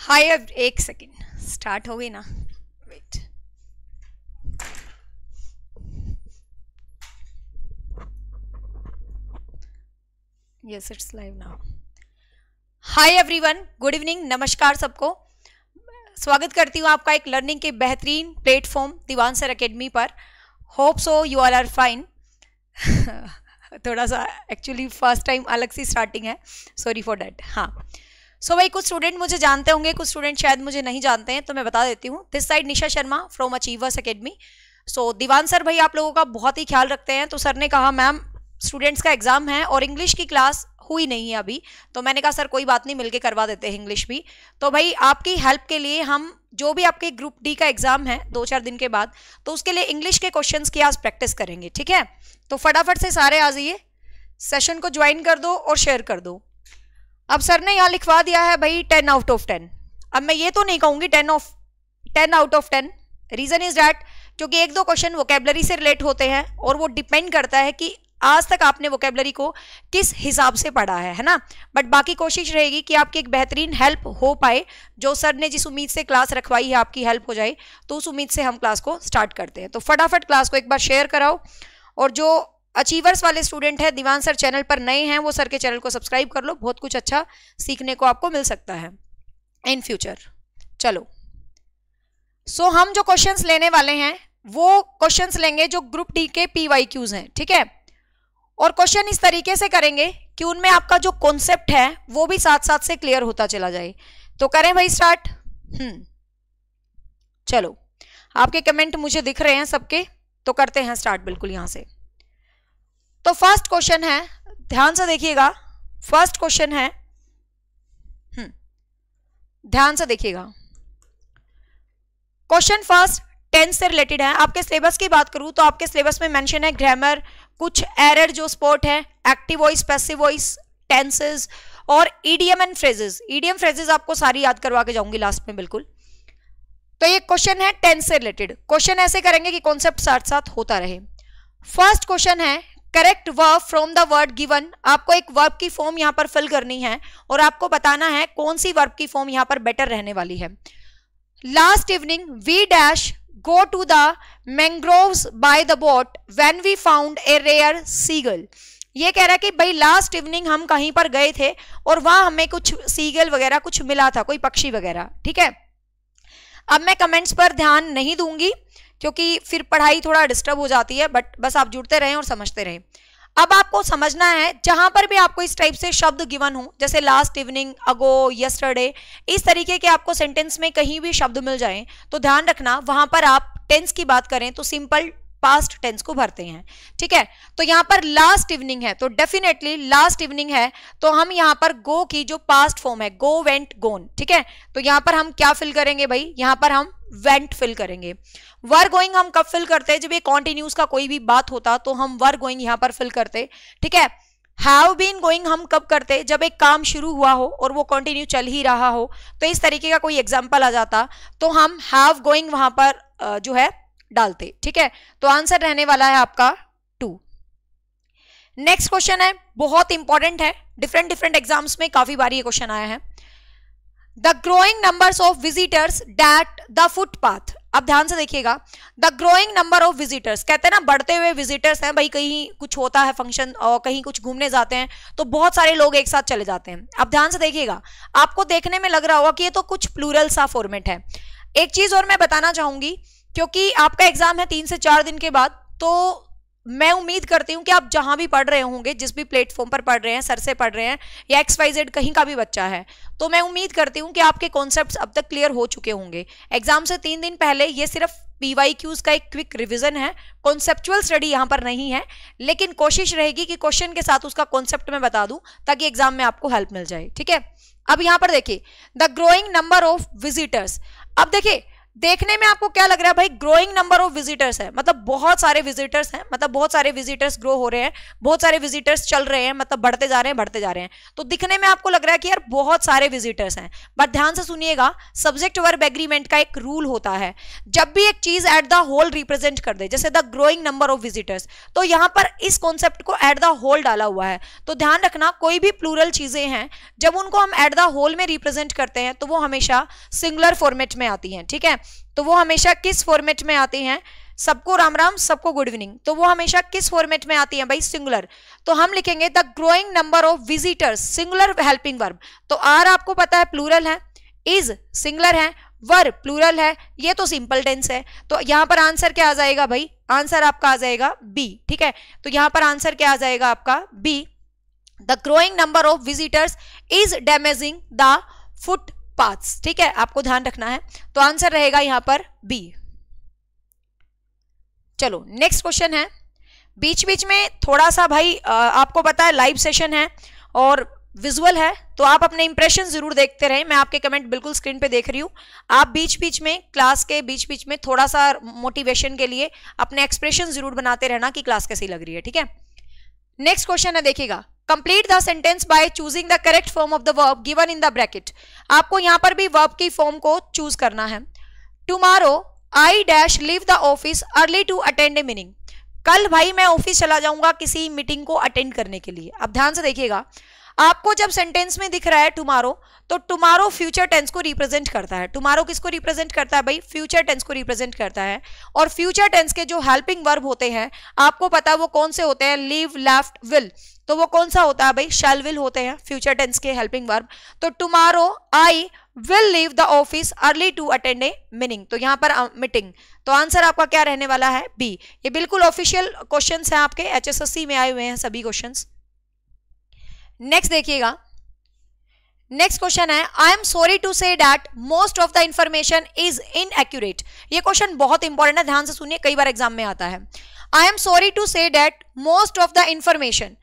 हाय एक second start हो गई ना wait yes it's live now hi everyone good evening नमस्कार सबको स्वागत करती हूँ आपका एक लर्निंग के बेहतरीन प्लेटफॉर्म दीवान सर अकेडमी पर hope so you all are fine थोड़ा सा एक्चुअली फर्स्ट टाइम अलग सी स्टार्टिंग है सॉरी फॉर डैट हाँ सो so भाई कुछ स्टूडेंट मुझे जानते होंगे कुछ स्टूडेंट शायद मुझे नहीं जानते हैं तो मैं बता देती हूँ this side Nisha Sharma from achievers academy so Diwan sir भाई आप लोगों का बहुत ही ख्याल रखते हैं तो सर ने कहा मैम स्टूडेंट्स का एग्ज़ाम है और इंग्लिश की क्लास हुई नहीं है अभी तो मैंने कहा सर कोई बात नहीं मिलके करवा देते हैं इंग्लिश भी तो भाई आपकी हेल्प के लिए हम जो भी आपके ग्रुप डी का एग्ज़ाम है दो चार दिन के बाद तो उसके लिए इंग्लिश के क्वेश्चंस की आज प्रैक्टिस करेंगे ठीक है तो फटाफट से सारे आ जाइए सेशन को ज्वाइन कर दो और शेयर कर दो अब सर ने यहाँ लिखवा दिया है भाई टेन आउट ऑफ टेन अब मैं ये तो नहीं कहूँगी ten of ten out of ten reason is that क्योंकि एक दो क्वेश्चन वोकेबलरी से रिलेट होते हैं और वो डिपेंड करता है कि आज तक आपने वोकेबलरी को किस हिसाब से पढ़ा है है ना बट बाकी कोशिश रहेगी कि आपकी एक बेहतरीन हेल्प हो पाए जो सर ने जिस उम्मीद से क्लास रखवाई है आपकी हेल्प हो जाए तो उस उम्मीद से हम क्लास को स्टार्ट करते हैं तो फटाफट क्लास को एक बार शेयर कराओ और जो अचीवर्स वाले स्टूडेंट हैं दीवान सर चैनल पर नए हैं वो सर के चैनल को सब्सक्राइब कर लो बहुत कुछ अच्छा सीखने को आपको मिल सकता है इन फ्यूचर चलो सो so, हम जो क्वेश्चंस लेने वाले हैं वो क्वेश्चंस लेंगे जो ग्रुप डी के पी वाई क्यूज हैं ठीक है और क्वेश्चन इस तरीके से करेंगे कि उनमें आपका जो कॉन्सेप्ट है वो भी साथ साथ से क्लियर होता चला जाए तो करें भाई स्टार्ट हम्म चलो आपके कमेंट मुझे दिख रहे हैं सबके तो करते हैं स्टार्ट बिल्कुल यहां से तो फर्स्ट क्वेश्चन है ध्यान से देखिएगा फर्स्ट क्वेश्चन है हम्म, ध्यान से देखिएगा क्वेश्चन फर्स्ट टेंस से रिलेटेड है आपके सिलेबस की बात करूं तो आपके सिलेबस में मेंशन है ग्रामर कुछ एरर जो स्पोर्ट है active voice passive voice tenses और idiom and phrases idiom phrases आपको सारी याद करवा के जाऊंगी लास्ट में बिल्कुल तो ये क्वेश्चन है टेंस से रिलेटेड क्वेश्चन ऐसे करेंगे कि कॉन्सेप्ट साथ साथ होता रहे फर्स्ट क्वेश्चन है correct verb from the word given आपको एक वर्ब की फॉर्म यहाँ पर फिल करनी है और आपको बताना है कौन सी वर्ब की फॉर्म यहाँ पर बेटर रहने वाली है last evening we dash go to the mangroves by the boat when we found a rare seagull ये कह रहा है कि भाई लास्ट इवनिंग हम कहीं पर गए थे और वहां हमें कुछ सीगल वगैरह कुछ मिला था कोई पक्षी वगैरह ठीक है अब मैं कमेंट्स पर ध्यान नहीं दूंगी क्योंकि फिर पढ़ाई थोड़ा डिस्टर्ब हो जाती है बट बस आप जुड़ते रहें और समझते रहें अब आपको समझना है जहां पर भी आपको इस टाइप से शब्द गिवन हो जैसे लास्ट इवनिंग अगो यस्टरडे इस तरीके के आपको सेंटेंस में कहीं भी शब्द मिल जाए तो ध्यान रखना वहां पर आप टेंस की बात करें तो सिंपल पास्ट टेंस को भरते हैं ठीक है तो यहाँ पर लास्ट इवनिंग है तो डेफिनेटली लास्ट इवनिंग है तो हम यहाँ पर गो की जो पास्ट फॉर्म है गो वेंट गोन ठीक है तो यहाँ पर हम क्या फिल करेंगे भाई यहाँ पर हम वेंट फिल करेंगे वर गोइंग हम कब फिल करते हैं जब ये कॉन्टिन्यूस का कोई भी बात होता तो हम वर गोइंग यहाँ पर फिल करते ठीक है हैव बीन गोइंग हम कब करते जब एक काम शुरू हुआ हो और वो कंटिन्यू चल ही रहा हो तो इस तरीके का कोई एग्जाम्पल आ जाता तो हम हैव गोइंग वहां पर जो है डालते ठीक है तो आंसर रहने वाला है आपका टू नेक्स्ट क्वेश्चन है बहुत इंपॉर्टेंट है डिफरेंट डिफरेंट एग्जाम्स में काफी बार ये क्वेश्चन आया है the growing number of visitors that the footpath अब ध्यान से देखिएगा the growing number of visitors कहते हैं ना बढ़ते हुए विजिटर्स हैं भाई कहीं कुछ होता है फंक्शन और कहीं कुछ घूमने जाते हैं तो बहुत सारे लोग एक साथ चले जाते हैं अब ध्यान से देखिएगा आपको देखने में लग रहा होगा कि ये तो कुछ प्लूरल सा फॉर्मेट है एक चीज और मैं बताना चाहूंगी क्योंकि आपका एग्जाम है तीन से चार दिन के बाद तो मैं उम्मीद करती हूँ कि आप जहाँ भी पढ़ रहे होंगे जिस भी प्लेटफॉर्म पर पढ़ रहे हैं सर से पढ़ रहे हैं या एक्स वाई जेड कहीं का भी बच्चा है तो मैं उम्मीद करती हूँ कि आपके कॉन्सेप्ट अब तक क्लियर हो चुके होंगे एग्जाम से तीन दिन पहले ये सिर्फ पी क्यूज का एक क्विक रिविजन है कॉन्सेप्चुअल स्टडी यहाँ पर नहीं है लेकिन कोशिश रहेगी कि क्वेश्चन के साथ उसका कॉन्सेप्ट मैं बता दूं ताकि एग्जाम में आपको हेल्प मिल जाए ठीक है अब यहाँ पर देखिए the growing number of visitors अब देखिए देखने में आपको क्या लग रहा है भाई ग्रोइंग नंबर ऑफ विजिटर्स है मतलब बहुत सारे विजिटर्स हैं मतलब बहुत सारे विजिटर्स ग्रो हो रहे हैं बहुत सारे विजिटर्स चल रहे हैं मतलब बढ़ते जा रहे हैं बढ़ते जा रहे हैं तो दिखने में आपको लग रहा है कि यार बहुत सारे विजिटर्स हैं बट ध्यान से सुनिएगा सब्जेक्ट वर्ब एग्रीमेंट का एक रूल होता है जब भी एक चीज एट द होल रिप्रेजेंट कर दे जैसे the growing number of visitors तो यहाँ पर इस कॉन्सेप्ट को एट द होल डाला हुआ है तो ध्यान रखना कोई भी प्लूरल चीजें हैं जब उनको हम एट द होल में रिप्रेजेंट करते हैं तो वो हमेशा सिंगुलर फॉर्मेट में आती हैं ठीक है तो वो हमेशा किस फॉर्मेट में आती हैं सबको राम राम सबको गुड इवनिंग तो वो हमेशा किस फॉर्मेट में आती है भाई सिंगुलर तो हम लिखेंगे the growing number of visitors singular helping verb तो आर आपको पता है प्लूरल है इज सिंगुलर है वर प्लूरल है ये तो सिंपल टेंस है तो यहाँ पर आंसर क्या आ जाएगा भाई आंसर आपका आ जाएगा बी ठीक है तो यहाँ पर आंसर क्या आ जाएगा आपका B the growing number of visitors is damaging the footpath ठीक है आपको ध्यान रखना है तो आंसर रहेगा यहां पर बी चलो नेक्स्ट क्वेश्चन है बीच बीच में थोड़ा सा भाई आपको पता है लाइव सेशन है और विजुअल है तो आप अपने इंप्रेशन जरूर देखते रहे मैं आपके कमेंट बिल्कुल स्क्रीन पे देख रही हूँ आप बीच बीच में क्लास के बीच बीच में थोड़ा सा मोटिवेशन के लिए अपने एक्सप्रेशन जरूर बनाते रहना कि क्लास कैसी लग रही है ठीक है नेक्स्ट क्वेश्चन है देखिएगा complete the sentence by choosing the correct form of the verb given in the bracket आपको यहां पर भी वर्ब की फॉर्म को चूज करना है tomorrow I dash leave the office early to attend a meaning कल भाई मैं ऑफिस चला जाऊंगा किसी मीटिंग को अटेंड करने के लिए अब ध्यान से देखिएगा आपको जब सेंटेंस में दिख रहा है टुमारो तो टुमारो फ्यूचर टेंस को रिप्रेजेंट करता है टुमारो किसको रिप्रेजेंट करता है भाई फ्यूचर टेंस को रिप्रेजेंट करता है और फ्यूचर टेंस के जो हेल्पिंग वर्ब होते हैं आपको पता है वो कौन से होते हैं लीव लेफ्ट विल तो वो कौन सा होता है भाई शैल विल होते हैं फ्यूचर टेंस के हेल्पिंग वर्ब तो tomorrow I will leave the office early to attend a meaning तो यहाँ पर मीटिंग uh, तो आंसर आपका क्या रहने वाला है बी ये बिल्कुल ऑफिशियल क्वेश्चंस हैं आपके एचएसएससी में आए हुए हैं सभी क्वेश्चंस नेक्स्ट देखिएगा नेक्स्ट क्वेश्चन है I am sorry to say that most of the information is inaccurate ये क्वेश्चन बहुत इंपॉर्टेंट है ध्यान से सुनिए कई बार एग्जाम में आता है I am sorry to say that most of the information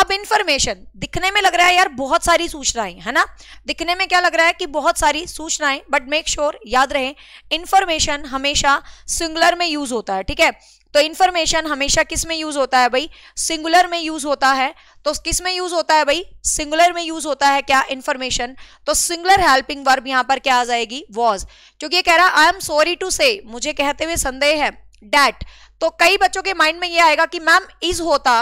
अब इंफॉर्मेशन दिखने में लग रहा है यार बहुत सारी सूचनाएं है ना दिखने में क्या लग रहा है कि बहुत सारी सूचनाएं बट मेक श्योर याद रहे इंफॉर्मेशन हमेशा सिंगुलर में यूज होता है ठीक है तो इन्फॉर्मेशन हमेशा किस में यूज होता है भाई सिंगुलर में यूज होता है तो किस में यूज होता है भाई सिंगुलर में यूज होता है क्या इन्फॉर्मेशन तो सिंगुलर हेल्पिंग वर्ब यहां पर क्या आ जाएगी वॉज क्योंकि कह रहा आई एम सॉरी टू से मुझे कहते हुए संदेह है डैट तो कई बच्चों के माइंड में ये आएगा कि मैम इज होता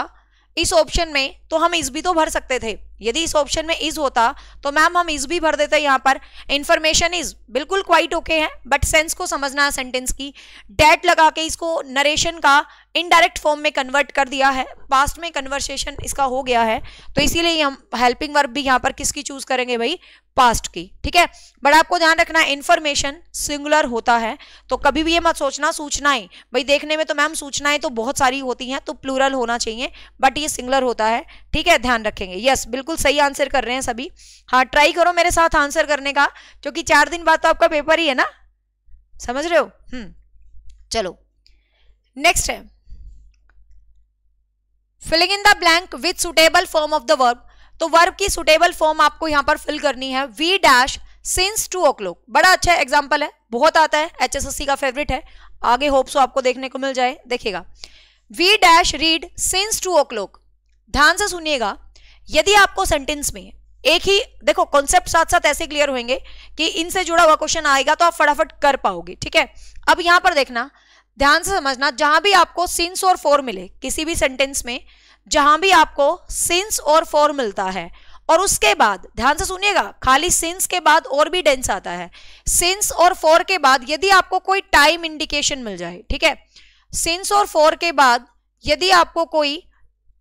इस ऑप्शन में तो हम इस भी तो भर सकते थे यदि इस ऑप्शन में इज होता तो मैम हम इज भी भर देते यहाँ पर इंफॉर्मेशन इज बिल्कुल क्वाइट ओके okay है बट सेंस को समझना है सेंटेंस की डेट लगा के इसको नरेशन का इनडायरेक्ट फॉर्म में कन्वर्ट कर दिया है पास्ट में कन्वर्सेशन इसका हो गया है तो इसीलिए हम हेल्पिंग वर्ब भी यहाँ पर किसकी चूज करेंगे भाई पास्ट की ठीक है बट आपको ध्यान रखना इन्फॉर्मेशन सिंगुलर होता है तो कभी भी ये मत सोचना सूचनाएं भाई देखने में तो मैम सूचनाएं तो बहुत सारी होती हैं तो प्लूरल होना चाहिए बट ये सिंगुलर होता है ठीक है ध्यान रखेंगे यस बिल्कुल सही आंसर कर रहे हैं सभी हाँ ट्राई करो मेरे साथ आंसर करने का क्योंकि चार दिन बाद तो आपका पेपर ही है ना समझ रहे हो हम्म चलो नेक्स्ट है filling in the blank with suitable form of the verb तो वर्ब की सुटेबल फॉर्म आपको यहां पर फिल करनी है we dash since two o'clock बड़ा अच्छा एग्जाम्पल है बहुत आता है सी का फेवरेट है आगे होप्स आपको देखने को मिल जाए देखेगा we dash read since two o'clock ध्यान से सुनिएगा यदि आपको सेंटेंस में एक ही देखो कॉन्सेप्ट साथ साथ ऐसे क्लियर होंगे कि इनसे जुड़ा हुआ क्वेश्चन आएगा तो आप फटाफट कर पाओगे ठीक है अब यहां पर देखना ध्यान से समझना जहां भी आपको सिंस और फोर मिले किसी भी सेंटेंस में जहां भी आपको सिंस और फोर मिलता है और उसके बाद ध्यान से सुनिएगा खाली सिंस के बाद और भी डेंस आता है सिंस और फोर के बाद यदि आपको कोई टाइम इंडिकेशन मिल जाए ठीक है सिंस और फोर के बाद यदि आपको कोई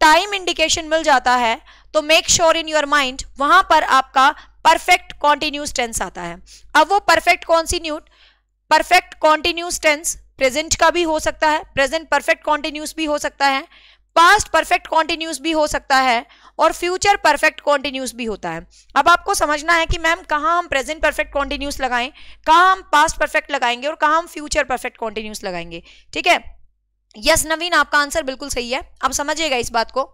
टाइम इंडिकेशन मिल जाता है तो make sure in your mind वहां पर आपका परफेक्ट कॉन्टिन्यूस टेंस आता है अब वो परफेक्ट कौन सी न्यूट परफेक्ट कॉन्टिन्यूस टेंस प्रेजेंट का भी हो सकता है प्रेजेंट परफेक्ट कॉन्टिन्यूस भी हो सकता है पास्ट परफेक्ट कॉन्टिन्यूस भी हो सकता है और फ्यूचर परफेक्ट कॉन्टिन्यूस भी होता है अब आपको समझना है कि मैम कहाँ हम प्रेजेंट परफेक्ट कॉन्टिन्यूस लगाएं कहाँ हम पास्ट परफेक्ट लगाएंगे और कहाँ हम फ्यूचर परफेक्ट कॉन्टिन्यूस लगाएंगे ठीक है यस नवीन आपका आंसर बिल्कुल सही है आप समझिएगा इस बात को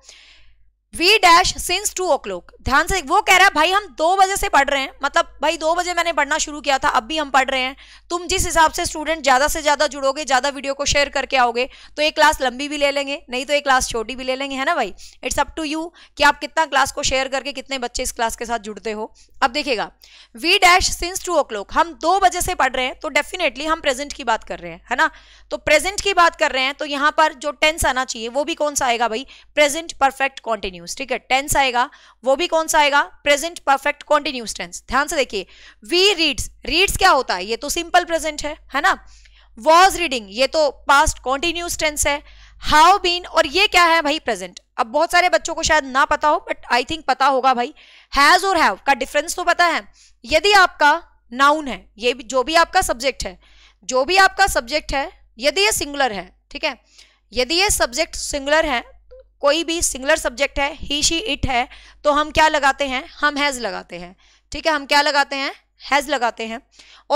we dash since two o'clock ध्यान से वो कह रहा है भाई हम दो बजे से पढ़ रहे हैं मतलब भाई दो बजे मैंने पढ़ना शुरू किया था अब भी हम पढ़ रहे हैं तुम जिस हिसाब से स्टूडेंट ज़्यादा से ज़्यादा जुड़ोगे ज़्यादा वीडियो को शेयर करके आओगे तो एक क्लास लंबी भी ले लेंगे नहीं तो एक क्लास छोटी भी ले लेंगे है ना भाई इट्स अप टू यू कि आप कितना क्लास को शेयर करके कितने बच्चे इस क्लास के साथ जुड़ते हो अब देखिएगा we dash since two o'clock हम दो बजे से पढ़ रहे हैं तो डेफिनेटली हम प्रेजेंट की बात कर रहे हैं है ना तो प्रेजेंट की बात कर रहे हैं तो यहाँ पर जो टेंस आना चाहिए वो भी कौन सा आएगा भाई प्रेजेंट परफेक्ट कॉन्टिन्यू कॉन्टिन्यूस ठीक है टेंस आएगा वो भी कौन सा आएगा प्रेजेंट परफेक्ट कॉन्टिन्यूस टेंस ध्यान से देखिए वी रीड्स रीड्स क्या होता है ये तो सिंपल प्रेजेंट है है ना वॉज रीडिंग ये तो पास्ट कॉन्टिन्यूस टेंस है हाउ बीन और ये क्या है भाई प्रेजेंट अब बहुत सारे बच्चों को शायद ना पता हो बट आई थिंक पता होगा भाई हैज और हैव का डिफरेंस तो पता है यदि आपका नाउन है ये भी जो भी आपका सब्जेक्ट है जो भी आपका सब्जेक्ट है यदि ये सिंगुलर है ठीक है यदि ये सब्जेक्ट सिंगुलर है कोई भी सिंगलर सब्जेक्ट है ही शी इट है तो हम क्या लगाते हैं हम हैज़ लगाते हैं ठीक है हम क्या लगाते हैं हैज़ लगाते हैं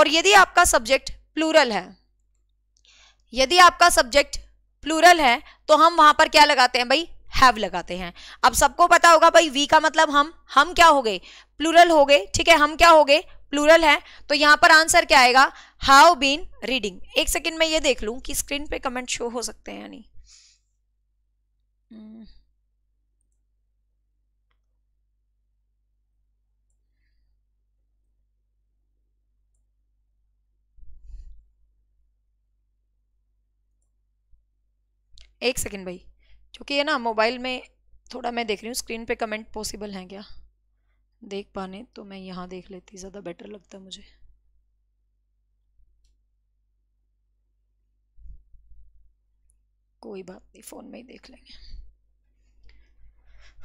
और यदि आपका सब्जेक्ट प्लूरल है यदि आपका सब्जेक्ट प्लूरल है तो हम वहां पर क्या लगाते हैं भाई हैव लगाते हैं अब सबको पता होगा भाई वी का मतलब हम हम क्या हो गए प्लूरल हो गए ठीक है हम क्या हो गए प्लूरल है तो यहाँ पर आंसर क्या आएगा हाउ बीन रीडिंग एक सेकेंड में ये देख लूँ कि स्क्रीन पे कमेंट शो हो सकते हैं यानी Mm. एक सेकेंड भाई क्योंकि ये ना मोबाइल में थोड़ा मैं देख रही हूँ स्क्रीन पे कमेंट पॉसिबल हैं क्या देख पाने तो मैं यहाँ देख लेती ज़्यादा बेटर लगता मुझे कोई बात नहीं फ़ोन में ही देख लेंगे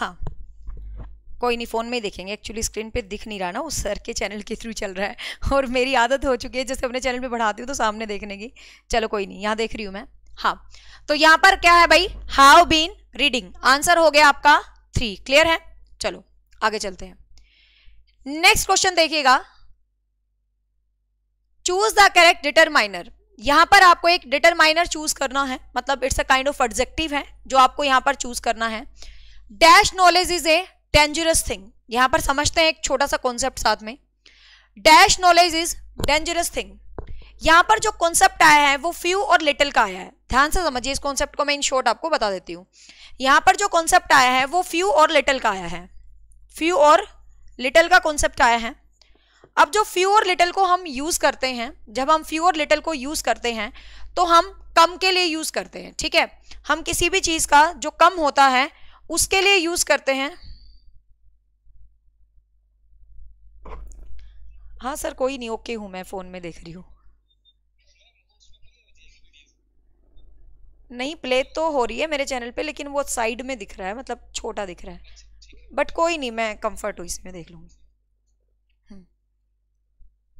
हाँ कोई नहीं फ़ोन में देखेंगे एक्चुअली स्क्रीन पे दिख नहीं रहा ना उस सर के चैनल के थ्रू चल रहा है और मेरी आदत हो चुकी है जैसे अपने चैनल पे बढ़ाती हूँ तो सामने देखने की चलो कोई नहीं यहाँ देख रही हूँ मैं हाँ तो यहाँ पर क्या है भाई हाउ बीन रीडिंग आंसर हो गया आपका थ्री क्लियर है चलो आगे चलते हैं नेक्स्ट क्वेश्चन देखिएगा चूज द करेक्ट डिटरमाइनर यहाँ पर आपको एक डिटरमाइनर चूज करना है मतलब it's a kind of objective है जो आपको यहाँ पर चूज करना है dash knowledge is a dangerous thing यहाँ पर समझते हैं एक छोटा सा कॉन्सेप्ट साथ में dash knowledge is dangerous thing यहाँ पर जो कॉन्सेप्ट आया है वो फ्यू और लिटिल का आया है ध्यान से समझिए इस कॉन्सेप्ट को मैं इन शॉर्ट आपको बता देती हूँ यहाँ पर जो कॉन्सेप्ट आया है वो फ्यू और लिटिल का आया है फ्यू और लिटिल का कॉन्सेप्ट आया है अब जो और लिटल को हम यूज करते हैं जब हम और लिटल को यूज करते हैं तो हम कम के लिए यूज करते हैं ठीक है हम किसी भी चीज का जो कम होता है उसके लिए यूज करते हैं हाँ सर कोई नहीं ओके हूँ मैं फ़ोन में देख रही हूँ नहीं प्ले तो हो रही है मेरे चैनल पे लेकिन वो साइड में दिख रहा है मतलब छोटा दिख रहा है बट कोई नहीं मैं कंफर्ट हूँ इसमें देख लूंगी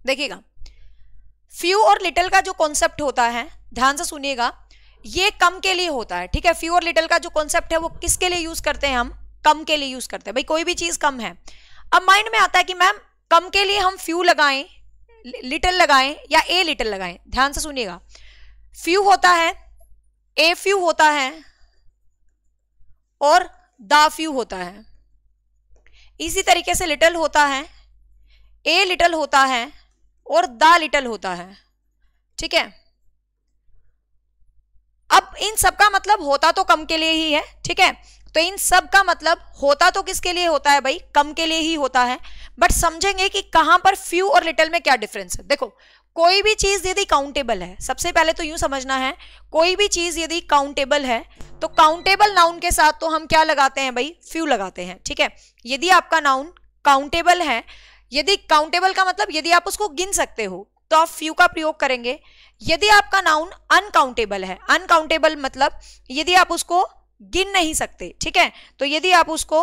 देखिएगा फ्यू और लिटिल का जो कॉन्सेप्ट होता है ध्यान से सुनिएगा ये कम के लिए होता है ठीक है फ्यू और लिटिल का जो कॉन्सेप्ट है वो किसके लिए यूज करते हैं हम कम के लिए यूज करते हैं भाई कोई भी चीज कम है अब माइंड में आता है कि मैम कम के लिए हम फ्यू लगाएं लिटिल लगाएं या ए लिटिल लगाएं ध्यान से सुनिएगा फ्यू होता है ए फ्यू होता है और द फ्यू होता है इसी तरीके से लिटल होता है ए लिटल होता है और द लिटल होता है ठीक है अब इन सब का मतलब होता तो कम के लिए ही है ठीक है तो इन सब का मतलब होता तो किसके लिए होता है भाई कम के लिए ही होता है बट समझेंगे कि कहां पर फ्यू और लिटल में क्या डिफरेंस है देखो कोई भी चीज यदि काउंटेबल है सबसे पहले तो यूं समझना है कोई भी चीज यदि काउंटेबल है तो काउंटेबल नाउन के साथ तो हम क्या लगाते हैं भाई फ्यू लगाते हैं ठीक है यदि आपका नाउन काउंटेबल है यदि काउंटेबल का मतलब यदि आप उसको गिन सकते हो तो आप फ्यू का प्रयोग करेंगे यदि आपका नाउन अनकाउंटेबल है अनकाउंटेबल मतलब यदि आप उसको गिन नहीं सकते ठीक है तो यदि आप उसको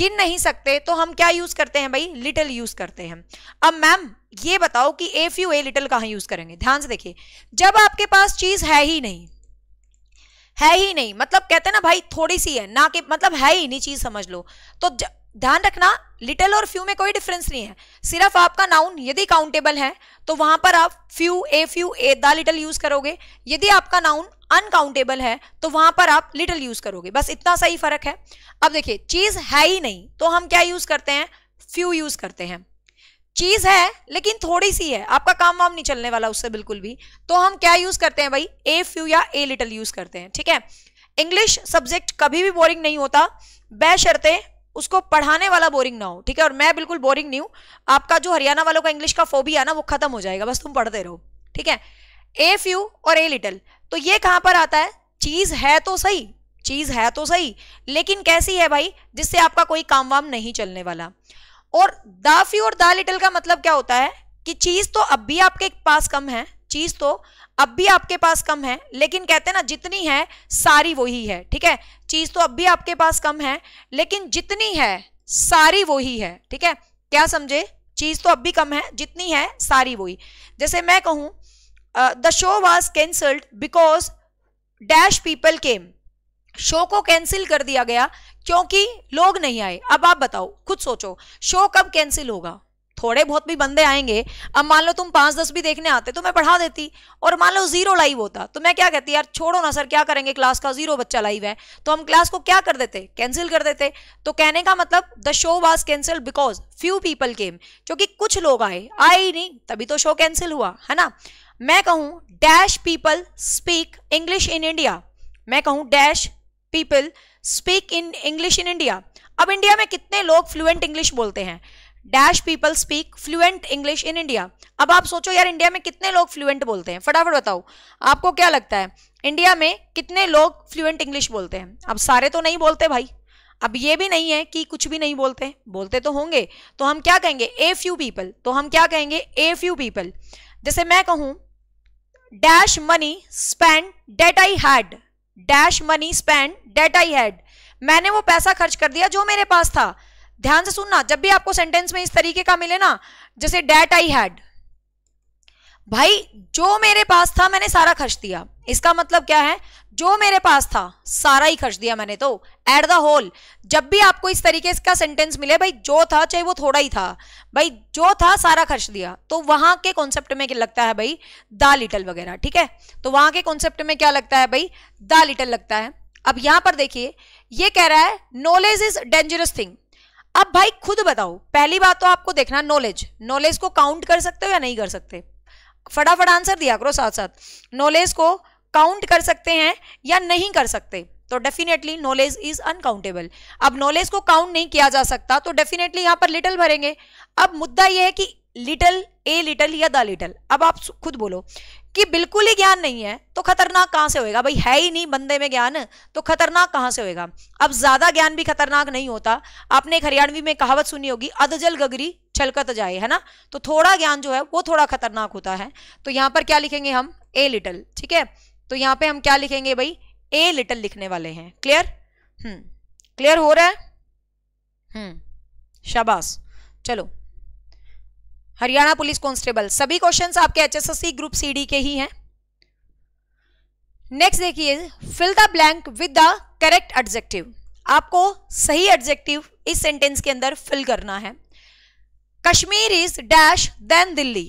गिन नहीं सकते तो हम क्या यूज करते हैं भाई लिटिल यूज करते हैं अब मैम ये बताओ कि ए फ्यू ए लिटिल कहाँ यूज करेंगे ध्यान से देखिए जब आपके पास चीज है ही नहीं है ही नहीं मतलब कहते हैं ना भाई थोड़ी सी है ना कि मतलब है ही नहीं चीज समझ लो तो ध्यान रखना लिटिल और फ्यू में कोई डिफरेंस नहीं है सिर्फ आपका नाउन यदि काउंटेबल है तो वहां पर आप few a few a the little use करोगे यदि आपका नाउन अनकाउंटेबल है तो वहां पर आप लिटिल यूज करोगे बस इतना ही फर्क है अब देखिए चीज है ही नहीं तो हम क्या यूज करते हैं फ्यू यूज करते हैं चीज है लेकिन थोड़ी सी है आपका काम वाम नहीं चलने वाला उससे बिल्कुल भी तो हम क्या यूज करते हैं भाई ए फ्यू या ए लिटल यूज करते हैं ठीक है इंग्लिश सब्जेक्ट कभी भी बोरिंग नहीं होता बशर्ते उसको पढ़ाने वाला बोरिंग ना हो ठीक है और मैं बिल्कुल बोरिंग नहीं हूं आपका जो हरियाणा वालों का इंग्लिश का फोबिया ना वो खत्म हो जाएगा बस तुम पढ़ते रहो ठीक है ए फ्यू और ए लिटल तो ये कहां पर आता है चीज है तो सही चीज है तो सही लेकिन कैसी है भाई जिससे आपका कोई काम वाम नहीं चलने वाला और द फ्यू और द लिटल का मतलब क्या होता है कि चीज तो अब भी आपके पास कम है चीज तो अब भी आपके पास कम है लेकिन कहते हैं ना जितनी है सारी वही है ठीक है चीज तो अब भी आपके पास कम है लेकिन जितनी है सारी वही है ठीक है क्या समझे चीज तो अब भी कम है जितनी है सारी वही जैसे मैं कहूं the show was cancelled because dash people came show को कैंसिल कर दिया गया क्योंकि लोग नहीं आए अब आप बताओ खुद सोचो शो कब कैंसिल होगा थोड़े बहुत भी बंदे आएंगे अब मान लो तुम पांच दस भी देखने आते तो मैं पढ़ा देती और मान लो जीरो लाइव होता तो मैं क्या कहती यार छोड़ो ना सर क्या करेंगे क्लास का जीरो बच्चा लाइव है तो हम क्लास को क्या कर देते कैंसिल कर देते तो कहने का मतलब the show was cancel because few people came क्योंकि कुछ लोग आए आए ही नहीं तभी तो शो कैंसिल हुआ है ना मैं कहूं dash people speak English in India मैं कहूं dash people speak in English in India अब इंडिया में कितने लोग फ्लुएंट इंग्लिश बोलते हैं dash people speak fluent English in India अब आप सोचो यार इंडिया में कितने लोग फ्लुएंट बोलते हैं फटाफट बताओ आपको क्या लगता है इंडिया में कितने लोग फ्लुएंट इंग्लिश बोलते हैं अब सारे तो नहीं बोलते भाई अब ये भी नहीं है कि कुछ भी नहीं बोलते बोलते तो होंगे तो हम क्या कहेंगे ए फ्यू पीपल तो हम क्या कहेंगे ए फ्यू पीपल जैसे मैं कहूं dash money spend that I had dash money spend that I had मैंने वो पैसा खर्च कर दिया जो मेरे पास था ध्यान से सुनना जब भी आपको सेंटेंस में इस तरीके का मिले ना जैसे डेट आई हैड भाई जो मेरे पास था मैंने सारा खर्च दिया इसका मतलब क्या है जो मेरे पास था सारा ही खर्च दिया मैंने तो एट द होल जब भी आपको इस तरीके का सेंटेंस मिले भाई जो था चाहे वो थोड़ा ही था भाई जो था सारा खर्च दिया तो वहां के कॉन्सेप्ट में क्या लगता है भाई द लिटल वगैरह ठीक है तो वहां के कॉन्सेप्ट में क्या लगता है भाई द लिटल लगता है अब यहां पर देखिए ये कह रहा है नॉलेज इज डेंजरस थिंग अब भाई खुद बताओ पहली बात तो आपको देखना नॉलेज नॉलेज को काउंट कर सकते हो या नहीं कर सकते फटाफट आंसर दिया करो साथ साथ नॉलेज को काउंट कर सकते हैं या नहीं कर सकते तो डेफिनेटली नॉलेज इज अनकाउंटेबल अब नॉलेज को काउंट नहीं किया जा सकता तो डेफिनेटली यहां पर लिटल भरेंगे अब मुद्दा यह है कि लिटल ए लिटल या द लिटल अब आप खुद बोलो कि बिल्कुल ही ज्ञान नहीं है तो खतरनाक कहां से होएगा भाई है ही नहीं बंदे में ज्ञान तो खतरनाक कहां से होएगा अब ज्यादा ज्ञान भी खतरनाक नहीं होता आपने एक हरियाणवी में कहावत सुनी होगी अधजल गगरी छलकत जाए है ना तो थोड़ा ज्ञान जो है वो थोड़ा खतरनाक होता है तो यहां पर क्या लिखेंगे हम ए लिटल ठीक है तो यहां पर हम क्या लिखेंगे भाई ए लिटल लिखने वाले हैं क्लियर हम्म क्लियर हो रहा है हम्म शाबाश चलो हरियाणा पुलिस कांस्टेबल सभी क्वेश्चंस आपके एचएसएससी ग्रुप सीडी के ही हैं नेक्स्ट देखिए fill the blank with the correct adjective आपको सही एडजेक्टिव इस सेंटेंस के अंदर फिल करना है Kashmir is dash than Delhi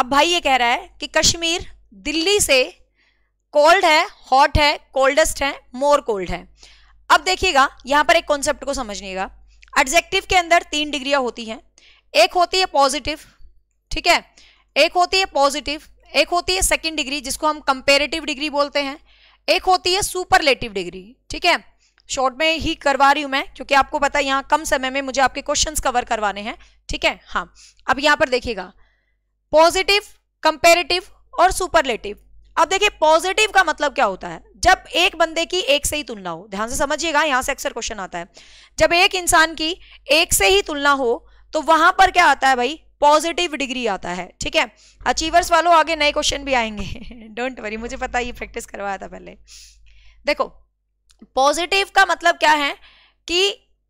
अब भाई ये कह रहा है कि कश्मीर दिल्ली से कोल्ड है हॉट है कोल्डेस्ट है मोर कोल्ड है अब देखिएगा यहां पर एक कॉन्सेप्ट को समझिएगा एडजेक्टिव के अंदर तीन डिग्रियां होती हैं एक होती है पॉजिटिव ठीक है एक होती है पॉजिटिव एक होती है सेकेंड डिग्री जिसको हम कंपेरेटिव डिग्री बोलते हैं एक होती है सुपरलेटिव डिग्री ठीक है शॉर्ट में ही करवा रही हूं मैं क्योंकि आपको पता है यहाँ कम समय में मुझे आपके क्वेश्चन कवर करवाने हैं ठीक है हाँ अब यहाँ पर देखिएगा पॉजिटिव कंपेरेटिव और सुपरलेटिव अब देखिए पॉजिटिव का मतलब क्या होता है जब एक बंदे की एक से ही तुलना हो ध्यान से समझिएगा यहाँ से अक्सर क्वेश्चन आता है जब एक इंसान की एक से ही तुलना हो तो वहां पर क्या आता है भाई पॉजिटिव डिग्री आता है ठीक है अचीवर्स वालों आगे नए क्वेश्चन भी आएंगे डोंट वरी मुझे पता ये प्रैक्टिस करवाया था पहले देखो पॉजिटिव का मतलब क्या है कि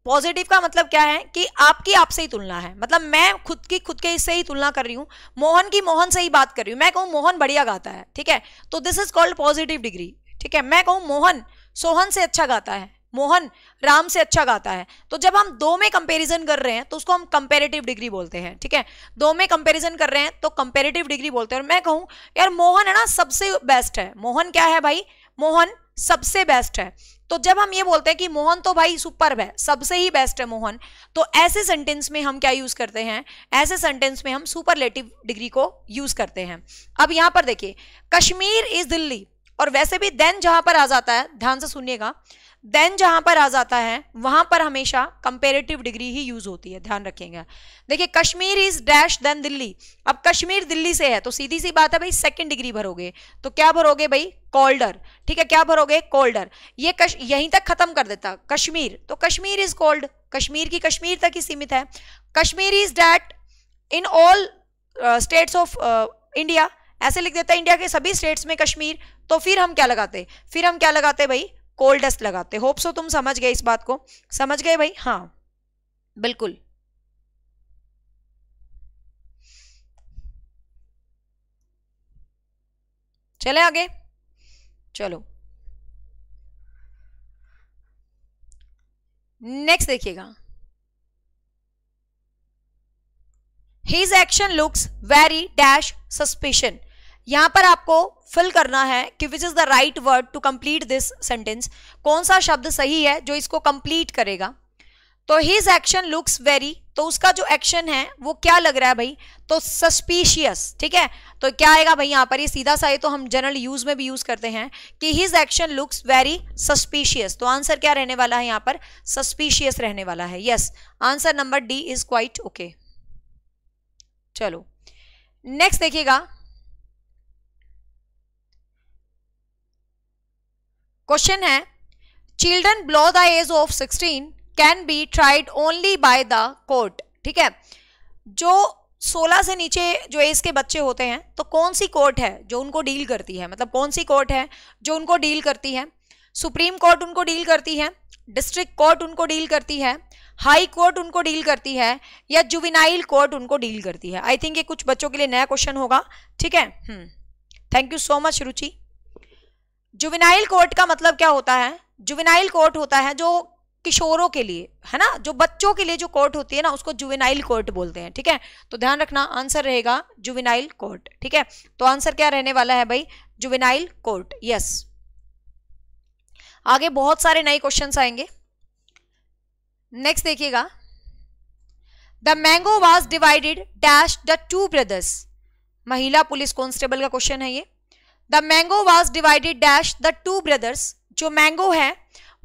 पॉजिटिव का मतलब क्या है कि आपकी आपसे ही तुलना है मतलब मैं खुद की खुद के इससे ही तुलना कर रही हूं मोहन की मोहन से ही बात कर रही हूं मैं कहूं मोहन बढ़िया गाता है ठीक है तो this is called positive degree ठीक है मैं कहूं मोहन सोहन से अच्छा गाता है मोहन राम से अच्छा गाता है तो जब हम दो में कंपैरिजन कर रहे हैं तो उसको हम कंपेरेटिव डिग्री बोलते हैं ठीक है दो में कंपैरिजन कर रहे हैं तो कंपेरेटिव डिग्री बोलते हैं और मैं कहूं यार मोहन है ना सबसे बेस्ट है मोहन क्या है भाई मोहन सबसे बेस्ट है तो जब हम ये बोलते हैं कि मोहन तो भाई सुपर है सबसे ही बेस्ट है मोहन तो ऐसे सेंटेंस में हम क्या यूज करते हैं ऐसे सेंटेंस में हम सुपरलेटिव डिग्री को यूज करते हैं अब यहां पर देखिए कश्मीर इज दिल्ली और वैसे भी देन जहां पर आ जाता है ध्यान से सुनिएगा देन जहां पर आ जाता है वहां पर हमेशा कंपेरेटिव डिग्री ही यूज होती है ध्यान रखेंगे देखिए Kashmir is dash than Delhi अब कश्मीर दिल्ली से है तो सीधी सी बात है भाई सेकंड डिग्री भरोगे तो क्या भरोगे भाई कोल्डर ठीक है क्या भरोगे कोल्डर ये कश, यहीं तक खत्म कर देता कश्मीर तो कश्मीर इज कोल्ड कश्मीर की कश्मीर तक ही सीमित है Kashmir is that in all states of India ऐसे लिख देता है इंडिया के सभी स्टेट्स में कश्मीर तो फिर हम क्या लगाते फिर हम क्या लगाते भाई कोल्डेस्ट डस्ट लगाते होप्स सो तुम समझ गए इस बात को समझ गए भाई हाँ बिल्कुल चले आगे चलो नेक्स्ट देखिएगा his action looks very dash suspicious यहां पर आपको फिल करना है कि which is the right word to complete this sentence कौन सा शब्द सही है जो इसको कंप्लीट करेगा तो हिज एक्शन लुक्स वेरी तो उसका जो एक्शन है वो क्या लग रहा है भाई तो सस्पिशियस ठीक है तो क्या आएगा भाई यहां पर ये सीधा सा ये तो हम जनरल यूज में भी यूज करते हैं कि his action looks very suspicious तो आंसर क्या रहने वाला है यहां पर सस्पिशियस रहने वाला है yes answer number D is quite okay चलो नेक्स्ट देखिएगा क्वेश्चन है children below the age of 16 can be tried only by the court ठीक है जो 16 से नीचे जो एज के बच्चे होते हैं तो कौन सी कोर्ट है जो उनको डील करती है मतलब कौन सी कोर्ट है जो उनको डील करती है सुप्रीम कोर्ट उनको डील करती है डिस्ट्रिक्ट कोर्ट उनको डील करती है हाई कोर्ट उनको डील करती है या जुविनाइल कोर्ट उनको डील करती है आई थिंक ये कुछ बच्चों के लिए नया क्वेश्चन होगा ठीक है thank you so much Ruchi juvenile court का मतलब क्या होता है जुविनाइल कोर्ट होता है जो किशोरों के लिए है ना जो बच्चों के लिए जो कोर्ट होती है ना उसको जुवेनाइल कोर्ट बोलते हैं ठीक है तो ध्यान रखना आंसर रहेगा जुविनाइल कोर्ट ठीक है तो आंसर क्या रहने वाला है भाई जुवेनाइल कोर्ट यस आगे बहुत सारे नए क्वेश्चन आएंगे नेक्स्ट देखिएगा the mango was divided dash the two brothers महिला पुलिस कॉन्स्टेबल का क्वेश्चन है ये the mango was divided dash the two brothers जो मैंगो है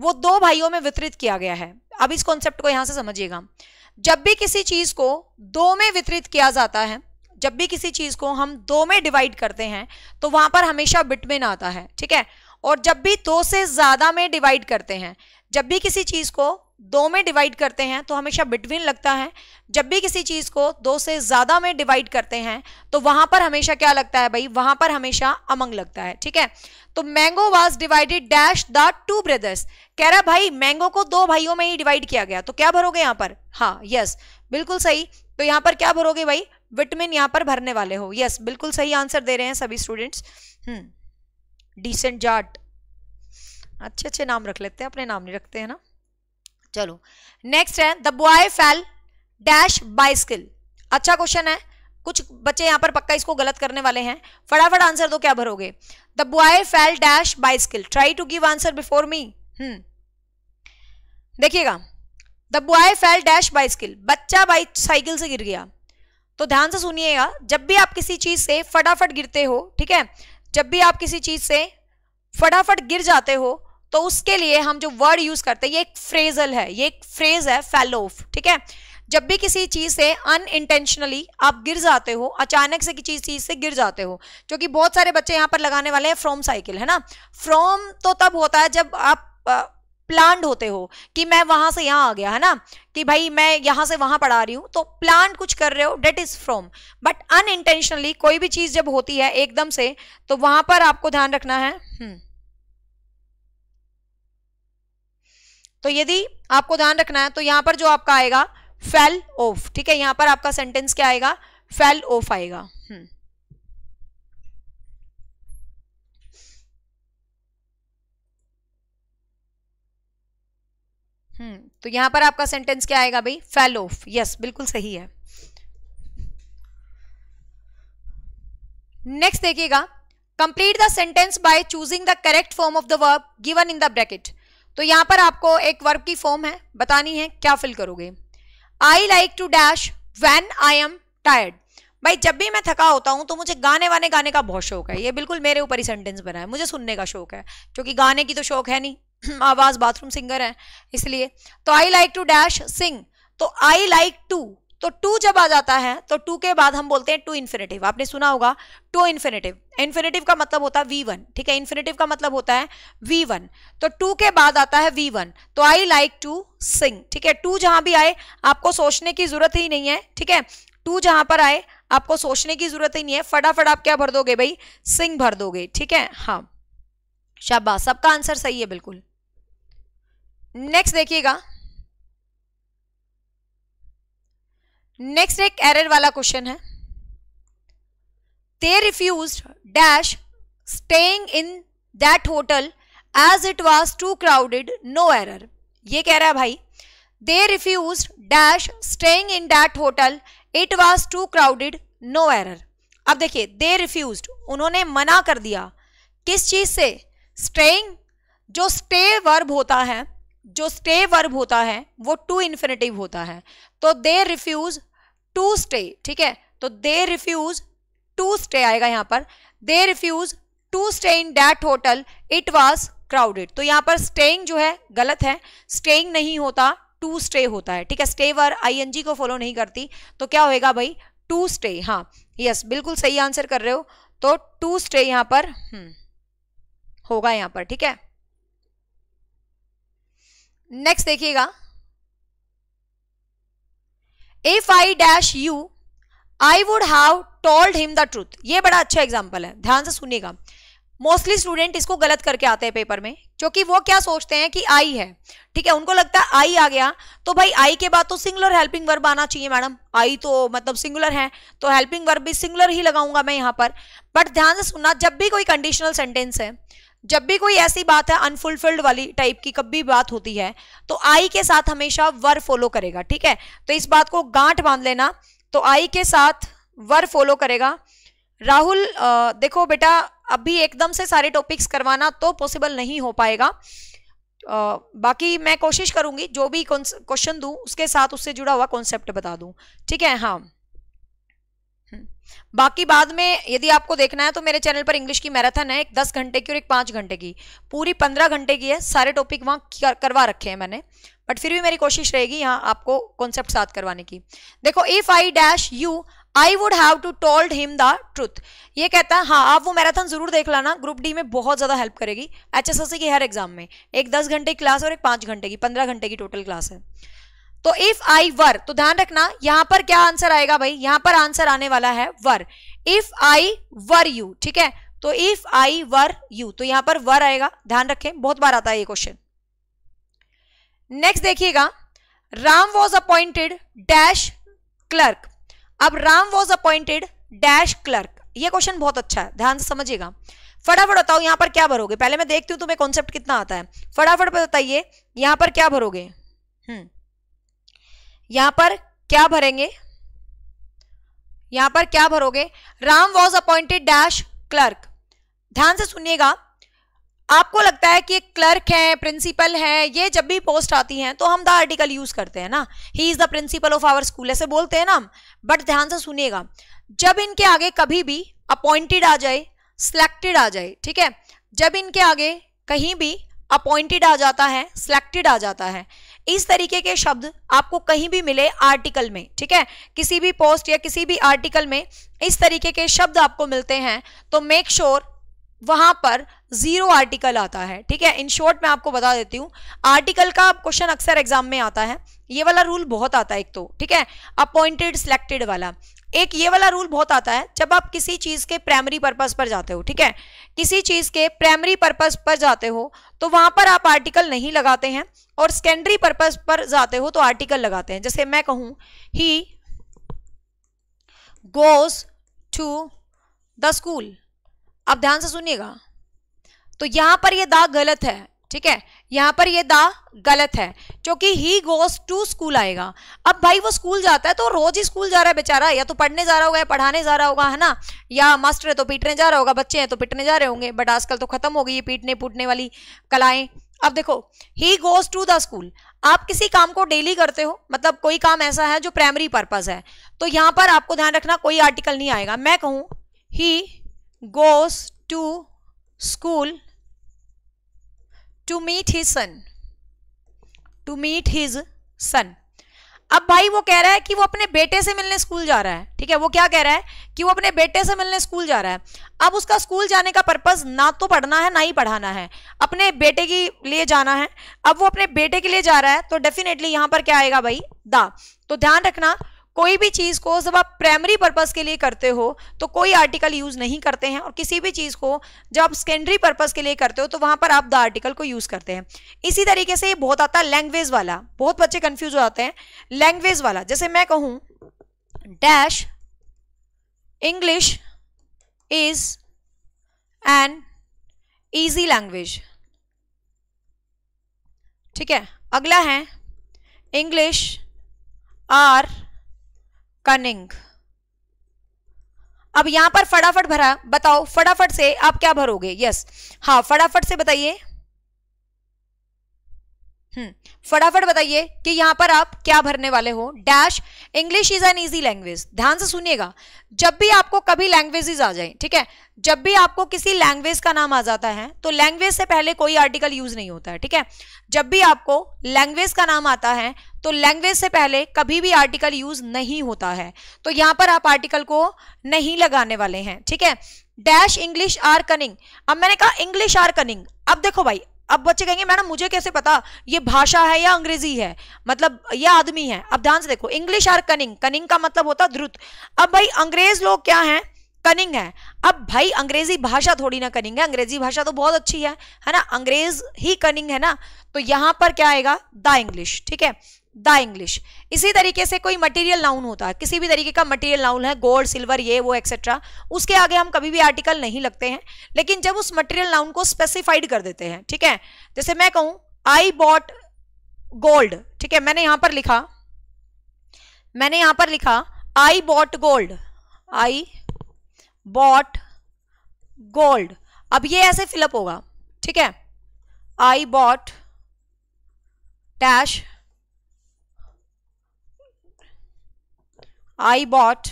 वो दो भाइयों में वितरित किया गया है अब इस कॉन्सेप्ट को यहां से समझिएगा जब भी किसी चीज को दो में वितरित किया जाता है जब भी किसी चीज को हम दो में डिवाइड करते हैं तो वहां पर हमेशा बिटमिन आता है ठीक है और जब भी दो से ज्यादा में डिवाइड करते हैं जब भी किसी चीज को दो में डिवाइड करते हैं तो हमेशा बिटवीन लगता है जब भी किसी चीज़ को दो से ज़्यादा में डिवाइड करते हैं तो वहां पर हमेशा क्या लगता है भाई वहां पर हमेशा अमंग लगता है ठीक है तो mango was divided dash the two brothers कह रहा भाई मैंगो को दो भाइयों में ही डिवाइड किया गया तो क्या भरोगे यहाँ पर हाँ यस बिल्कुल सही तो यहाँ पर क्या भरोगे भाई विटमिन यहाँ पर भरने वाले हो यस बिल्कुल सही आंसर दे रहे हैं सभी स्टूडेंट्स हम्म डिसेंट जाट अच्छे अच्छे नाम रख लेते हैं अपने नाम नहीं रखते हैं ना चलो नेक्स्ट है the boy fell dash bicycle अच्छा क्वेश्चन है कुछ बच्चे यहां पर पक्का इसको गलत करने वाले हैं फटाफट आंसर दो क्या भरोगे the boy fell dash bicycle try to give answer before me hmm देखिएगा the boy fell dash bicycle बच्चा बाइक साइकिल से गिर गया तो ध्यान से सुनिएगा जब भी आप किसी चीज से फटाफट गिरते हो ठीक है जब भी आप किसी चीज से फटाफट गिर जाते हो तो उसके लिए हम जो वर्ड यूज करते हैं ये एक फ्रेजल है ये एक फ्रेज है फैलोफ ठीक है जब भी किसी चीज से अनइंटेंशनली आप गिर जाते हो अचानक से किसी चीज से गिर जाते हो क्योंकि बहुत सारे बच्चे यहाँ पर लगाने वाले हैं फ्रॉम साइकिल है ना फ्रॉम तो तब होता है जब आप प्लान होते हो कि मैं वहां से यहाँ आ गया है ना कि भाई मैं यहाँ से वहां पढ़ा रही हूँ तो प्लान कुछ कर रहे हो that is from but unintentionally कोई भी चीज जब होती है एकदम से तो वहां पर आपको ध्यान रखना है हुँ. हम्म, तो यदि आपको ध्यान रखना है तो यहां पर जो आपका आएगा फेल ऑफ ठीक है यहां पर आपका सेंटेंस क्या आएगा फेल ऑफ आएगा हम्म, हम्म तो यहां पर आपका सेंटेंस क्या आएगा भाई फेल ऑफ यस बिल्कुल सही है नेक्स्ट देखिएगा complete the sentence by choosing the correct form of the verb given in the bracket तो यहां पर आपको एक वर्ब की फॉर्म है बतानी है क्या फिल करोगे I like to dash when I am tired भाई जब भी मैं थका होता हूं तो मुझे गाने वाने गाने का बहुत शौक है ये बिल्कुल मेरे ऊपर ही सेंटेंस बना है मुझे सुनने का शौक है क्योंकि गाने की तो शौक है नहीं आवाज़ बाथरूम सिंगर है इसलिए तो I like to dash sing तो आई लाइक टू तो टू जब आ जाता है तो टू के बाद हम बोलते हैं टू इन्फिनेटिव आपने सुना होगा टू इन्फिनेटिव इन्फिनेटिव का मतलब होता है वी वन ठीक है इन्फिनेटिव का मतलब होता है वी वन तो टू के बाद आता है वी वन तो आई लाइक टू सिंग ठीक है टू जहां भी आए आपको सोचने की जरूरत ही नहीं है ठीक है टू जहां पर आए आपको सोचने की जरूरत ही नहीं है फटाफट आप क्या भर दोगे भाई सिंग भर दोगे ठीक है हाँ शाबाश सबका आंसर सही है बिल्कुल नेक्स्ट देखिएगा नेक्स्ट एक एरर वाला क्वेश्चन है they refuse dash staying in that hotel as it was too crowded no error ये कह रहा है भाई they refuse dash staying in that hotel it was too crowded no error अब देखिए दे रिफ्यूज उन्होंने मना कर दिया किस चीज से स्टेइंग जो स्टे वर्ब होता है जो स्टे वर्ब होता है वो टू इन्फिनेटिव होता है तो दे रिफ्यूज टू स्टे ठीक है तो दे रिफ्यूज टू स्टे आएगा यहां पर they refuse to stay in that hotel it was crowded तो यहां पर स्टेइंग जो है गलत है स्टेइंग नहीं होता टू स्टे होता है ठीक है स्टे वर आईएनजी को फॉलो नहीं करती तो क्या होएगा भाई टू स्टे हाँ यस बिल्कुल सही आंसर कर रहे हो तो टू स्टे यहां पर हम्म, होगा यहां पर ठीक है नेक्स्ट देखिएगा if I dash you I would have told him the truth ये बड़ा अच्छा एग्जाम्पल है ध्यान से सुनिएगा मोस्टली स्टूडेंट इसको गलत करके आते हैं पेपर में क्योंकि वो क्या सोचते हैं कि आई है ठीक है उनको लगता है आई आ गया तो भाई आई के बाद तो सिंगुलर हेल्पिंग वर्ब आना चाहिए मैडम आई तो मतलब सिंगुलर है तो हेल्पिंग वर्ब भी सिंगुलर ही लगाऊंगा मैं यहाँ पर बट ध्यान से सुनना जब भी कोई कंडीशनल सेंटेंस है जब भी कोई ऐसी बात है अनफुलफिल्ड वाली टाइप की कभी बात होती है तो आई के साथ हमेशा वर फॉलो करेगा ठीक है तो इस बात को गांठ बांध लेना तो आई के साथ वर फॉलो करेगा राहुल देखो बेटा अभी एकदम से सारे टॉपिक्स करवाना तो पॉसिबल नहीं हो पाएगा आ, बाकी मैं कोशिश करूंगी जो भी क्वेश्चन दू उसके साथ उससे जुड़ा हुआ कॉन्सेप्ट बता दू ठीक है हाँ बाकी बाद में यदि आपको देखना है तो मेरे चैनल पर इंग्लिश की मैराथन है एक दस घंटे की और एक पाँच घंटे की पूरी पंद्रह घंटे की है सारे टॉपिक वहाँ करवा रखे हैं मैंने बट फिर भी मेरी कोशिश रहेगी यहाँ आपको कॉन्सेप्ट साथ करवाने की देखो if I dash you I would have to told him the truth ये कहता है हाँ आप वो मैराथन जरूर देख लाना ग्रुप डी में बहुत ज़्यादा हेल्प करेगी एच की हर एग्जाम में एक दस घंटे की क्लास और एक पाँच घंटे की पंद्रह घंटे की टोटल क्लास है तो इफ आई वर तो ध्यान रखना यहां पर क्या आंसर आएगा भाई यहां पर आंसर आने वाला है वर इफ आई वर यू ठीक है तो इफ आई वर यू तो यहां पर वर आएगा ध्यान रखें बहुत बार आता है ये क्वेश्चन नेक्स्ट देखिएगा Ram was appointed dash clerk अब Ram was appointed dash clerk ये क्वेश्चन बहुत अच्छा है ध्यान से समझिएगा फटाफट बताओ यहां पर क्या भरोगे पहले मैं देखती हूँ तुम्हें कॉन्सेप्ट कितना आता है फटाफट बताइए यहां पर क्या भरोगे हम्म यहां पर क्या भरेंगे यहां पर क्या भरोगे Ram was appointed dash clerk ध्यान से सुनिएगा आपको लगता है कि क्लर्क है प्रिंसिपल है ये जब भी पोस्ट आती है तो हम द आर्टिकल यूज करते हैं ना he is the principal of our school ऐसे बोलते हैं ना हम बट ध्यान से सुनिएगा जब इनके आगे कभी भी अपॉइंटेड आ जाए सिलेक्टेड आ जाए ठीक है जब इनके आगे कहीं भी अपॉइंटेड आ जाता है सिलेक्टेड आ जाता है इस तरीके के शब्द आपको कहीं भी मिले आर्टिकल में ठीक है किसी भी पोस्ट या किसी भी आर्टिकल में इस तरीके के शब्द आपको मिलते हैं तो मेक श्योर sure वहां पर जीरो आर्टिकल आता है ठीक है इन शॉर्ट मैं आपको बता देती हूँ आर्टिकल का क्वेश्चन अक्सर एग्जाम में आता है ये वाला रूल बहुत आता है एक तो ठीक है अपॉइंटेड सिलेक्टेड वाला एक ये वाला रूल बहुत आता है जब आप किसी चीज के प्राइमरी पर्पज पर जाते हो ठीक है किसी चीज के प्राइमरी पर्पज पर जाते हो तो वहां पर आप आर्टिकल नहीं लगाते हैं और सेकेंडरी पर्पज पर जाते हो तो आर्टिकल लगाते हैं जैसे मैं कहूं he goes to the school आप ध्यान से सुनिएगा तो यहां पर यह दाग गलत है ठीक है यहाँ पर ये द गलत है क्योंकि ही गोज टू स्कूल आएगा अब भाई वो स्कूल जाता है तो रोज ही स्कूल जा रहा है बेचारा या तो पढ़ने जा रहा होगा या पढ़ाने जा रहा होगा है ना या मास्टर है तो पीटने जा रहा होगा बच्चे हैं तो पिटने जा रहे होंगे बट आजकल तो खत्म हो गई ये पीटने पुटने वाली कलाएं अब देखो he goes to the school आप किसी काम को डेली करते हो मतलब कोई काम ऐसा है जो प्राइमरी पर्पज है तो यहाँ पर आपको ध्यान रखना कोई आर्टिकल नहीं आएगा मैं कहूँ he goes to school to meet his son to meet his son अब भाई वो कह रहा है कि वो अपने बेटे से मिलने स्कूल जा रहा है ठीक है वो क्या कह रहा है कि वो अपने बेटे से मिलने स्कूल जा रहा है अब उसका स्कूल जाने का पर्पज ना तो पढ़ना है ना ही पढ़ाना है अपने बेटे के लिए जाना है अब वो अपने बेटे के लिए जा रहा है तो डेफिनेटली यहां पर क्या आएगा भाई दा तो ध्यान रखना कोई भी चीज़ को जब आप प्राइमरी पर्पस के लिए करते हो तो कोई आर्टिकल यूज़ नहीं करते हैं और किसी भी चीज़ को जब आप सेकेंडरी पर्पस के लिए करते हो तो वहां पर आप द आर्टिकल को यूज़ करते हैं इसी तरीके से ये बहुत आता है लैंग्वेज वाला बहुत बच्चे कंफ्यूज हो जाते हैं लैंग्वेज वाला जैसे मैं कहूं dash English is an easy language ठीक है अगला है इंग्लिश आर कनिंग अब यहां पर फटाफट भरा बताओ फटाफट से आप क्या भरोगे यस हाँ फटाफट से बताइए हम्म, फटाफट बताइए कि यहां पर आप क्या भरने वाले हो dash English is an easy language ध्यान से सुनिएगा जब भी आपको कभी लैंग्वेजेस आ जाए ठीक है जब भी आपको किसी लैंग्वेज का नाम आ जाता है तो लैंग्वेज से पहले कोई आर्टिकल यूज नहीं होता है ठीक है जब भी आपको लैंग्वेज का नाम आता है तो लैंग्वेज से पहले कभी भी आर्टिकल यूज नहीं होता है तो यहां पर आप आर्टिकल को नहीं लगाने वाले हैं ठीक है डैश इंग्लिश आर कनिंग अब मैंने कहा इंग्लिश आर कनिंग अब देखो भाई अब बच्चे कहेंगे मैडम मुझे कैसे पता ये भाषा है या अंग्रेजी है मतलब ये आदमी है अब ध्यान से देखो इंग्लिश आर कनिंग कनिंग का मतलब होता द्रुत अब भाई अंग्रेज लोग क्या है कनिंग है अब भाई अंग्रेजी भाषा थोड़ी ना कनिंग है अंग्रेजी भाषा तो बहुत अच्छी है है ना अंग्रेज ही कनिंग है ना तो यहां पर क्या आएगा द इंग्लिश ठीक है द इंग्लिश इसी तरीके से कोई मटेरियल नाउन होता है किसी भी तरीके का मटेरियल नाउन है गोल्ड सिल्वर ये वो एक्सेट्रा उसके आगे हम कभी भी आर्टिकल नहीं लगते हैं लेकिन जब उस मटेरियल नाउन को स्पेसिफाइड कर देते हैं ठीक है जैसे मैं कहूं आई बॉट गोल्ड ठीक है मैंने यहां पर लिखा मैंने यहां पर लिखा I bought gold I bought gold अब ये ऐसे फिलअप होगा ठीक है I bought dash I bought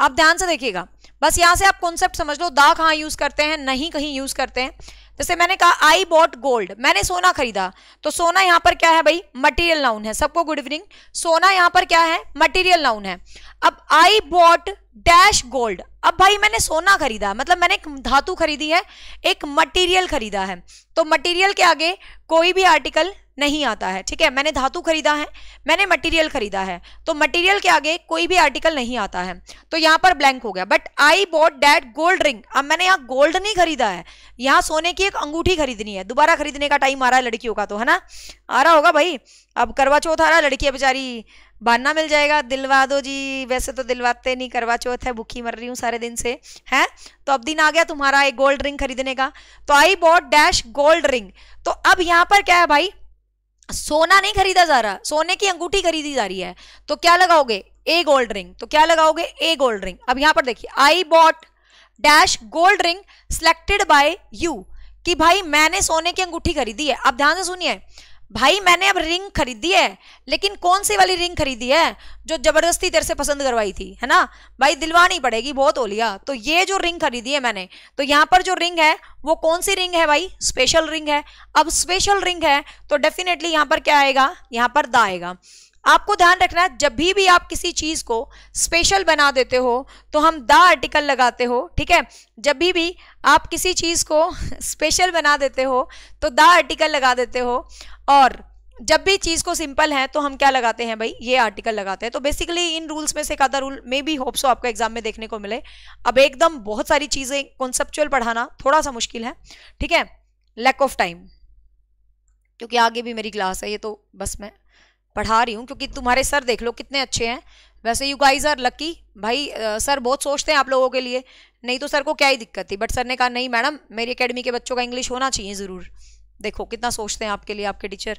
आप ध्यान से देखिएगा बस यहां से आप कॉन्सेप्ट समझ लो दा कहां यूज करते हैं नहीं कहीं यूज करते हैं जैसे मैंने कहा आई बॉट गोल्ड मैंने सोना खरीदा तो सोना यहाँ पर क्या है भाई मटेरियल नाउन है सबको गुड इवनिंग सोना यहाँ पर क्या है मटेरियल नाउन है अब आई बॉट डैश गोल्ड अब भाई मैंने सोना खरीदा है मतलब मैंने एक धातु खरीदी है एक मटेरियल खरीदा है तो मटेरियल के आगे कोई भी आर्टिकल नहीं आता है ठीक है मैंने धातु खरीदा है मैंने मटेरियल खरीदा है तो मटेरियल के आगे कोई भी आर्टिकल नहीं आता है तो यहाँ पर ब्लैंक हो गया but I bought that gold ring अब मैंने यहाँ गोल्ड नहीं खरीदा है यहाँ सोने की एक अंगूठी खरीदनी है दोबारा खरीदने का टाइम आ रहा है लड़कियों का तो है ना आ रहा होगा भाई अब करवा चौथ आ रहा है लड़की बेचारी बाना मिल जाएगा दिलवा दो जी वैसे तो दिलवाते नहीं करवा चौथ है भूखी मर रही हूँ सारे दिन से है तो अब दिन आ गया तुम्हारा एक गोल्ड रिंग खरीदने का तो I bought dash gold ring तो अब यहाँ पर क्या है भाई सोना नहीं खरीदा जा रहा सोने की अंगूठी खरीदी जा रही है तो क्या लगाओगे ए गोल्ड रिंग तो क्या लगाओगे ए गोल्ड रिंग अब यहाँ पर देखिए I bought dash gold ring selected by you कि भाई मैंने सोने की अंगूठी खरीदी है अब ध्यान से सुनिए भाई मैंने अब रिंग खरीदी है लेकिन कौन सी वाली रिंग खरीदी है जो जबरदस्ती तेरे से पसंद करवाई थी है ना भाई दिलवानी पड़ेगी बहुत हो लिया तो ये जो रिंग खरीदी है मैंने तो यहाँ पर जो रिंग है वो कौन सी रिंग है भाई स्पेशल रिंग है अब स्पेशल रिंग है तो डेफिनेटली यहाँ पर क्या आएगा यहाँ पर द आएगा आपको ध्यान रखना है जब भी भी आप किसी चीज को स्पेशल बना देते हो तो हम द आर्टिकल लगाते हो ठीक है जब भी भी आप किसी चीज को स्पेशल बना देते हो तो द आर्टिकल लगा देते हो और जब भी चीज को सिंपल है तो हम क्या लगाते हैं भाई ये आर्टिकल लगाते हैं तो बेसिकली इन रूल्स में से एक आधा रूल मे बी होप्सो आपको एग्जाम में देखने को मिले अब एकदम बहुत सारी चीजें कॉन्सेप्चुअल पढ़ाना थोड़ा सा मुश्किल है ठीक है लैक ऑफ टाइम क्योंकि आगे भी मेरी क्लास है ये तो बस मैं पढ़ा रही हूँ क्योंकि तुम्हारे सर देख लो कितने अच्छे हैं वैसे यू गाइज आर लक्की भाई आ, सर बहुत सोचते हैं आप लोगों के लिए नहीं तो सर को क्या ही दिक्कत थी बट सर ने कहा नहीं मैडम मेरी अकेडमी के बच्चों का इंग्लिश होना चाहिए ज़रूर देखो कितना सोचते हैं आपके लिए आपके टीचर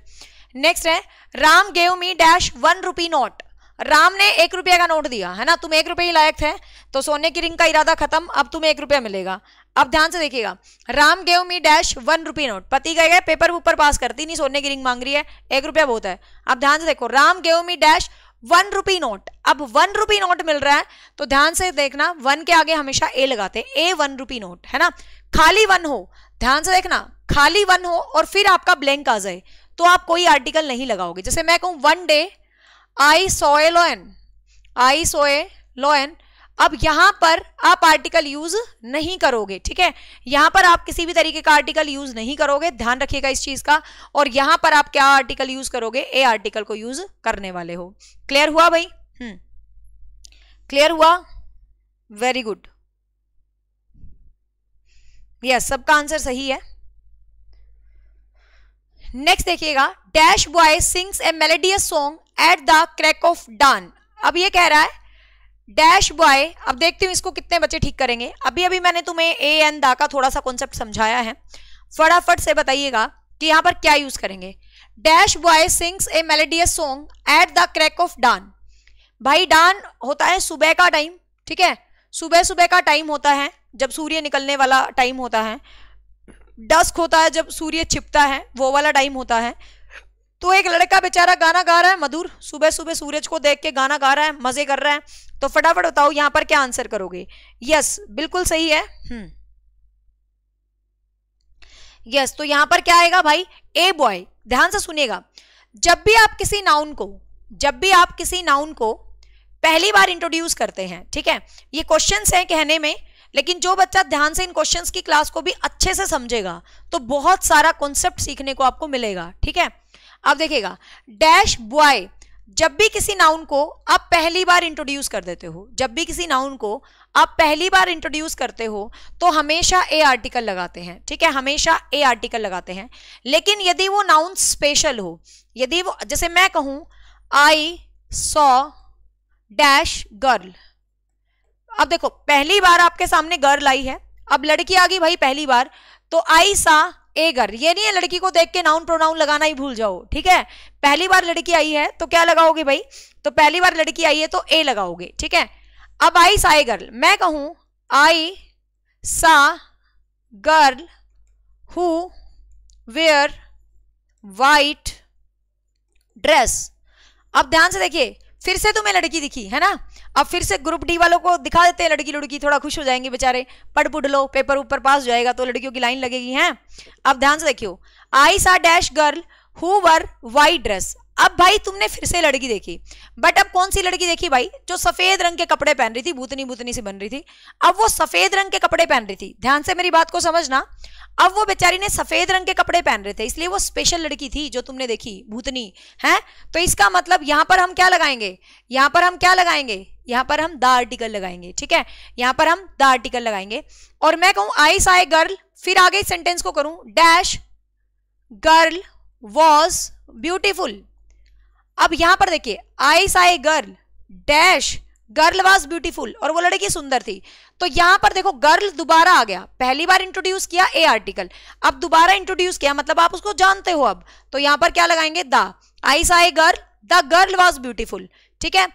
नेक्स्ट है Ram gave me dash one rupee note Ram ने एक रुपया का नोट दिया है ना तुम एक रुपये ही लायक थे तो सोने की रिंग का इरादा खत्म अब तुम्हें एक रुपया मिलेगा अब ध्यान से देखिएगा Ram gave me dash one rupee note पति कह गए पेपर ऊपर पास करती नहीं सोने की रिंग मांग रही है एक रुपया बहुत है अब ध्यान से देखो Ram gave me dash one rupee note अब वन रुपी नोट मिल रहा है तो ध्यान से देखना वन के आगे हमेशा ए लगाते ए वन रुपी नोट है ना खाली वन हो ध्यान से देखना खाली वन हो और फिर आपका ब्लैंक आ जाए तो आप कोई आर्टिकल नहीं लगाओगे जैसे मैं कहूँ वन डे आई सोए लॉयन आई सोए लॉयन अब यहाँ पर आप आर्टिकल यूज नहीं करोगे ठीक है यहाँ पर आप किसी भी तरीके का आर्टिकल यूज नहीं करोगे ध्यान रखिएगा इस चीज का और यहाँ पर आप क्या आर्टिकल यूज करोगे ए आर्टिकल को यूज करने वाले हो क्लियर हुआ भाई हम्म क्लियर हुआ वेरी गुड यस सबका आंसर सही है नेक्स्ट देखिएगा dash boy sings a melodious song at the crack of dawn अब ये कह रहा है डैश बॉय अब देखते हूँ इसको कितने बच्चे ठीक करेंगे अभी अभी मैंने तुम्हें ए एन दा का थोड़ा सा कॉन्सेप्ट समझाया है फटाफट से बताइएगा कि यहाँ पर क्या यूज करेंगे dash boy sings a melodious song at the crack of dawn भाई डान होता है सुबह का टाइम ठीक है सुबह सुबह का टाइम होता है जब सूर्य निकलने वाला टाइम होता है डस्क होता है जब सूर्य छिपता है वो वाला टाइम होता है तो एक लड़का बेचारा गाना गा रहा है मधुर सुबह सुबह सूरज को देख के गाना गा रहा है मजे कर रहा है तो फटाफट बताओ यहां पर क्या आंसर करोगे यस बिल्कुल सही है यस हम्म। तो यहां पर क्या आएगा भाई ए बॉय ध्यान से सुनेगा जब भी आप किसी नाउन को जब भी आप किसी नाउन को पहली बार इंट्रोड्यूस करते हैं ठीक है ये क्वेश्चन है कहने में लेकिन जो बच्चा ध्यान से इन क्वेश्चंस की क्लास को भी अच्छे से समझेगा तो बहुत सारा कॉन्सेप्ट सीखने को आपको मिलेगा ठीक है अब देखिएगा डैश बॉय जब भी किसी नाउन को आप पहली बार इंट्रोड्यूस कर देते हो जब भी किसी नाउन को आप पहली बार इंट्रोड्यूस करते हो तो हमेशा ए आर्टिकल लगाते हैं ठीक है हमेशा ए आर्टिकल लगाते हैं लेकिन यदि वो नाउन स्पेशल हो यदि वो जैसे मैं कहूँ आई सॉ डैश गर्ल अब देखो पहली बार आपके सामने गर्ल आई है अब लड़की आ गई भाई पहली बार तो आई सा ए गर्ल ये नहीं है लड़की को देख के नाउन प्रोनाउन लगाना ही भूल जाओ ठीक है पहली बार लड़की आई है तो क्या लगाओगे भाई तो पहली बार लड़की आई है तो ए लगाओगे ठीक है अब आई सा ए गर्ल मैं कहूं I saw girl who wear white dress अब ध्यान से देखिए फिर से तुम्हें तो लड़की दिखी है ना अब फिर से ग्रुप डी वालों को दिखा देते हैं लड़की लुड़की थोड़ा खुश हो जाएंगे बेचारे पढ़ पुढ़ लो पेपर ऊपर पास जाएगा तो लड़कियों की लाइन लगेगी हैं अब ध्यान से देखियो I saw dash girl who wore white dress अब भाई तुमने फिर से लड़की देखी बट अब कौन सी लड़की देखी भाई जो सफेद रंग के कपड़े पहन रही थी भूतनी भूतनी से बन रही थी अब वो सफेद रंग के कपड़े पहन रही थी ध्यान से मेरी बात को समझना अब वो बेचारी ने सफेद रंग के कपड़े पहन रहे थे इसलिए वो स्पेशल लड़की थी जो तुमने देखी भूतनी है तो इसका मतलब यहां पर हम क्या लगाएंगे यहां पर हम क्या लगाएंगे यहाँ पर हम द आर्टिकल लगाएंगे ठीक है यहाँ पर हम द आर्टिकल लगाएंगे और मैं कहूं आई साय गर्ल फिर आगे सेंटेंस को करूं डैश गर्ल वॉज ब्यूटीफुल अब यहां पर देखिए I saw girl dash girl was beautiful और वो लड़की सुंदर थी तो यहां पर देखो गर्ल दोबारा आ गया पहली बार इंट्रोड्यूस किया ए आर्टिकल अब दोबारा इंट्रोड्यूस किया मतलब आप उसको जानते हो अब तो यहां पर क्या लगाएंगे the I saw girl the girl was beautiful ठीक है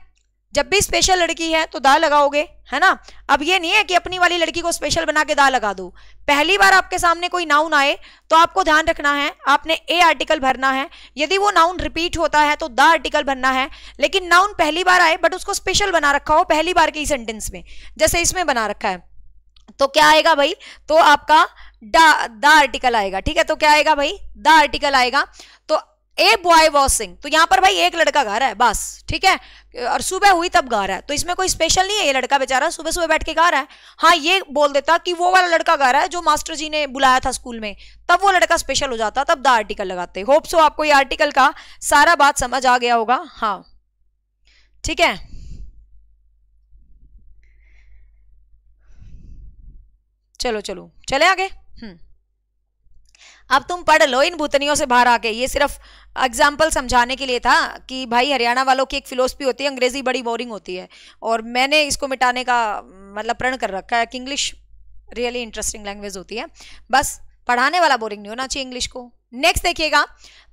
जब भी स्पेशल लड़की है तो दा लगाओगे है ना अब ये नहीं है कि अपनी वाली लड़की को स्पेशल बना के दा लगा दो पहली बार आपके सामने कोई नाउन आए तो आपको ध्यान रखना है आपने ए आर्टिकल भरना है यदि वो नाउन रिपीट होता है तो द आर्टिकल भरना है लेकिन नाउन पहली बार आए बट उसको स्पेशल बना रखा हो पहली बार के ही सेंटेंस में जैसे इसमें बना रखा है तो क्या आएगा भाई तो आपका द आर्टिकल आएगा ठीक है तो क्या आएगा भाई द आर्टिकल आएगा तो ए बॉय वॉसिंग तो यहां पर भाई एक लड़का गा रहा है बस ठीक है और सुबह हुई तब गा रहा है तो इसमें कोई स्पेशल नहीं है ये लड़का बेचारा सुबह सुबह बैठ के गा रहा है हाँ ये बोल देता कि वो वाला लड़का गा रहा है जो मास्टर जी ने बुलाया था स्कूल में तब वो लड़का स्पेशल हो जाता तब द आर्टिकल लगाते होप सो आपको ये आर्टिकल का सारा बात समझ आ गया होगा हाँ ठीक है चलो चलो चले आगे हम्म अब तुम पढ़ लो इन भूतनियों से बाहर आके ये सिर्फ एग्जाम्पल समझाने के लिए था कि भाई हरियाणा वालों की एक फिलोसफी होती है अंग्रेज़ी बड़ी बोरिंग होती है और मैंने इसको मिटाने का मतलब प्रण कर रखा है कि इंग्लिश रियली इंटरेस्टिंग लैंग्वेज होती है बस पढ़ाने वाला बोरिंग नहीं होना चाहिए इंग्लिश को नेक्स्ट देखिएगा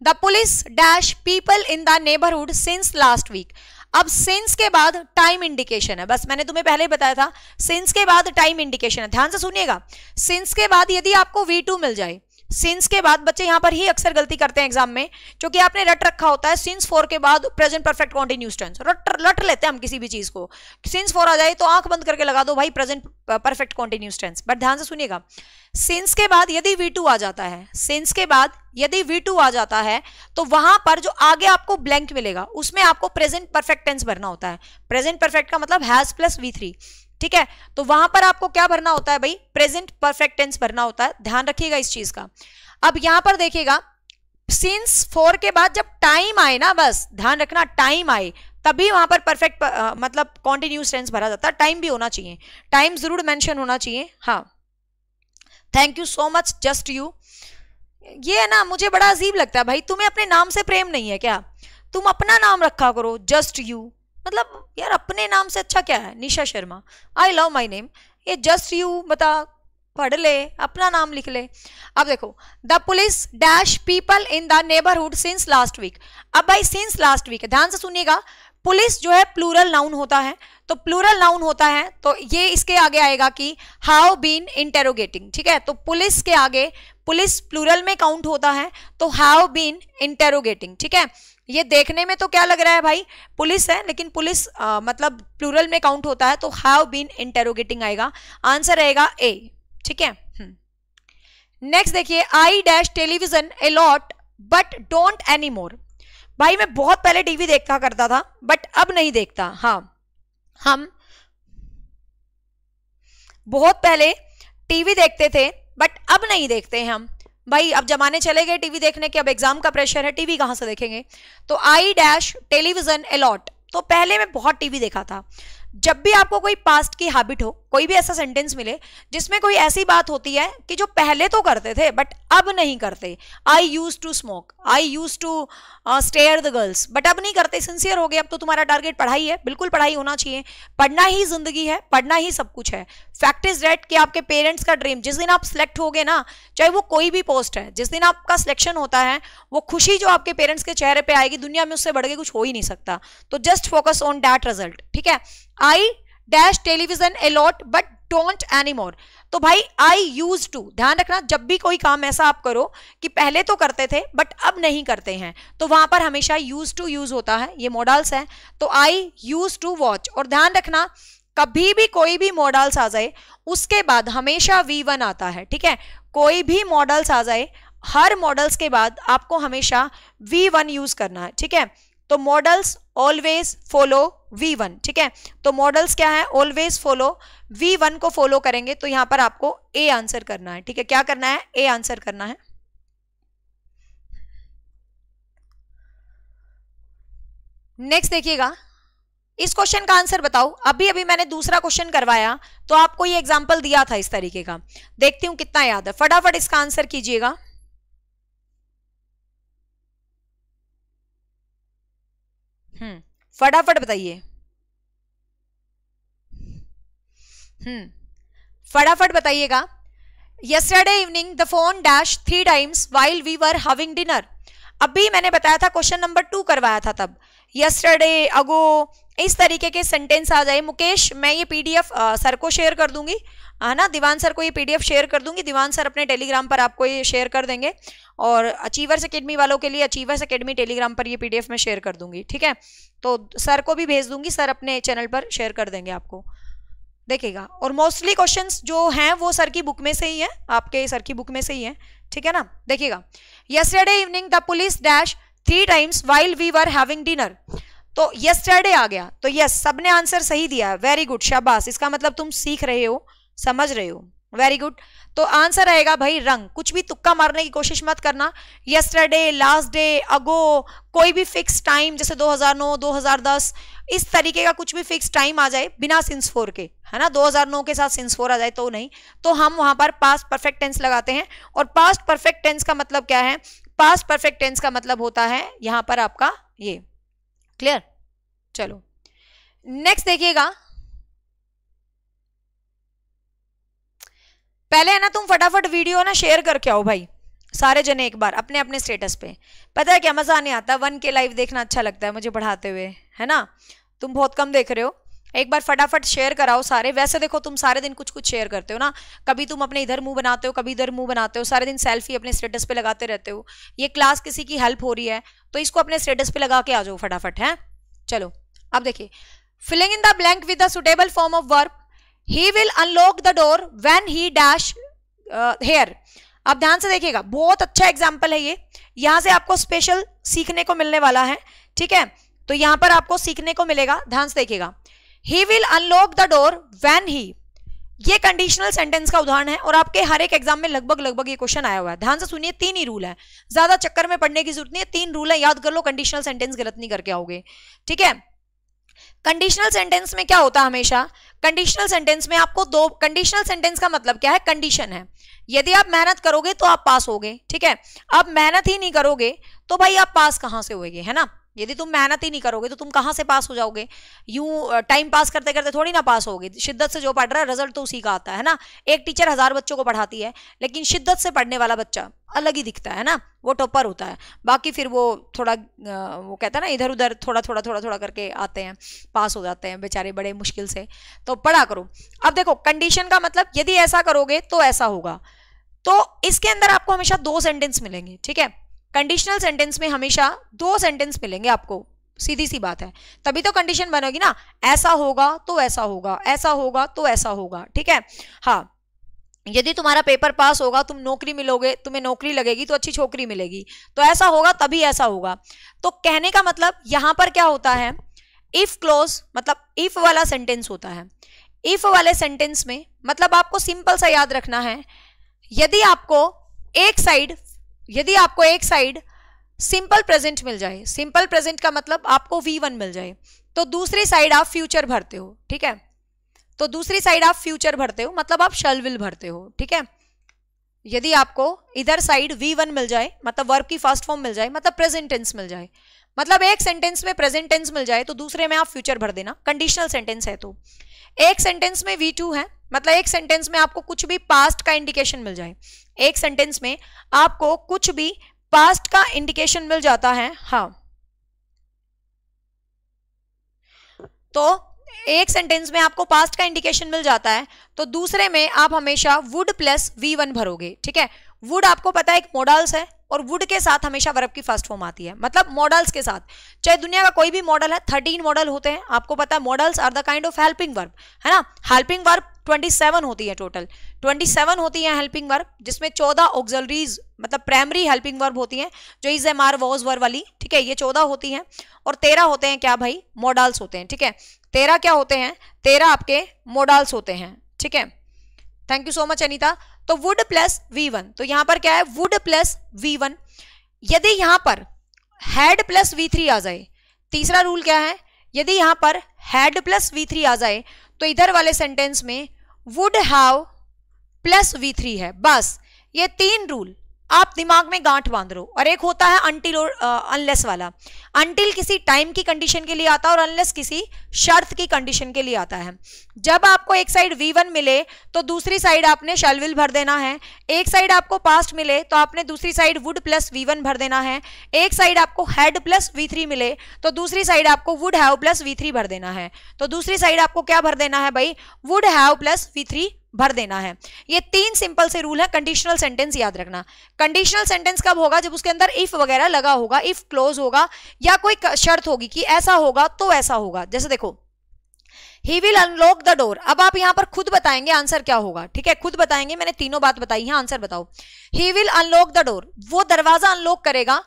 the police dash people in the neighbourhood since last week अब सिंस के बाद टाइम इंडिकेशन है बस मैंने तुम्हें पहले ही बताया था सिंस के बाद टाइम इंडिकेशन है ध्यान से सुनिएगा सिंस के बाद यदि आपको वी टू मिल जाए सिंस के बाद बच्चे यहां पर ही अक्सर गलती करते हैं एग्जाम में क्योंकि आपने रट रखा होता है सिंस फोर के बाद प्रेजेंट परफेक्ट कॉन्टिन्यूस टेंस रट रट लेते हैं हम किसी भी चीज को सिंस फोर आ जाए तो आंख बंद करके लगा दो भाई present perfect continuous tense but ध्यान से सुनिएगा सिंस के बाद यदि वी टू आ जाता है सिंस के बाद यदि वी टू आ जाता है तो वहां पर जो आगे आपको ब्लैंक मिलेगा उसमें आपको प्रेजेंट परफेक्ट टेंस भरना होता है प्रेजेंट परफेक्ट का मतलब हैज प्लस वी थ्री ठीक है तो वहां पर आपको क्या भरना होता है भाई प्रेजेंट परफेक्ट टेंस भरना होता है ध्यान रखिएगा इस चीज का अब यहां पर देखिएगा सिंस फोर के बाद जब टाइम आए ना बस ध्यान रखना टाइम आए तभी वहां पर परफेक्ट मतलब कॉन्टिन्यूस टेंस भरा जाता है टाइम भी होना चाहिए टाइम जरूर मैंशन होना चाहिए हाँ thank you so much just you ये है ना मुझे बड़ा अजीब लगता है भाई तुम्हें अपने नाम से प्रेम नहीं है क्या तुम अपना नाम रखा करो जस्ट यू मतलब यार अपने नाम से अच्छा क्या है Nisha Sharma I love my name ये जस्ट यू बता पढ़ ले अपना नाम लिख ले अब देखो the police dash people in the neighbourhood since last week अब भाई सिंस लास्ट वीक ध्यान से सुनिएगा पुलिस जो है प्लूरल नाउन होता है तो प्लूरल नाउन होता है तो ये इसके आगे आएगा कि हाउ बीन इंटेरोगेटिंग ठीक है तो पुलिस के आगे पुलिस प्लूरल में काउंट होता है तो हाउ बीन इंटेरोगेटिंग ठीक है ये देखने में तो क्या लग रहा है भाई पुलिस है लेकिन पुलिस आ, मतलब प्लूरल में काउंट होता है तो हैव बीन इंटेरोगेटिंग आएगा आंसर रहेगा ए ठीक है हम्म। नेक्स्ट देखिए I dash television a lot but don't any more भाई मैं बहुत पहले टीवी देखा करता था बट अब नहीं देखता हाँ हम बहुत पहले टीवी देखते थे बट अब नहीं देखते हैं हम भाई अब जमाने चले गए टीवी देखने के अब एग्जाम का प्रेशर है टीवी कहां से देखेंगे तो आई डैश टेलीविजन अलॉट तो पहले मैं बहुत टीवी देखा था जब भी आपको कोई पास्ट की हैबिट हो कोई भी ऐसा सेंटेंस मिले जिसमें कोई ऐसी बात होती है कि जो पहले तो करते थे बट अब नहीं करते I use to smoke I use to stare the girls but अब नहीं करते सिंसियर हो गए अब तो तुम्हारा टारगेट पढ़ाई है बिल्कुल पढ़ाई होना चाहिए पढ़ना ही जिंदगी है पढ़ना ही सब कुछ है फैक्ट इज डेट कि आपके पेरेंट्स का ड्रीम जिस दिन आप सिलेक्ट हो गए ना चाहे वो कोई भी पोस्ट है जिस दिन आपका सिलेक्शन होता है वो खुशी जो आपके पेरेंट्स के चेहरे पर आएगी दुनिया में उससे बढ़ के कुछ हो ही नहीं सकता तो just focus on that result ठीक है I dash television a lot but don't anymore तो भाई आई यूज टू ध्यान रखना जब भी कोई काम ऐसा आप करो कि पहले तो करते थे बट अब नहीं करते हैं तो वहां पर हमेशा यूज टू यूज होता है ये मॉडल्स हैं तो आई यूज टू वॉच और ध्यान रखना कभी भी कोई भी मॉडल्स आ जाए उसके बाद हमेशा वी वन आता है ठीक है कोई भी मॉडल्स आ जाए हर मॉडल्स के बाद आपको हमेशा वी वन यूज करना है ठीक है तो models always follow V one ठीक है तो मॉडल्स क्या है ऑलवेज फॉलो वी वन को फॉलो करेंगे तो यहां पर आपको ए आंसर करना है ठीक है क्या करना है ए आंसर करना है नेक्स्ट देखिएगा इस क्वेश्चन का आंसर बताओ अभी अभी मैंने दूसरा क्वेश्चन करवाया तो आपको ये एग्जाम्पल दिया था इस तरीके का देखती हूं कितना याद है फटाफट इसका आंसर कीजिएगा हम्म फटाफट बताइए हम्म फटाफट बताइएगा yesterday evening the phone dash three times while we were having dinner अभी मैंने बताया था क्वेश्चन नंबर टू करवाया था तब यस्टरडे अगो इस तरीके के सेंटेंस आ जाए मुकेश मैं ये पीडीएफ सर को शेयर कर दूंगी है ना दीवान सर को ये पीडीएफ शेयर कर दूंगी दीवान सर अपने टेलीग्राम पर आपको ये शेयर कर देंगे और अचीवर्स अकेडमी वालों के लिए अचीवर्स अकेडमी टेलीग्राम पर ये पीडीएफ मैं शेयर कर दूंगी ठीक है तो सर को भी भेज दूंगी सर अपने चैनल पर शेयर कर देंगे आपको देखेगा और मोस्टली क्वेश्चंस जो हैं वो सर की बुक में से ही है आपके सर की बुक में से ही है ठीक है ना देखिएगा yesterday evening the police dash three times while we were having dinner तो यस्टरडे आ गया तो यस सबने आंसर सही दिया वेरी गुड शाबाश इसका मतलब तुम सीख रहे हो समझ रहे हो वेरी गुड तो आंसर रहेगा भाई रंग कुछ भी तुक्का मारने की कोशिश मत करना यस्टरडे लास्ट डे अगो कोई भी फिक्स टाइम जैसे 2009 2010 इस तरीके का कुछ भी फिक्स टाइम आ जाए बिना सिंस फोर के है ना 2009 के साथ सिंस फोर आ जाए तो नहीं तो हम वहां पर पास्ट परफेक्ट टेंस लगाते हैं और पास्ट परफेक्ट टेंस का मतलब क्या है पास्ट परफेक्ट टेंस का मतलब होता है यहाँ पर आपका ये क्लियर चलो नेक्स्ट देखिएगा पहले है ना तुम फटाफट वीडियो ना शेयर करके आओ भाई सारे जने एक बार अपने अपने स्टेटस पे पता है क्या मज़ा नहीं आता वन के लाइव देखना अच्छा लगता है मुझे पढ़ाते हुए है ना तुम बहुत कम देख रहे हो एक बार फटाफट शेयर कराओ सारे वैसे देखो तुम सारे दिन कुछ कुछ शेयर करते हो ना कभी तुम अपने इधर मुंह बनाते हो कभी इधर मुंह बनाते हो सारे दिन सेल्फी अपने स्टेटस पे लगाते रहते हो ये क्लास किसी की हेल्प हो रही है तो इसको अपने स्टेटस पे लगा के आ जाओ फटाफट है चलो अब देखिए filling in the blank with the suitable form of work he will unlock the door when he dash here अब ध्यान से देखिएगा बहुत अच्छा एग्जाम्पल है ये यहां से आपको स्पेशल सीखने को मिलने वाला है ठीक है तो यहां पर आपको सीखने को मिलेगा ध्यान से देखिएगा he will unlock the door when he ये कंडीशनल सेंटेंस का उदाहरण है और आपके हर एक एग्जाम में लगभग लगभग ये क्वेश्चन आया हुआ है ध्यान से सुनिए तीन ही रूल है ज्यादा चक्कर में पढ़ने की जरूरत नहीं है तीन रूल है याद कर लो कंडीशनल सेंटेंस गलत नहीं करके आओगे ठीक है कंडीशनल सेंटेंस में क्या होता है हमेशा कंडीशनल सेंटेंस में आपको दो कंडीशनल सेंटेंस का मतलब क्या है कंडीशन है यदि आप मेहनत करोगे तो आप पास होगे ठीक है अब मेहनत ही नहीं करोगे तो भाई आप पास कहां से होगे है ना यदि तुम मेहनत ही नहीं करोगे तो तुम कहाँ से पास हो जाओगे यू टाइम पास करते करते थोड़ी ना पास होगी शिद्दत से जो पढ़ रहा है रिजल्ट तो उसी का आता है ना एक टीचर हज़ार बच्चों को पढ़ाती है लेकिन शिद्दत से पढ़ने वाला बच्चा अलग ही दिखता है ना वो टॉपर होता है बाकी फिर वो थोड़ा वो कहता है ना इधर उधर थोड़ा थोड़ा थोड़ा थोड़ा करके आते हैं पास हो जाते हैं बेचारे बड़े मुश्किल से तो पढ़ा करो अब देखो कंडीशन का मतलब यदि ऐसा करोगे तो ऐसा होगा तो इसके अंदर आपको हमेशा दो सेंटेंस मिलेंगे ठीक है कंडीशनल सेंटेंस में हमेशा दो सेंटेंस मिलेंगे आपको सीधी सी बात है तभी तो कंडीशन बनोगी ना ऐसा होगा तो ऐसा होगा ऐसा होगा तो ऐसा होगा ठीक है हाँ यदि तुम्हारा पेपर पास होगा तुम नौकरी मिलोगे तुम्हें नौकरी लगेगी तो अच्छी छोकरी मिलेगी तो ऐसा होगा तभी ऐसा होगा तो कहने का मतलब यहां पर क्या होता है इफ क्लोज मतलब इफ वाला सेंटेंस होता है इफ वाले सेंटेंस में मतलब आपको सिंपल सा याद रखना है यदि आपको एक साइड यदि आपको एक साइड सिंपल प्रेजेंट मिल जाए सिंपल प्रेजेंट का मतलब आपको वी वन मिल जाए तो दूसरी साइड आप फ्यूचर भरते हो ठीक है तो दूसरी साइड आप फ्यूचर भरते हो मतलब आप शल विल भरते हो ठीक है यदि आपको इधर साइड वी वन मिल जाए मतलब वर्ब की फर्स्ट फॉर्म मिल जाए मतलब प्रेजेंट टेंस मिल जाए मतलब एक सेंटेंस में प्रेजेंट टेंस मिल जाए तो दूसरे में आप फ्यूचर भर देना कंडीशनल सेंटेंस है तो एक सेंटेंस में वी टू है मतलब एक सेंटेंस में आपको कुछ भी पास्ट का इंडिकेशन मिल जाए एक सेंटेंस में आपको कुछ भी पास्ट का इंडिकेशन मिल जाता है हा तो एक सेंटेंस में आपको पास्ट का इंडिकेशन मिल जाता है तो दूसरे में आप हमेशा वुड प्लस वी वन भरोगे ठीक है वुड आपको पता है एक मॉडल्स है और वुड के साथ हमेशा वर्ब की फर्स्ट फॉर्म आती है मतलब मॉडल्स के साथ चाहे दुनिया का कोई भी मॉडल है थर्टीन मॉडल होते हैं आपको पता है models are the kind of helping verb है ना हेल्पिंग वर्ब 27 होती है टोटल 27 होती है हेल्पिंग वर्ब जिसमें 14 ऑक्सलरीज मतलब प्राइमरी हेल्पिंग वर्ब होती हैं जो is am are was were वाली ठीक है ये 14 होती हैं और 13 होते हैं क्या भाई मोडाल्स होते हैं ठीक है 13 क्या होते हैं 13 आपके मोडाल्स होते हैं ठीक है thank you so much Anita तो वुड प्लस वी वन तो यहां पर क्या है वुड प्लस वी वन यदि यहां पर हैड प्लस वी थ्री आ जाए तीसरा रूल क्या है यदि यहां पर हैड प्लस वी थ्री आ जाए तो इधर वाले सेंटेंस में would have plus V three है बस ये तीन रूल आप दिमाग में गांठ बांध रो और एक होता है अनटिल और अनलेस वाला अनटिल किसी टाइम की कंडीशन के लिए आता है और अनलेस किसी शर्त की कंडीशन के लिए आता है जब आपको एक साइड वी वन मिले तो दूसरी साइड आपने शेलविल भर देना है एक साइड आपको पास्ट मिले तो आपने दूसरी side would plus V one भर देना है एक साइड आपको हैड प्लस वी थ्री मिले तो दूसरी साइड आपको would have plus V three भर देना है तो दूसरी साइड आपको क्या भर देना है भाई would have plus V three भर देना है ये तीन सिंपल से रूल है कंडीशनल सेंटेंस याद रखना कंडीशनल सेंटेंस कब होगा जब उसके अंदर इफ वगैरह लगा होगा इफ क्लोज होगा या कोई शर्त होगी कि ऐसा होगा तो ऐसा होगा जैसे देखो he will unlock the door अब आप यहां पर खुद बताएंगे आंसर क्या होगा ठीक है खुद बताएंगे मैंने तीनों बात बताई है आंसर बताओ he will unlock the door वो दरवाजा अनलॉक करेगा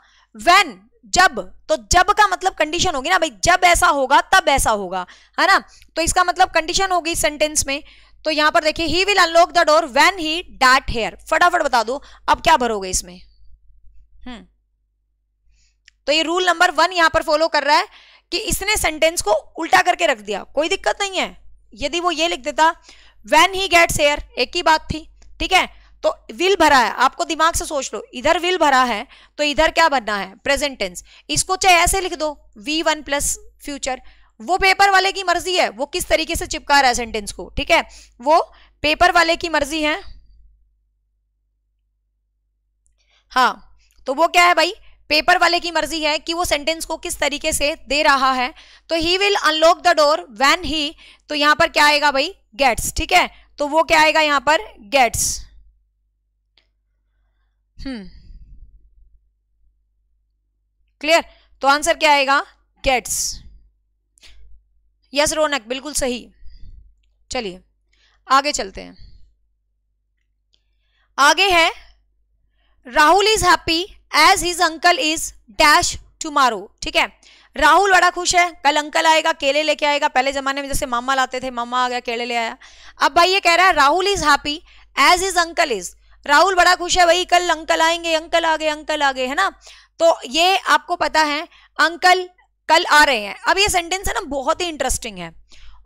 वेन जब तो जब का मतलब कंडीशन होगी ना भाई जब ऐसा होगा तब ऐसा होगा है ना तो इसका मतलब कंडीशन होगी सेंटेंस में तो यहां पर देखिए he will unlock the door when he that hair फटाफट बता दो अब क्या भरोगे इसमें हम्म तो ये रूल नंबर वन यहां पर फॉलो कर रहा है कि इसने सेंटेंस को उल्टा करके रख दिया कोई दिक्कत नहीं है यदि वो ये लिख देता वेन ही गेट्स हेयर एक ही बात थी ठीक है तो विल भरा है आपको दिमाग से सोच लो इधर विल भरा है तो इधर क्या बनना है प्रेजेंट टेंस इसको चाहे ऐसे लिख दो वी वन प्लस फ्यूचर वो पेपर वाले की मर्जी है वो किस तरीके से चिपका रहा है सेंटेंस को ठीक है वो पेपर वाले की मर्जी है हाँ तो वो क्या है भाई पेपर वाले की मर्जी है कि वो सेंटेंस को किस तरीके से दे रहा है तो he will unlock the door when he तो यहां पर क्या आएगा भाई गेट्स ठीक है तो वो क्या आएगा यहां पर गेट्स हम्म क्लियर तो आंसर क्या आएगा गेट्स यस रौनक बिल्कुल सही चलिए आगे चलते हैं आगे है Rahul is happy as his uncle is dash tomorrow ठीक है राहुल बड़ा खुश है कल अंकल आएगा केले लेके आएगा पहले जमाने में जैसे मामा लाते थे मामा आ गया केले ले आया अब भाई ये कह रहा है Rahul is happy as is uncle is Rahul बड़ा खुश है भाई कल अंकल आएंगे अंकल आ गए अंकल आ गए है ना तो ये आपको पता है अंकल कल आ रहे हैं अब ये सेंटेंस है ना बहुत ही इंटरेस्टिंग है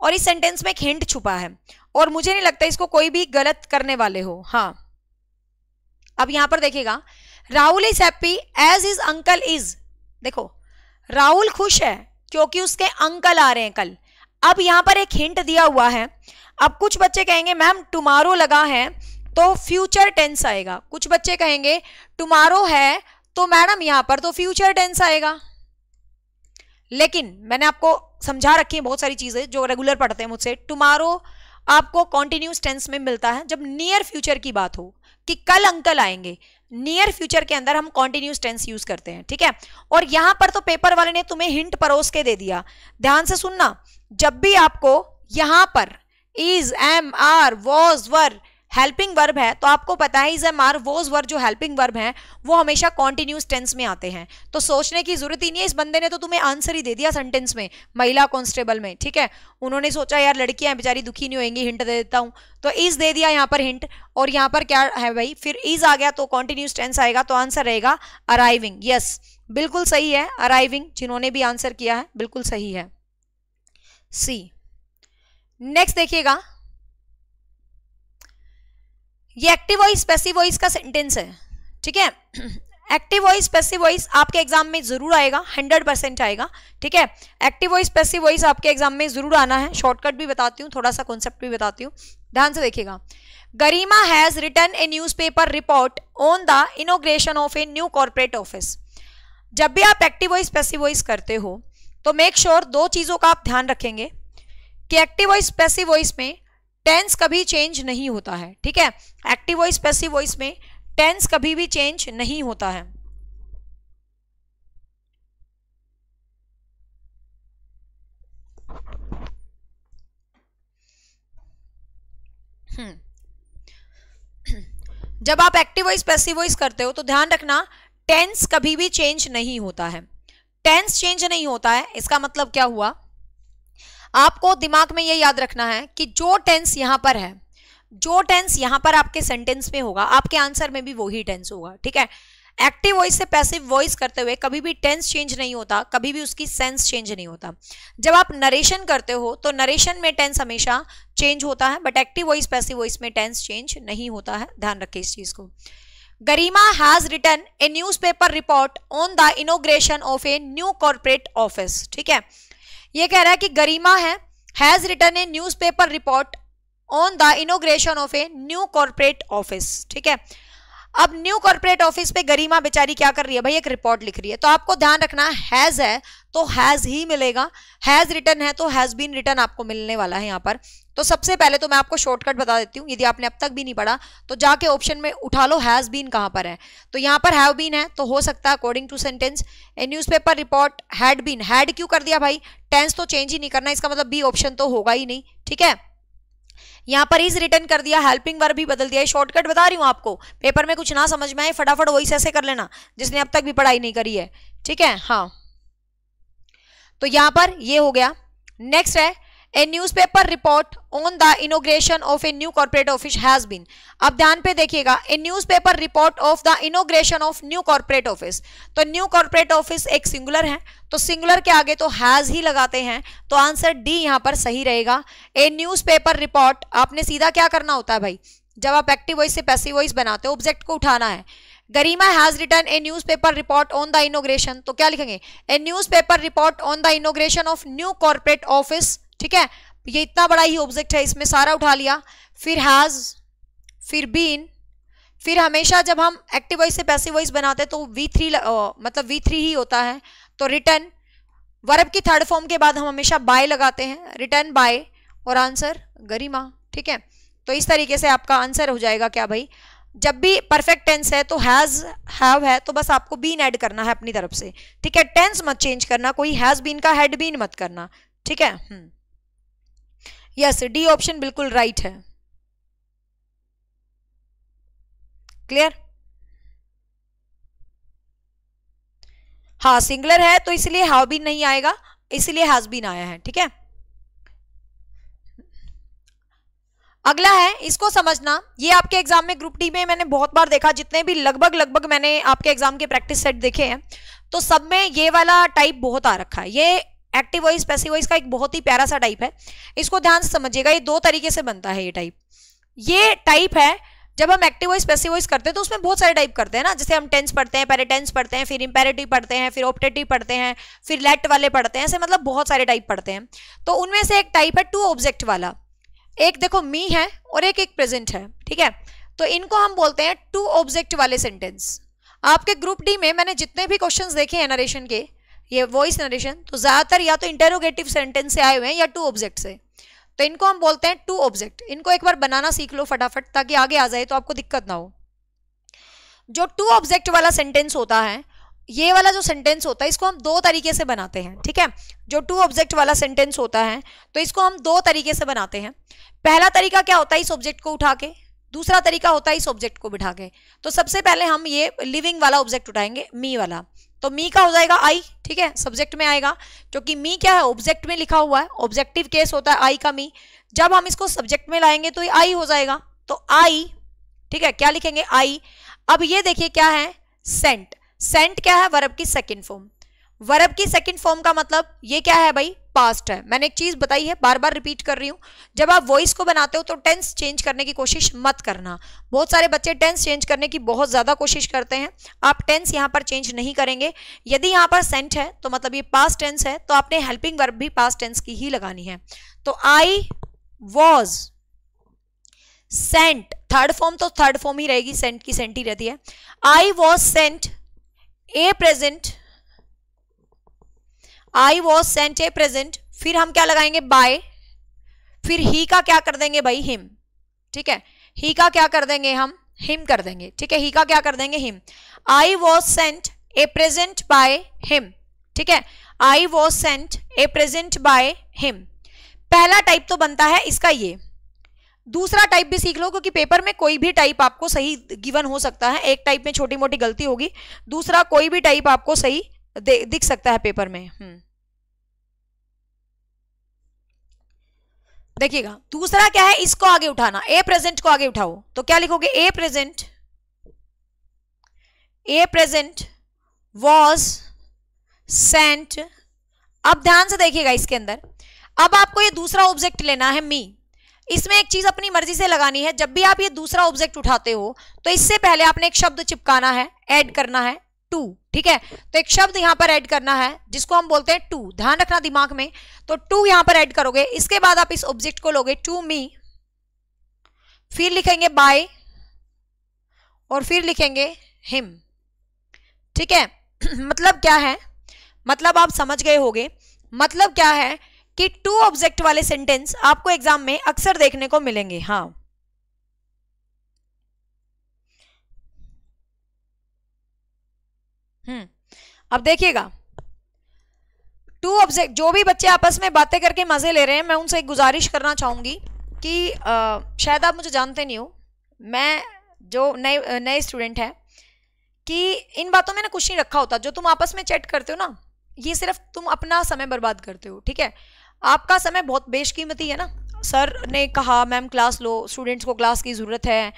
और इस सेंटेंस में एक हिंट छुपा है और मुझे नहीं लगता इसको कोई भी गलत करने वाले हो हाँ अब यहां पर देखिएगा Rahul is happy as is uncle is देखो राहुल खुश है क्योंकि उसके अंकल आ रहे हैं कल अब यहां पर एक हिंट दिया हुआ है अब कुछ बच्चे कहेंगे मैम टुमारो लगा है तो फ्यूचर टेंस आएगा कुछ बच्चे कहेंगे टुमारो है तो मैडम यहां पर तो फ्यूचर टेंस आएगा लेकिन मैंने आपको समझा रखी है बहुत सारी चीज़ें जो रेगुलर पढ़ते हैं मुझसे टुमारो आपको कॉन्टिन्यूस टेंस में मिलता है जब नियर फ्यूचर की बात हो कि कल अंकल आएंगे नियर फ्यूचर के अंदर हम कॉन्टिन्यूस टेंस यूज करते हैं ठीक है और यहां पर तो पेपर वाले ने तुम्हें हिंट परोस के दे दिया ध्यान से सुनना जब भी आपको यहां पर is am are was were helping verb है तो आपको पता है is am are was verb जो हेल्पिंग वर्ब हैं वो हमेशा कॉन्टिन्यूस टेंस में आते हैं तो सोचने की जरूरत ही नहीं है इस बंदे ने तो तुम्हें आंसर ही दे दिया सेंटेंस में महिला कॉन्स्टेबल में ठीक है उन्होंने सोचा यार लड़कियां बेचारी दुखी नहीं होंगी हिंट दे देता हूँ तो इज दे दिया यहाँ पर हिंट और यहाँ पर क्या है भाई फिर इज आ गया तो कॉन्टिन्यूस टेंस आएगा तो आंसर रहेगा अराइविंग यस बिल्कुल सही है अराइविंग जिन्होंने भी आंसर किया है बिल्कुल सही है सी नेक्स्ट देखिएगा ये एक्टिव वॉइस पैसिव वॉइस का सेंटेंस है ठीक है एक्टिव वॉइस पैसिव वॉइस आपके एग्जाम में जरूर आएगा हंड्रेड परसेंट आएगा ठीक है एक्टिव वॉइस पैसिव वॉइस आपके एग्जाम में जरूर आना है शॉर्टकट भी बताती हूँ थोड़ा सा कॉन्सेप्ट भी बताती हूँ ध्यान से देखिएगा Garima has return a newspaper report on the inauguration of a new corporate office जब भी आप एक्टिव वॉइस पैसिव वॉइस करते हो तो मेक श्योर sure दो चीज़ों का आप ध्यान रखेंगे कि एक्टिव वॉइस पैसिव वॉइस में टेंस कभी चेंज नहीं होता है ठीक है एक्टिव वॉइस पैसिव वॉइस में टेंस कभी भी चेंज नहीं होता है हम्म। जब आप एक्टिव वॉइस पैसिव वॉइस करते हो तो ध्यान रखना टेंस कभी भी चेंज नहीं होता है टेंस चेंज नहीं होता है इसका मतलब क्या हुआ आपको दिमाग में यह याद रखना है कि जो टेंस यहां पर है जो टेंस यहां पर आपके सेंटेंस में होगा आपके आंसर में भी वही टेंस होगा ठीक है एक्टिव वॉइस से पैसिव वॉइस करते हुए कभी भी टेंस चेंज नहीं होता कभी भी उसकी सेंस चेंज नहीं होता जब आप नरेशन करते हो तो नरेशन में टेंस हमेशा चेंज होता है but active voice passive voice में टेंस चेंज नहीं होता है ध्यान रखें इस चीज़ को Garima has return a paper report on the inauguration of a new corporate office ठीक है ये कह रहा है कि गरिमा है has return a newspaper report on the inauguration of a new corporate office ठीक है अब न्यू कॉर्पोरेट ऑफिस पे गरिमा बेचारी क्या कर रही है भाई एक रिपोर्ट लिख रही है तो आपको ध्यान रखना हैज है तो हैज ही मिलेगा हैज रिटर्न है तो हैज बीन रिटर्न आपको मिलने वाला है यहाँ पर तो सबसे पहले तो मैं आपको शॉर्टकट बता देती हूँ यदि आपने अब तक भी नहीं पढ़ा तो जाके ऑप्शन में उठा लो हैज़ बीन कहाँ पर है तो यहाँ पर हैव बीन है तो हो सकता है according to sentence a newspaper report had been had क्यों कर दिया भाई टेंस तो चेंज ही नहीं करना इसका मतलब बी ऑप्शन तो होगा ही नहीं ठीक है यहाँ पर इज रिटर्न कर दिया हेल्पिंग वर्ब भी बदल दिया है शॉर्टकट बता रही हूँ आपको पेपर में कुछ ना समझ में आए फटाफट वॉइस ऐसे कर लेना जिसने अब तक भी पढ़ाई नहीं करी है ठीक है हाँ तो यहाँ पर ये हो गया नेक्स्ट है a newspaper report on the inauguration of a new corporate office has been अब ध्यान पे देखिएगा a newspaper report of the inauguration of new corporate office तो न्यू कॉर्पोरेट ऑफिस एक सिंगुलर है तो सिंगुलर के आगे तो हैज ही लगाते हैं तो आंसर डी यहाँ पर सही रहेगा ए न्यूज़पेपर रिपोर्ट आपने सीधा क्या करना होता है भाई जब आप एक्टिव वॉइस से पैसिव वॉइस बनाते हो ऑब्जेक्ट को उठाना है Garima has return a newspaper report on the inauguration तो क्या लिखेंगे a newspaper report on the inauguration of new corporate office ठीक है ये इतना बड़ा ही ऑब्जेक्ट है इसमें सारा उठा लिया फिर हैज़ फिर बीन फिर हमेशा जब हम एक्टिव वॉइस से पैसिव वॉइस बनाते हैं तो वी थ्री मतलब वी थ्री ही होता है तो रिटर्न वर्ब की थर्ड फॉर्म के बाद हम हमेशा बाय लगाते हैं रिटर्न बाय और आंसर गरिमा ठीक है तो इस तरीके से आपका आंसर हो जाएगा क्या भाई जब भी परफेक्ट टेंस है तो हैज़ हैव है तो बस आपको बीन ऐड करना है अपनी तरफ से ठीक है टेंस मत चेंज करना कोई हैज़ बीन का हैड बीन मत करना ठीक है हम्म। यस डी ऑप्शन बिल्कुल राइट है क्लियर हाँ सिंगलर है तो इसलिए हाव बीन नहीं आएगा इसलिए हैज बीन आया है ठीक है अगला है इसको समझना ये आपके एग्जाम में ग्रुप डी में मैंने बहुत बार देखा जितने भी लगभग लगभग मैंने आपके एग्जाम के प्रैक्टिस सेट देखे हैं तो सब में ये वाला टाइप बहुत आ रखा है ये एक्टिव वॉइस पैसिव वॉइस का एक बहुत ही प्यारा सा टाइप है इसको ध्यान से समझिएगा ये दो तरीके से बनता है ये टाइप ये टाइप है जब हम एक्टिव वॉइस पैसिव वॉइस करते हैं तो उसमें बहुत सारे टाइप करते हैं ना जैसे हम टेंस पढ़ते हैं पेरेटेंस पढ़ते हैं फिर इम्पेरेटिव पढ़ते हैं फिर ऑप्टेटिव पढ़ते हैं फिर लेट वाले पढ़ते हैं ऐसे मतलब बहुत सारे टाइप पढ़ते हैं तो उनमें से एक टाइप है टू ऑब्जेक्ट वाला एक देखो मी है और एक एक प्रेजेंट है ठीक है तो इनको हम बोलते हैं टू ऑब्जेक्ट वाले सेंटेंस आपके ग्रुप डी में मैंने जितने भी क्वेश्चंस देखे हैं नरेशन के ये वॉइस नरेशन तो ज़्यादातर या तो इंटेरोगेटिव सेंटेंस से आए हुए हैं या टू ऑब्जेक्ट से तो इनको हम बोलते हैं टू ऑब्जेक्ट इनको एक बार बनाना सीख लो फटाफट ताकि आगे आ जाए तो आपको दिक्कत ना हो जो टू ऑब्जेक्ट वाला सेंटेंस होता है ये वाला जो सेंटेंस होता है इसको हम दो तरीके से बनाते हैं ठीक है जो टू ऑब्जेक्ट वाला सेंटेंस होता है तो इसको हम दो तरीके से बनाते हैं पहला तरीका क्या होता है इस ऑब्जेक्ट को उठा के दूसरा तरीका होता है इस ऑब्जेक्ट को बिठा के तो सबसे पहले हम ये लिविंग वाला ऑब्जेक्ट उठाएंगे मी वाला तो मी का हो जाएगा आई ठीक है सब्जेक्ट में आएगा क्योंकि मी क्या है ऑब्जेक्ट में लिखा हुआ है ऑब्जेक्टिव केस होता है आई का मी जब हम इसको सब्जेक्ट में लाएंगे तो ये आई हो जाएगा तो आई ठीक है क्या लिखेंगे आई अब ये देखिए क्या है सेंट सेंट क्या है वर्ब की सेकेंड फॉर्म वर्ब की सेकेंड फॉर्म का मतलब ये क्या है भाई पास्ट है मैंने एक चीज बताई है बार बार रिपीट कर रही हूँ जब आप वॉइस को बनाते हो तो टेंस चेंज करने की कोशिश मत करना बहुत सारे बच्चे टेंस चेंज करने की बहुत ज़्यादा कोशिश करते हैं आप टेंस यहाँ पर चेंज नहीं करेंगे यदि यहाँ पर सेंट है तो मतलब ये पास्ट टेंस है तो आपने हेल्पिंग वर्ब भी पास्ट टेंस की ही लगानी है तो I was sent third form तो थर्ड फॉर्म ही रहेगी सेंट की सेंट ही रहती है I was sent a present I was sent a present फिर हम क्या लगाएंगे बाय फिर ही का क्या कर देंगे भाई हिम ठीक है ही का क्या कर देंगे हम हिम कर देंगे ठीक है ही का क्या कर देंगे him I was sent a present by him ठीक है I was sent a present by him पहला टाइप तो बनता है इसका ये दूसरा टाइप भी सीख लो क्योंकि पेपर में कोई भी टाइप आपको सही गिवन हो सकता है एक टाइप में छोटी मोटी गलती होगी दूसरा कोई भी टाइप आपको सही दिख सकता है पेपर में हम्म देखिएगा दूसरा क्या है इसको आगे उठाना ए प्रेजेंट को आगे उठाओ तो क्या लिखोगे a present a present was sent अब ध्यान से देखिएगा इसके अंदर अब आपको ये दूसरा ऑब्जेक्ट लेना है मी इसमें एक चीज अपनी मर्जी से लगानी है जब भी आप ये दूसरा ऑब्जेक्ट उठाते हो तो इससे पहले आपने एक शब्द चिपकाना है ऐड करना है टू ठीक है तो एक शब्द यहां पर ऐड करना है जिसको हम बोलते हैं टू ध्यान रखना दिमाग में तो टू यहां पर ऐड करोगे इसके बाद आप इस ऑब्जेक्ट को लोगे टू मी फिर लिखेंगे बाय और फिर लिखेंगे हिम ठीक है मतलब क्या है मतलब आप समझ गए होगे मतलब क्या है कि टू ऑब्जेक्ट वाले सेंटेंस आपको एग्जाम में अक्सर देखने को मिलेंगे हाँ हम्म। अब देखिएगा टू ऑब्जेक्ट जो भी बच्चे आपस में बातें करके मजे ले रहे हैं मैं उनसे एक गुजारिश करना चाहूंगी कि आ, शायद आप मुझे जानते नहीं हो मैं जो नए नए स्टूडेंट हैं कि इन बातों में ना कुछ नहीं रखा होता जो तुम आपस में चैट करते हो ना ये सिर्फ तुम अपना समय बर्बाद करते हो ठीक है आपका समय बहुत बेशकीमती है ना सर ने कहा मैम क्लास लो स्टूडेंट्स को क्लास की ज़रूरत है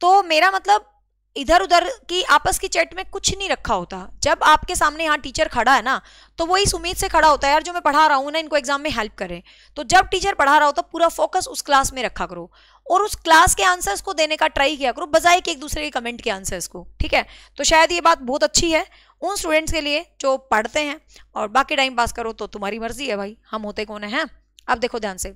तो मेरा मतलब इधर उधर की आपस की चैट में कुछ नहीं रखा होता जब आपके सामने यहाँ टीचर खड़ा है ना तो वो इस उम्मीद से खड़ा होता है यार जो मैं पढ़ा रहा हूँ ना इनको एग्जाम में हेल्प करें तो जब टीचर पढ़ा रहा हो तो पूरा फोकस उस क्लास में रखा करो और उस क्लास के आंसर्स को देने का ट्राई किया करो बजाय कि एक दूसरे के कमेंट के आंसर्स को ठीक है तो शायद ये बात बहुत अच्छी है उन स्टूडेंट्स के लिए जो पढ़ते हैं और बाकी टाइम पास करो तो तुम्हारी मर्जी है भाई हम होते कौन है अब देखो ध्यान से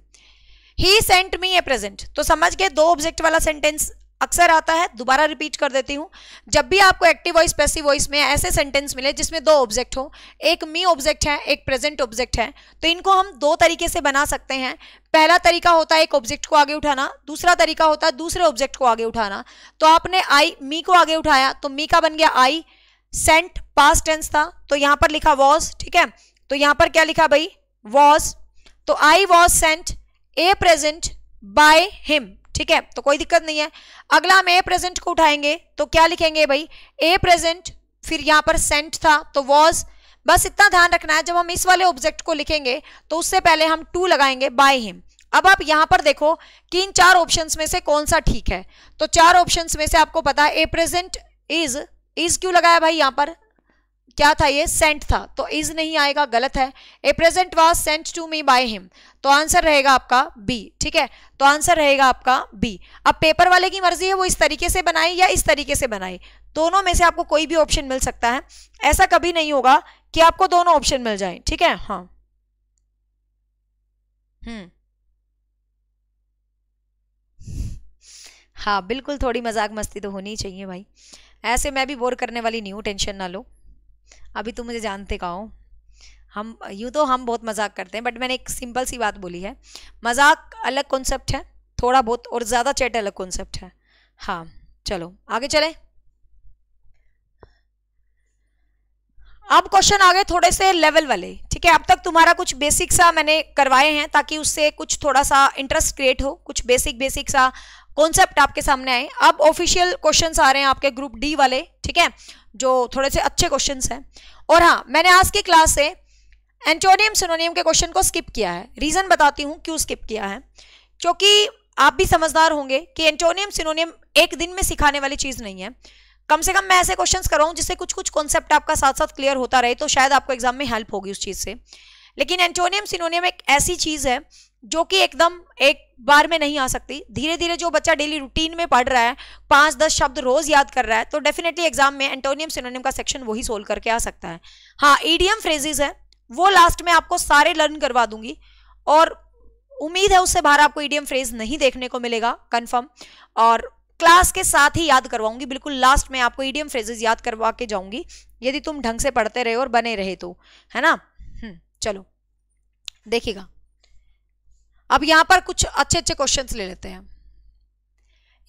ही सेंट मी ए प्रेजेंट तो समझ गए दो ऑब्जेक्ट वाला सेंटेंस अक्सर आता है दोबारा रिपीट कर देती हूँ जब भी आपको एक्टिव वॉइस पैसिव वॉइस में ऐसे सेंटेंस मिले जिसमें दो ऑब्जेक्ट हो एक मी ऑब्जेक्ट है एक प्रेजेंट ऑब्जेक्ट है तो इनको हम दो तरीके से बना सकते हैं पहला तरीका होता है एक ऑब्जेक्ट को आगे उठाना दूसरा तरीका होता है दूसरे ऑब्जेक्ट को आगे उठाना तो आपने आई मी को आगे उठाया तो मी का बन गया आई सेंट पास टेंस था तो यहाँ पर लिखा वॉज ठीक है तो यहाँ पर क्या लिखा भाई वॉज तो I was sent a present by him ठीक है तो कोई दिक्कत नहीं है अगला हम ए प्रेजेंट को उठाएंगे तो क्या लिखेंगे भाई ए प्रेजेंट फिर यहां पर सेंट था तो वॉज बस इतना ध्यान रखना है जब हम इस वाले ऑब्जेक्ट को लिखेंगे तो उससे पहले हम टू लगाएंगे बाय हिम अब आप यहां पर देखो कि इन चार ऑप्शंस में से कौन सा ठीक है तो चार ऑप्शंस में से आपको पता है ए प्रेजेंट इज इज क्यों लगाया भाई यहां पर क्या था ये सेंट था तो इज नहीं आएगा गलत है a present was sent to me by him तो आंसर रहेगा आपका बी ठीक है तो आंसर रहेगा आपका बी अब पेपर वाले की मर्जी है वो इस तरीके से बनाए या इस तरीके से बनाए दोनों में से आपको कोई भी ऑप्शन मिल सकता है ऐसा कभी नहीं होगा कि आपको दोनों ऑप्शन मिल जाए ठीक है हाँ हम्म हाँ बिल्कुल थोड़ी मजाक मस्ती तो होनी ही चाहिए भाई ऐसे मैं भी बोर करने वाली नहीं हूँ टेंशन ना लो अभी तुम मुझे जानते का हो हम यूँ तो हम बहुत मजाक करते हैं बट मैंने एक सिंपल सी बात बोली है मजाक अलग कॉन्सेप्ट है थोड़ा बहुत और ज़्यादा चैट अलग कॉन्सेप्ट है हाँ चलो आगे चले अब क्वेश्चन आ गए थोड़े से लेवल वाले ठीक है अब तक तुम्हारा कुछ बेसिक सा मैंने करवाए हैं ताकि उससे कुछ थोड़ा सा इंटरेस्ट क्रिएट हो कुछ बेसिक बेसिक सा कॉन्सेप्ट आपके सामने आए अब ऑफिशियल क्वेश्चन आ रहे हैं आपके ग्रुप डी वाले ठीक है जो थोड़े से अच्छे क्वेश्चन हैं और हाँ मैंने आज की क्लास से एंटोनियम सिनोनियम के क्वेश्चन को स्किप किया है रीज़न बताती हूँ क्यों स्किप किया है क्योंकि आप भी समझदार होंगे कि एंटोनियम सिनोनियम एक दिन में सिखाने वाली चीज़ नहीं है कम से कम मैं ऐसे क्वेश्चंस कराऊँ जिससे कुछ कुछ कॉन्सेप्ट आपका साथ साथ क्लियर होता रहे तो शायद आपको एग्जाम में हेल्प होगी उस चीज़ से लेकिन एंटोनियम सिनोनियम एक ऐसी चीज़ है जो कि एकदम एक बार में नहीं आ सकती धीरे धीरे जो बच्चा डेली रूटीन में पढ़ रहा है पांच दस शब्द रोज याद कर रहा है तो डेफिनेटली एग्जाम में एंटोनियम सिनोनियम का सेक्शन वही सोल्व करके आ सकता है हाँ ईडीएम फ्रेजेज है वो लास्ट में आपको सारे लर्न करवा दूंगी और उम्मीद है उससे बाहर आपको ईडीएम फ्रेज नहीं देखने को मिलेगा कन्फर्म और क्लास के साथ ही याद करवाऊंगी बिल्कुल लास्ट में आपको ईडीएम फ्रेजेज याद करवा के जाऊंगी यदि तुम ढंग से पढ़ते रहे और बने रहे तो है ना हम्म, चलो देखिएगा अब यहां पर कुछ अच्छे अच्छे क्वेश्चन ले लेते हैं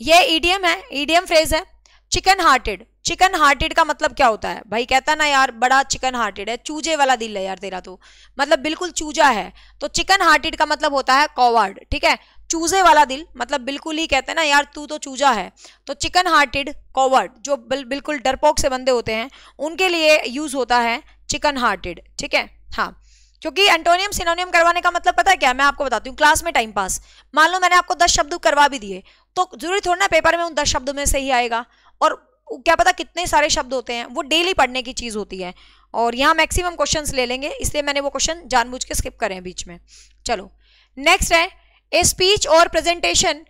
ये ईडीएम है ईडीएम फ्रेज है चिकन हार्टेड चिकन हार्टेड का मतलब क्या होता है भाई कहता ना यार बड़ा चिकन हार्टेड है चूजे वाला दिल है यार तेरा तो मतलब बिल्कुल चूजा है तो चिकन हार्टेड का मतलब होता है कॉवर्ड ठीक है चूजे वाला दिल मतलब बिल्कुल ही कहते हैं ना यार तू तो चूजा है तो चिकन हार्टेड कॉवर्ड जो बिल, बिल्कुल डरपोक से बंदे होते हैं उनके लिए यूज होता है चिकन हार्टेड ठीक है हाँ क्योंकि एंटोनियम सिनोनियम करवाने का मतलब पता है क्या मैं आपको बताती हूँ क्लास में टाइम पास मान लो मैंने आपको दस शब्द करवा भी दिए तो जरूरी थोड़ा ना पेपर में उन दस शब्दों में से ही आएगा और क्या पता कितने सारे शब्द होते हैं वो डेली पढ़ने की चीज़ होती है और यहाँ मैक्सिमम क्वेश्चन ले लेंगे इसलिए मैंने वो क्वेश्चन जानबूझ के स्किप करें बीच में चलो नेक्स्ट है ए स्पीच और presentation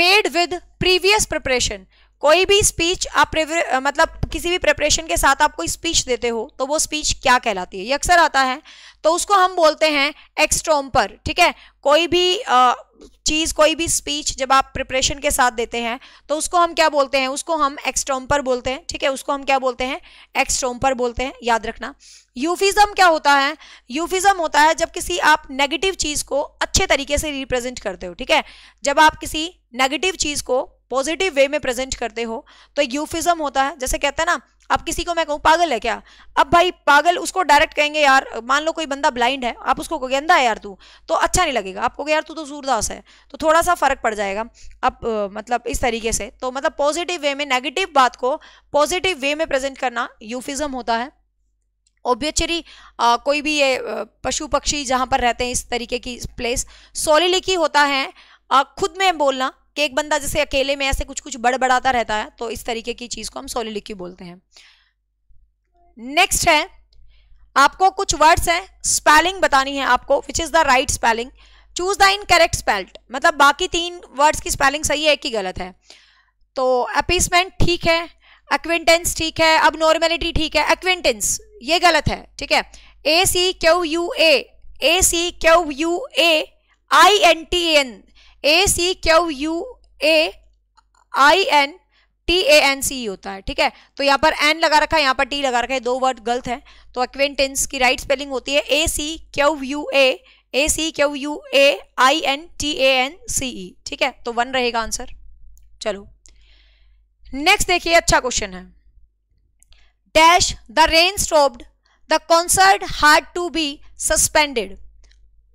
made with previous preparation कोई भी स्पीच आप मतलब किसी भी प्रिपरेशन के साथ आप कोई स्पीच देते हो तो वो स्पीच क्या कहलाती है ये अक्सर आता है तो उसको हम बोलते हैं एक्सट्रोम्पर ठीक है कोई भी चीज़ कोई भी स्पीच जब आप प्रिपरेशन के साथ देते हैं तो उसको हम क्या बोलते हैं उसको हम एक्सट्रोम्पर बोलते हैं ठीक है उसको हम क्या बोलते हैं एक्सट्रोम्पर बोलते हैं याद रखना यूफिज़म क्या होता है यूफिज्म होता है जब किसी आप नेगेटिव चीज़ को अच्छे तरीके से रिप्रेजेंट करते हो ठीक है जब आप किसी नेगेटिव चीज़ को पॉजिटिव वे में प्रेजेंट करते हो तो यूफिज्म होता है जैसे कहते हैं ना अब किसी को मैं कहूँ पागल है क्या अब भाई पागल उसको डायरेक्ट कहेंगे यार मान लो कोई बंदा ब्लाइंड है आप उसको कहोगे अंधा है यार तू तो अच्छा नहीं लगेगा आप कहोगे यार तू तो सूरदास है तो थोड़ा सा फर्क पड़ जाएगा अब अ, मतलब इस तरीके से तो मतलब पॉजिटिव वे में नेगेटिव बात को पॉजिटिव वे में प्रेजेंट करना यूफिज्म होता है ओब्यचरी कोई भी ये पशु पक्षी जहाँ पर रहते हैं इस तरीके की प्लेस सोलिलिकी होता है आ, खुद में बोलना कि एक बंदा जैसे अकेले में ऐसे कुछ कुछ बड़बड़ाता रहता है तो इस तरीके की चीज को हम सोलिलिक्यू बोलते हैं नेक्स्ट है आपको कुछ वर्ड्स हैं स्पेलिंग बतानी है आपको which is the right spelling choose the incorrect spelt मतलब बाकी तीन वर्ड्स की स्पेलिंग सही है कि गलत है तो अपीसमेंट ठीक है एक्विंटेंस ठीक है अब नॉर्मेलिटी ठीक है एक्विंटेंस ये गलत है ठीक है A C Q U A A C Q U A I N T N A C Q U A I N T A N C होता है ठीक है तो यहाँ पर एन लगा रखा है यहाँ पर टी लगा रखा है दो वर्ड गलत है तो अक्वेंटेंस की राइट स्पेलिंग होती है A C Q U A A C Q U A I N T A N C E ठीक है तो वन रहेगा आंसर चलो नेक्स्ट देखिए अच्छा क्वेश्चन है dash the rain stopped the concert had to be suspended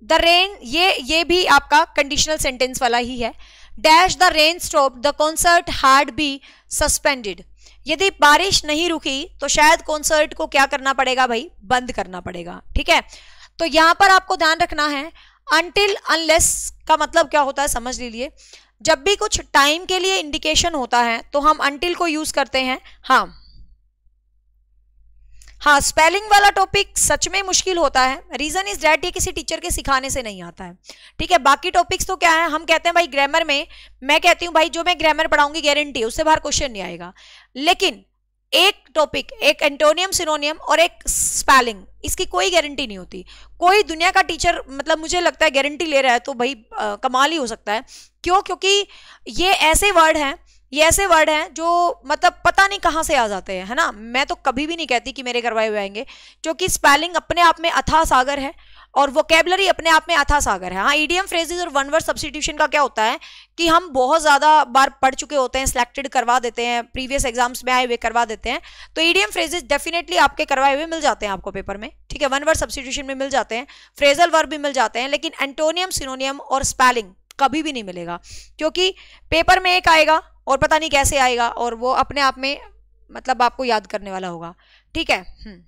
the rain ये ये भी आपका कंडीशनल सेंटेंस वाला ही है dash the rain stop the concert had be suspended यदि बारिश नहीं रुकी तो शायद कॉन्सर्ट को क्या करना पड़ेगा भाई बंद करना पड़ेगा ठीक है तो यहां पर आपको ध्यान रखना है अनटिल अनलेस का मतलब क्या होता है समझ लीजिए जब भी कुछ टाइम के लिए इंडिकेशन होता है तो हम अनटिल को यूज करते हैं हाँ हाँ स्पेलिंग वाला टॉपिक सच में मुश्किल होता है रीजन इज डैट ये किसी टीचर के सिखाने से नहीं आता है ठीक है बाकी टॉपिक्स तो क्या है हम कहते हैं भाई ग्रामर में मैं कहती हूँ भाई जो मैं ग्रामर पढ़ाऊंगी गारंटी उससे बाहर क्वेश्चन नहीं आएगा लेकिन एक टॉपिक एक एंटोनियम सिनोनियम और एक स्पेलिंग इसकी कोई गारंटी नहीं होती कोई दुनिया का टीचर मतलब मुझे लगता है गारंटी ले रहा है तो भाई आ, कमाल ही हो सकता है क्यों क्योंकि ये ऐसे वर्ड हैं ये ऐसे वर्ड हैं जो मतलब पता नहीं कहाँ से आ जाते हैं है ना मैं तो कभी भी नहीं कहती कि मेरे करवाए हुए आएंगे क्योंकि स्पेलिंग अपने आप में अथा सागर है और वोकेबलरी अपने आप में अथा सागर है हाँ ईडीएम फ्रेजेज और वन वर्ड सब्सटीट्यूशन का क्या होता है कि हम बहुत ज़्यादा बार पढ़ चुके होते हैं सिलेक्टेड करवा देते हैं प्रीवियस एग्जाम्स में आए हुए करवा देते हैं तो ईडीएम फ्रेजेज डेफिनेटली आपके करवाए हुए मिल जाते हैं आपको पेपर में ठीक है वन वर्ड सब्सटीट्यूशन में मिल जाते हैं फ्रेजल वर्ड भी मिल जाते हैं लेकिन एंटोनियम सिनोनियम और स्पेलिंग कभी भी नहीं मिलेगा क्योंकि पेपर में एक आएगा और पता नहीं कैसे आएगा और वो अपने आप में मतलब आपको याद करने वाला होगा ठीक है हम्म।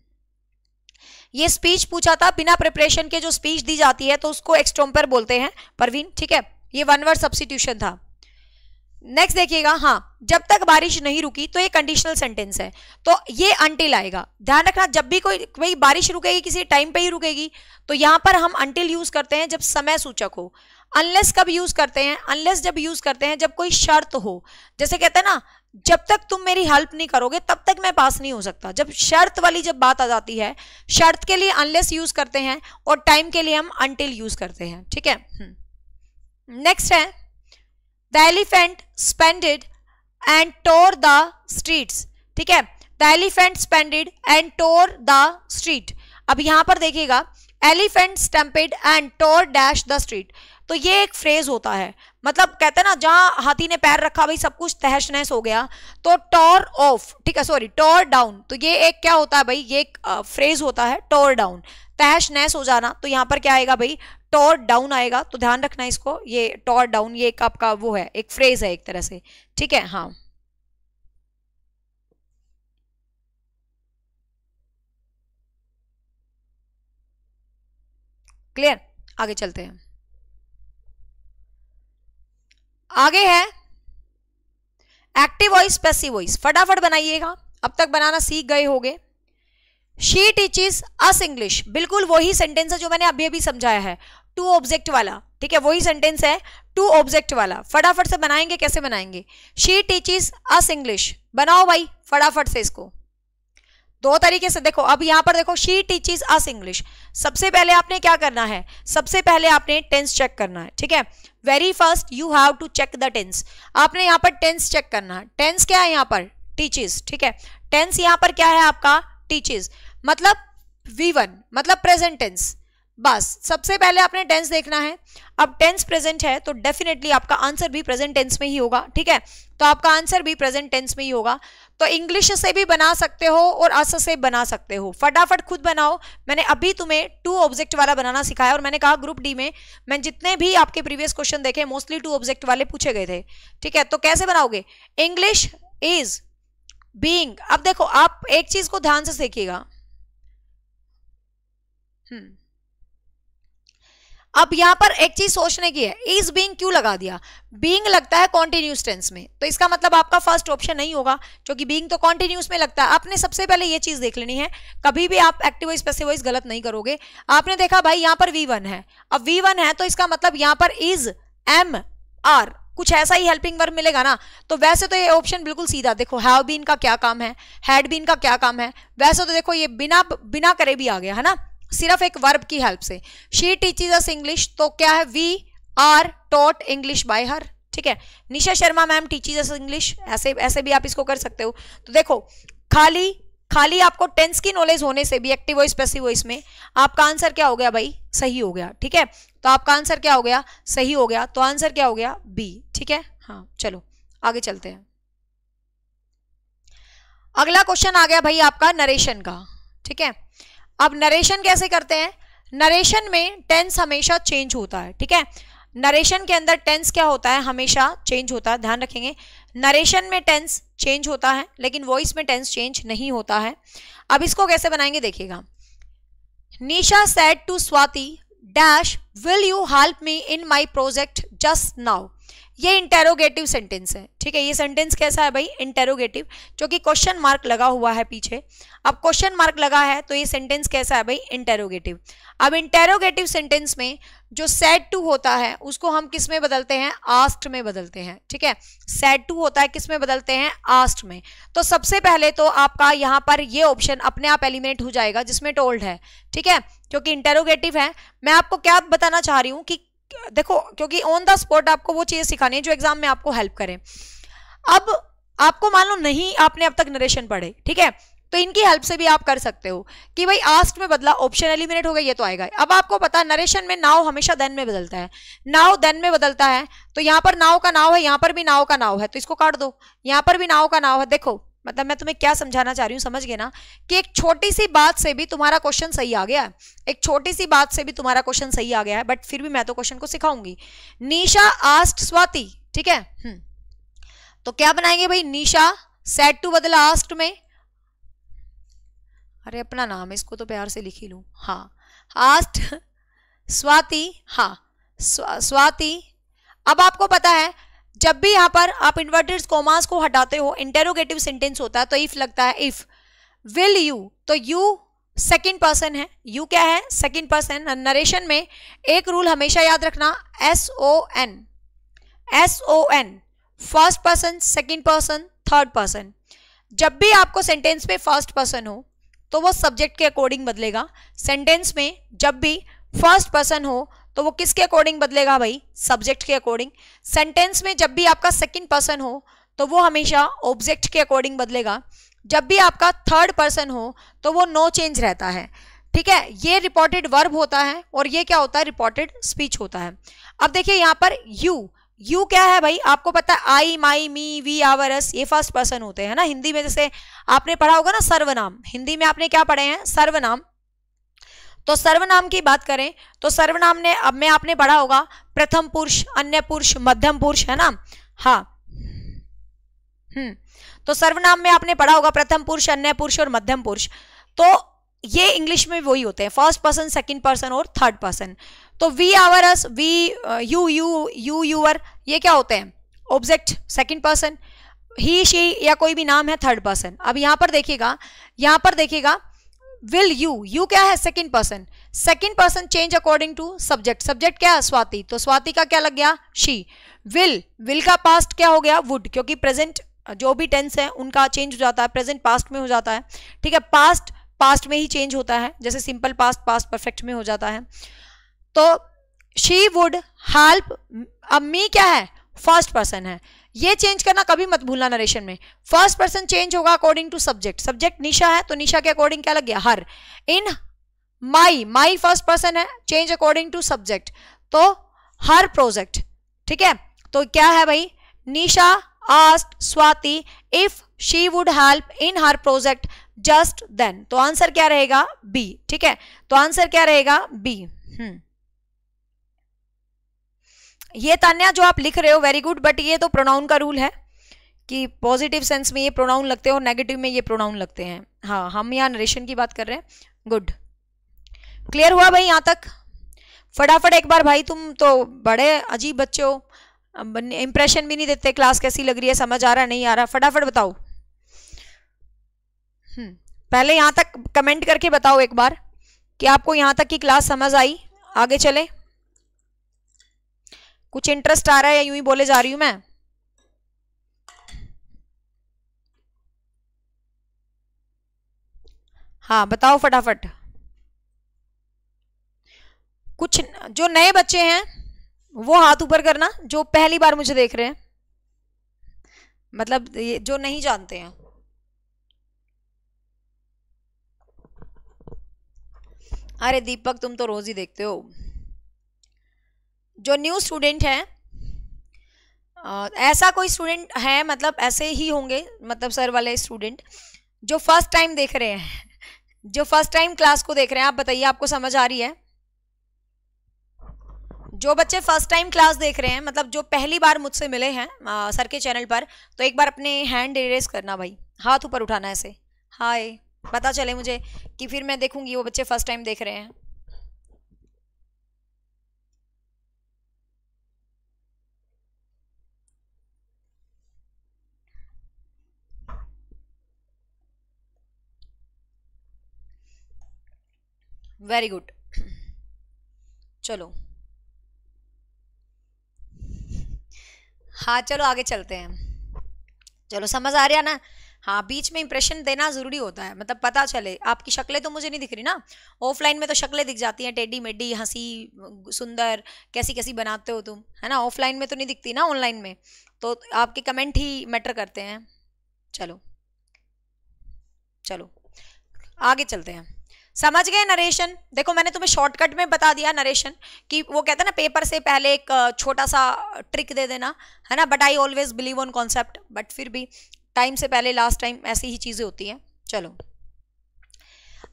ये स्पीच पूछा था बिना प्रिपरेशन के जो स्पीच दी जाती है तो उसको एक्सटोम्पर बोलते हैं परवीन ठीक है ये वन वर्ड सब्सिट्यूशन था नेक्स्ट देखिएगा हाँ जब तक बारिश नहीं रुकी तो ये कंडीशनल सेंटेंस है तो ये अंटिल आएगा ध्यान रखना जब भी कोई भाई बारिश रुकेगी किसी टाइम पे ही रुकेगी तो यहां पर हम अंटिल यूज करते हैं जब समय सूचक हो अनलेस कब यूज करते हैं अनलेस जब यूज करते हैं जब कोई शर्त हो जैसे कहते हैं ना जब तक तुम मेरी हेल्प नहीं करोगे तब तक मैं पास नहीं हो सकता जब शर्त वाली जब बात आ जाती है शर्त के लिए अनलेस यूज करते हैं और टाइम के लिए हम अनटिल यूज करते हैं ठीक है नेक्स्ट हम्म। है the elephant stampeded and tore the streets ठीक है the elephant stampeded and tore the street अब यहां पर देखिएगा elephant stampede and tore dash the street तो ये एक फ्रेज होता है मतलब कहते हैं ना जहां हाथी ने पैर रखा भाई सब कुछ तहस नहस हो गया तो टॉर ऑफ ठीक है सॉरी टॉर डाउन तो ये एक क्या होता है भाई ये एक फ्रेज होता है टॉर डाउन तहस नहस हो जाना तो यहाँ पर क्या आएगा भाई टॉर डाउन आएगा तो ध्यान रखना इसको ये टॉर डाउन ये एक आपका वो है एक फ्रेज है एक तरह से ठीक है हाँ क्लियर आगे चलते हैं आगे है एक्टिव वॉइस पैसिव वॉइस फटाफट बनाइएगा अब तक बनाना सीख गए होगे शी टीचिज अस इंग्लिश बिल्कुल वही सेंटेंस है जो मैंने अभी अभी समझाया है टू ऑब्जेक्ट वाला ठीक है वही सेंटेंस है टू ऑब्जेक्ट वाला फटाफट से बनाएंगे कैसे बनाएंगे शी टीचिज अस इंग्लिश बनाओ भाई फटाफट से इसको दो तरीके से देखो अब यहाँ पर देखो शी टीचिज अस इंग्लिश सबसे पहले आपने क्या करना है सबसे पहले आपने टेंस चेक करना है ठीक है very first you have to check the tense आपने यहाँ पर टेंस चेक करना है टेंस क्या है यहाँ पर टीचिज ठीक है टेंस यहाँ पर क्या है आपका टीचिज मतलब वी वन मतलब प्रेजेंट टेंस बस सबसे पहले आपने टेंस देखना है अब टेंस प्रेजेंट है तो डेफिनेटली आपका आंसर भी प्रेजेंट टेंस में ही होगा ठीक है तो आपका आंसर भी प्रेजेंट टेंस में ही होगा तो इंग्लिश से भी बना सकते हो और अस से बना सकते हो फटाफट खुद बनाओ मैंने अभी तुम्हें टू ऑब्जेक्ट वाला बनाना सिखाया और मैंने कहा ग्रुप डी में मैं जितने भी आपके प्रीवियस क्वेश्चन देखे मोस्टली टू ऑब्जेक्ट वाले पूछे गए थे ठीक है तो कैसे बनाओगे इंग्लिश इज बींग अब देखो आप एक चीज को ध्यान से सीखिएगा हम्म अब यहां पर एक चीज सोचने की है इज बींग क्यों लगा दिया बींग लगता है कॉन्टिन्यूस टेंस में तो इसका मतलब आपका फर्स्ट ऑप्शन नहीं होगा क्योंकि बींग तो कॉन्टिन्यूस में लगता है आपने सबसे पहले यह चीज देख लेनी है कभी भी आप एक्टिव वॉइस पैसे वॉइस गलत नहीं करोगे आपने देखा भाई यहां पर वी वन है अब वी वन है तो इसका मतलब यहां पर इज एम आर कुछ ऐसा ही हेल्पिंग वर्ब मिलेगा ना तो वैसे तो ये ऑप्शन बिल्कुल सीधा देखो हैव बीन का क्या काम है हैड बीन का क्या काम है वैसे तो देखो ये बिना बिना करे भी आ गया है ना सिर्फ एक वर्ब की हेल्प से शी टीचिज अस इंग्लिश तो क्या है we are taught English by her ठीक है Nisha Sharma ma'am teaches us English ऐसे ऐसे भी आप इसको कर सकते हो तो देखो खाली खाली आपको टेंस की नॉलेज होने से भी एक्टिव वॉइस पैसिव वॉइस में आपका आंसर क्या हो गया भाई सही हो गया ठीक है तो आपका आंसर क्या हो गया सही हो गया तो आंसर क्या हो गया बी ठीक है हाँ चलो आगे चलते हैं अगला क्वेश्चन आ गया भाई आपका नरेशन का ठीक है अब नरेशन कैसे करते हैं नरेशन में टेंस हमेशा चेंज होता है ठीक है नरेशन के अंदर टेंस क्या होता है हमेशा चेंज होता है ध्यान रखेंगे नरेशन में टेंस चेंज होता है लेकिन वॉइस में टेंस चेंज नहीं होता है अब इसको कैसे बनाएंगे देखिएगा Nisha said to Swati dash will you help me in my project just now ये इंटेरोगेटिव सेंटेंस है ठीक है ये सेंटेंस कैसा है भाई इंटेरोगेटिव जो कि क्वेश्चन मार्क लगा हुआ है पीछे अब क्वेश्चन मार्क लगा है तो ये सेंटेंस कैसा है भाई इंटेरोगेटिव अब इंटेरोगेटिव सेंटेंस में जो सेट टू होता है उसको हम किस में बदलते हैं आस्ट में बदलते हैं ठीक है सेट टू होता है किस में बदलते हैं आस्ट में तो सबसे पहले तो आपका यहाँ पर ये ऑप्शन अपने आप एलिमिनेट हो जाएगा जिसमें टोल्ड है ठीक है क्योंकि इंटेरोगेटिव है मैं आपको क्या बताना चाह रही हूँ कि देखो क्योंकि ऑन द स्पॉट आपको वो चीज़ सिखानी है जो एग्जाम में आपको हेल्प करें अब आपको मान लो नहीं आपने अब तक नरेशन पढ़े ठीक है तो इनकी हेल्प से भी आप कर सकते हो कि भाई आस्ट में बदला ऑप्शन एलिमिनेट हो गया ये तो आएगा अब आपको पता नरेशन में नाव हमेशा देन में बदलता है नाव देन में बदलता है तो यहां पर नाव का नाव है यहां पर भी नाव का नाव है तो इसको काट दो यहां पर भी नाव का नाव है देखो मतलब मैं तुम्हें क्या समझाना चाह रही हूँ समझ गए ना कि एक छोटी सी बात से भी तुम्हारा क्वेश्चन सही आ गया है एक छोटी सी बात से भी तुम्हारा क्वेश्चन सही आ गया है बट फिर भी मैं तो क्वेश्चन को सिखाऊंगी निशा आस्ट स्वाति ठीक है हम्म। तो क्या बनाएंगे भाई निशा सेट टू बदला आस्ट में अरे अपना नाम इसको तो प्यार से लिख ही लू हाँ आस्ट स्वाति हाँ स्वा, स्वाति अब आपको पता है जब भी यहाँ पर आप इन्वर्टेड कोमास को हटाते हो इंटेरोगेटिव सेंटेंस होता है तो इफ लगता है इफ विल यू तो यू सेकेंड पर्सन है यू क्या है सेकेंड पर्सन नरेशन में एक रूल हमेशा याद रखना S O N S O N first person second person third person जब भी आपको सेंटेंस में फर्स्ट पर्सन हो तो वो सब्जेक्ट के अकॉर्डिंग बदलेगा सेंटेंस में जब भी फर्स्ट पर्सन हो तो वो किसके अकॉर्डिंग बदलेगा भाई सब्जेक्ट के अकॉर्डिंग सेंटेंस में जब भी आपका सेकेंड पर्सन हो तो वो हमेशा ऑब्जेक्ट के अकॉर्डिंग बदलेगा जब भी आपका थर्ड पर्सन हो तो वो नो no चेंज रहता है ठीक है ये रिपोर्टेड वर्ब होता है और ये क्या होता है रिपोर्टेड स्पीच होता है अब देखिए यहाँ पर यू यू क्या है भाई आपको पता है I my me we our us ये फर्स्ट पर्सन होते हैं ना हिंदी में जैसे आपने पढ़ा होगा ना सर्वनाम हिंदी में आपने क्या पढ़े हैं सर्वनाम तो सर्वनाम की बात करें तो सर्वनाम ने अब में आपने पढ़ा होगा प्रथम पुरुष अन्य पुरुष मध्यम पुरुष है ना हाँ हम्म तो सर्वनाम में आपने पढ़ा होगा प्रथम पुरुष अन्य पुरुष और मध्यम पुरुष तो ये इंग्लिश में वही होते हैं फर्स्ट पर्सन सेकंड पर्सन और थर्ड पर्सन तो we our us we you you you your ये क्या होते हैं object second person he she या कोई भी नाम है थर्ड पर्सन अब यहां पर देखिएगा यहां पर देखिएगा विल यू यू क्या है second person second person change according to subject subject क्या है स्वाति तो स्वाति का क्या लग गया शी विल विल का पास्ट क्या हो गया वुड क्योंकि प्रेजेंट जो भी टेंस है उनका चेंज हो जाता है प्रेजेंट पास्ट में हो जाता है ठीक है पास्ट पास्ट में ही चेंज होता है जैसे सिंपल पास्ट पास्ट परफेक्ट में हो जाता है तो शी वुड हेल्प अब मी क्या है फर्स्ट पर्सन है ये चेंज करना कभी मत भूलना नरेशन में फर्स्ट पर्सन चेंज होगा according to subject subject Nisha है तो निशा के अकॉर्डिंग क्या लग गया her in my my first person है चेंज अकॉर्डिंग टू सब्जेक्ट तो हर प्रोजेक्ट ठीक है तो क्या है भाई Nisha asked Swati if she would help in her project just then तो आंसर क्या रहेगा बी ठीक है तो आंसर क्या रहेगा बी हम्म ये तान्या जो आप लिख रहे हो वेरी गुड बट ये तो प्रोनाउन का रूल है कि पॉजिटिव सेंस में ये प्रोनाउन लगते हैं और नेगेटिव में ये प्रोनाउन लगते हैं हाँ हम यहाँ नरेशन की बात कर रहे हैं गुड क्लियर हुआ भाई यहाँ तक फटाफट एक बार भाई तुम तो बड़े अजीब बच्चे हो इम्प्रेशन भी नहीं देते क्लास कैसी लग रही है समझ आ रहा नहीं आ रहा फटाफट बताओ हम्म, पहले यहाँ तक कमेंट करके बताओ एक बार कि आपको यहाँ तक की क्लास समझ आई आगे चले कुछ इंटरेस्ट आ रहा है या यूं ही बोले जा रही हूं मैं हाँ बताओ फटाफट कुछ जो नए बच्चे हैं वो हाथ ऊपर करना जो पहली बार मुझे देख रहे हैं मतलब ये जो नहीं जानते हैं अरे दीपक तुम तो रोज ही देखते हो जो न्यू स्टूडेंट हैं ऐसा कोई स्टूडेंट है मतलब ऐसे ही होंगे मतलब सर वाले स्टूडेंट जो फर्स्ट टाइम देख रहे हैं जो फर्स्ट टाइम क्लास को देख रहे हैं आप बताइए आपको समझ आ रही है जो बच्चे फर्स्ट टाइम क्लास देख रहे हैं मतलब जो पहली बार मुझसे मिले हैं आ, सर के चैनल पर तो एक बार अपने हैंड रेस करना भाई हाथ ऊपर उठाना ऐसे हाय पता चले मुझे कि फिर मैं देखूंगी वो बच्चे फर्स्ट टाइम देख रहे हैं वेरी गुड चलो हाँ चलो आगे चलते हैं चलो समझ आ रहा ना हाँ बीच में इंप्रेशन देना ज़रूरी होता है मतलब पता चले आपकी शक्लें तो मुझे नहीं दिख रही ना ऑफलाइन में तो शक्लें दिख जाती हैं टेडी मेडी हंसी सुंदर कैसी कैसी बनाते हो तुम है ना ऑफलाइन में तो नहीं दिखती ना ऑनलाइन में तो आपके कमेंट ही मैटर करते हैं चलो चलो आगे चलते हैं समझ गए नरेशन देखो मैंने तुम्हें शॉर्टकट में बता दिया नरेशन कि वो कहते हैं ना पेपर से पहले एक छोटा सा ट्रिक दे देना है ना but I always believe on concept but फिर भी टाइम से पहले लास्ट टाइम ऐसी ही चीज़ें होती हैं चलो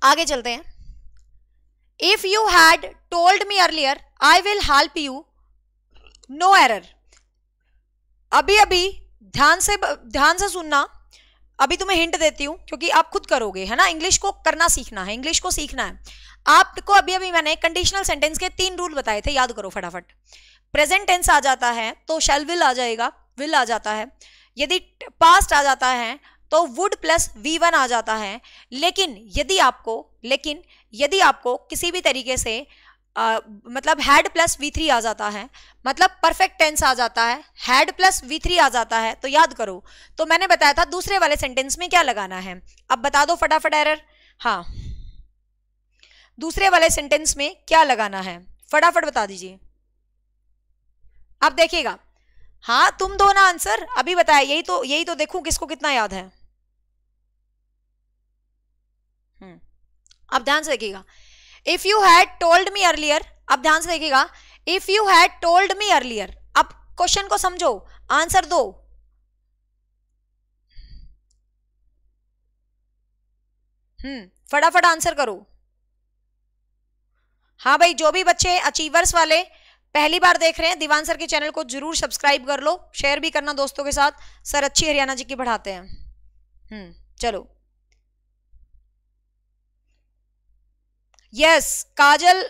आगे चलते हैं if you had told me earlier I will help you no error अभी अभी ध्यान से ध्यान से सुनना अभी तुम्हें तो हिंट देती हूँ क्योंकि आप खुद करोगे है ना इंग्लिश को करना सीखना है इंग्लिश को सीखना है आपको अभी अभी मैंने कंडीशनल सेंटेंस के तीन रूल बताए थे याद करो फटाफट प्रेजेंट टेंस आ जाता है तो शेल विल आ जाएगा विल आ जाता है यदि पास्ट आ जाता है तो वुड प्लस वी वन आ जाता है लेकिन यदि आपको लेकिन यदि आपको किसी भी तरीके से मतलब हैड प्लस वी थ्री आ जाता है मतलब परफेक्ट टेंस आ जाता है हैड प्लस वी थ्री आ जाता है तो याद करो तो मैंने बताया था दूसरे वाले सेंटेंस में क्या लगाना है अब बता दो फटाफट एरर हाँ दूसरे वाले सेंटेंस में क्या लगाना है फटाफट बता दीजिए अब देखिएगा हाँ तुम दो ना आंसर अभी बताया यही तो यही तो देखूं किसको कितना याद है अब हम्म। ध्यान से देखिएगा if you had told me earlier अब ध्यान से देखिएगा if you had told me earlier अब क्वेश्चन को समझो आंसर दो हम्म फटाफट आंसर करो हाँ भाई जो भी बच्चे अचीवर्स वाले पहली बार देख रहे हैं दीवान सर के चैनल को जरूर सब्सक्राइब कर लो शेयर भी करना दोस्तों के साथ सर अच्छी हरियाणा जी की पढ़ाते हैं हम्म चलो यस काजल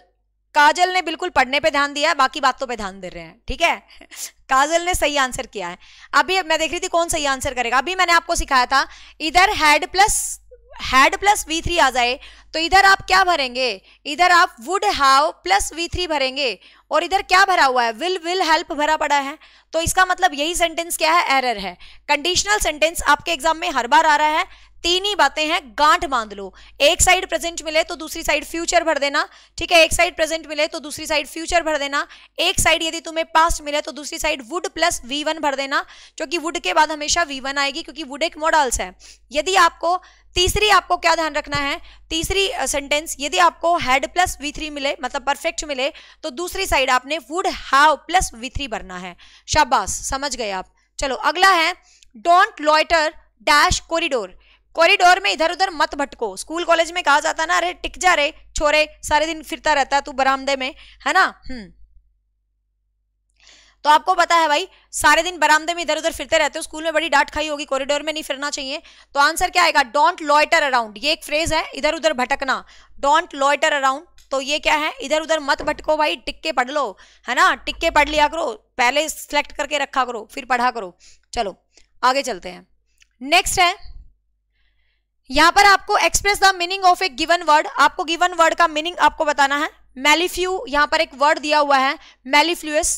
काजल ने बिल्कुल पढ़ने पे ध्यान दिया है बाकी बातों पे ध्यान दे रहे हैं ठीक है काजल ने सही आंसर किया है अभी मैं देख रही थी कौन सही आंसर करेगा अभी मैंने आपको सिखाया था इधर had plus had plus V three आ जाए तो इधर आप क्या भरेंगे इधर आप would have plus V three भरेंगे और इधर क्या भरा हुआ है विल विल हेल्प भरा पड़ा है तो इसका मतलब यही सेंटेंस क्या है एरर है कंडीशनल सेंटेंस आपके एग्जाम में हर बार आ रहा है तीन ही बातें हैं गांठ बांध लो एक साइड प्रेजेंट मिले तो दूसरी साइड फ्यूचर भर देना ठीक है एक साइड प्रेजेंट मिले तो दूसरी साइड फ्यूचर भर देना एक साइड यदि तुम्हें पास्ट मिले तो दूसरी side would plus V one भर देना जो कि वुड के बाद हमेशा वी वन आएगी क्योंकि वुड एक मॉडल्स है यदि आपको तीसरी आपको क्या ध्यान रखना है तीसरी सेंटेंस यदि आपको हेड प्लस वी थ्री मिले मतलब परफेक्ट मिले तो दूसरी साइड आपने would have plus V three भरना है शाबाश समझ गए आप चलो अगला है don't loiter dash corridor corridor में इधर उधर मत भटको स्कूल कॉलेज में कहा जाता ना अरे टिक जा रे छोरे सारे दिन फिरता रहता तू बरामदे में है ना हम्म तो आपको पता है भाई सारे दिन बरामदे में इधर उधर फिरते रहते हो स्कूल में बड़ी डांट खाई होगी कॉरिडोर में नहीं फिरना चाहिए तो आंसर क्या आएगा डोंट लॉयटर अराउंड ये एक फ्रेज है इधर उधर भटकना डोंट लॉयटर अराउंड तो ये क्या है इधर उधर मत भटको भाई टिक्के पढ़ लो है ना टिक्के पढ़ लिया करो पहले सिलेक्ट करके रखा करो फिर पढ़ा करो चलो आगे चलते हैं नेक्स्ट है यहां पर आपको express the meaning of a given word आपको गिवन वर्ड का मीनिंग आपको बताना है मेलिफ्यू यहां पर एक वर्ड दिया हुआ है मेलीफ्लूस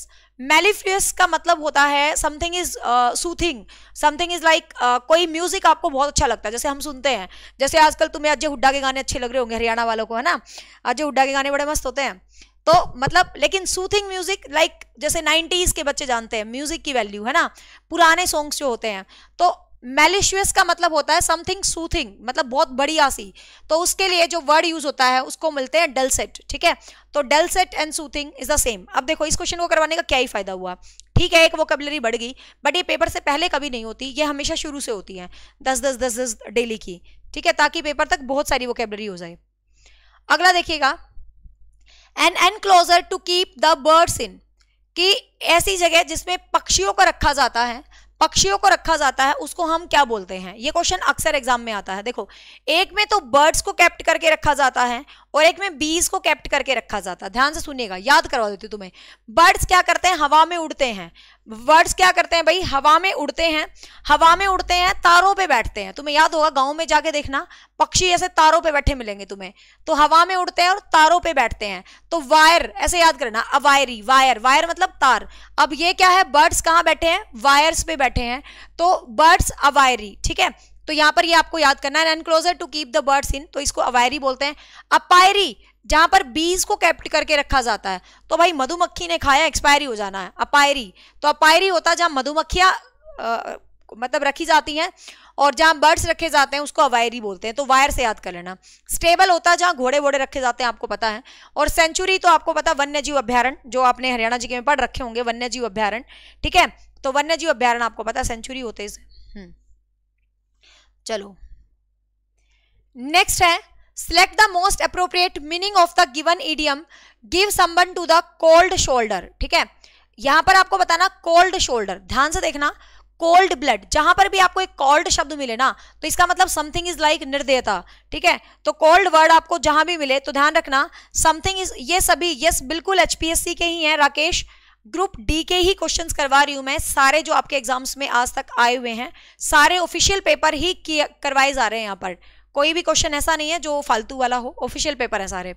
मेलीफ्लूस का मतलब होता है something is soothing something is like कोई म्यूजिक आपको बहुत अच्छा लगता है जैसे हम सुनते हैं जैसे आजकल तुम्हें अजय हुड्डा के गाने अच्छे लग रहे होंगे हरियाणा वालों को है ना अजय हुड्डा के गाने बड़े मस्त होते हैं तो मतलब लेकिन सूथिंग म्यूजिक लाइक जैसे नाइन्टीज के बच्चे जानते हैं म्यूजिक की वैल्यू है ना पुराने सॉन्ग्स जो होते हैं तो मेलिशियस का मतलब होता है समथिंग सूथिंग मतलब बहुत बढ़िया सी तो उसके लिए जो वर्ड यूज होता है उसको मिलते हैं डल सेट ठीक है तो dull set and soothing is the same अब देखो इस क्वेश्चन को करवाने का क्या ही फायदा हुआ ठीक है एक वोकबलरी बढ़ गई बट ये पेपर से पहले कभी नहीं होती ये हमेशा शुरू से होती है दस दस दस दस डेली की ठीक है ताकि पेपर तक बहुत सारी वोकेबलरी हो जाए अगला देखिएगा an enclosure to keep the birds in कि ऐसी जगह जिसमें पक्षियों को रखा जाता है पक्षियों को रखा जाता है उसको हम क्या बोलते हैं ये क्वेश्चन अक्सर एग्जाम में आता है देखो एक में तो बर्ड्स को कैप्ट करके रखा जाता है और एक में बीज को कैप्ट करके रखा जाता ध्यान से सुनिएगा याद करवा देती तुम्हें बर्ड्स क्या करते हैं हवा में उड़ते हैं बर्ड्स क्या करते हैं भाई हवा में उड़ते हैं हवा में उड़ते हैं तारों पे बैठते हैं तुम्हें याद होगा गांव में जाके देखना पक्षी ऐसे तारों पे बैठे मिलेंगे तुम्हें तो हवा में उड़ते हैं और तारों पे बैठते हैं तो वायर ऐसे याद करना अवायरी वायर वायर मतलब तार अब ये क्या है बर्ड्स कहाँ बैठे हैं वायर्स पे बैठे हैं तो बर्ड्स अवायरी ठीक है तो यहाँ पर ये यह आपको याद करना है enclosure to keep the birds in तो इसको अवायरी बोलते हैं अपायरी जहां पर बीज को कैप्ट करके रखा जाता है तो भाई मधुमक्खी ने खाया एक्सपायरी हो जाना है अपायरी तो अपायरी होता है जहां मधुमक्खियां मतलब रखी जाती हैं और जहां बर्ड्स रखे जाते हैं उसको अवायरी बोलते हैं तो वायर से याद कर लेना स्टेबल होता है जहां घोड़े वोड़े रखे जाते हैं आपको पता है और सेंचुरी तो आपको पता वन्य जीव अभ्यारण जो आपने हरियाणा जी के में पढ़ रखे होंगे वन्य जीव अभ्यारण ठीक है तो वन्य जीव अभ्यारण आपको पता सेंचुरी होते हैं चलो नेक्स्ट है select the most appropriate meaning of the given idiom give someone to the cold shoulder ठीक है यहां पर आपको बताना कोल्ड शोल्डर ध्यान से देखना कोल्ड ब्लड जहां पर भी आपको एक कोल्ड शब्द मिले ना तो इसका मतलब समथिंग इज लाइक निर्दयता ठीक है तो कोल्ड वर्ड आपको जहां भी मिले तो ध्यान रखना समथिंग इज ये सभी यस बिल्कुल एचपीएससी के ही हैं राकेश ग्रुप डी के ही क्वेश्चंस करवा रही हूं मैं सारे जो आपके एग्जाम्स में आज तक आए हुए हैं सारे ऑफिशियल पेपर ही करवाए जा रहे हैं यहाँ पर कोई भी क्वेश्चन ऐसा नहीं है जो फालतू वाला हो ऑफिशियल पेपर है सारे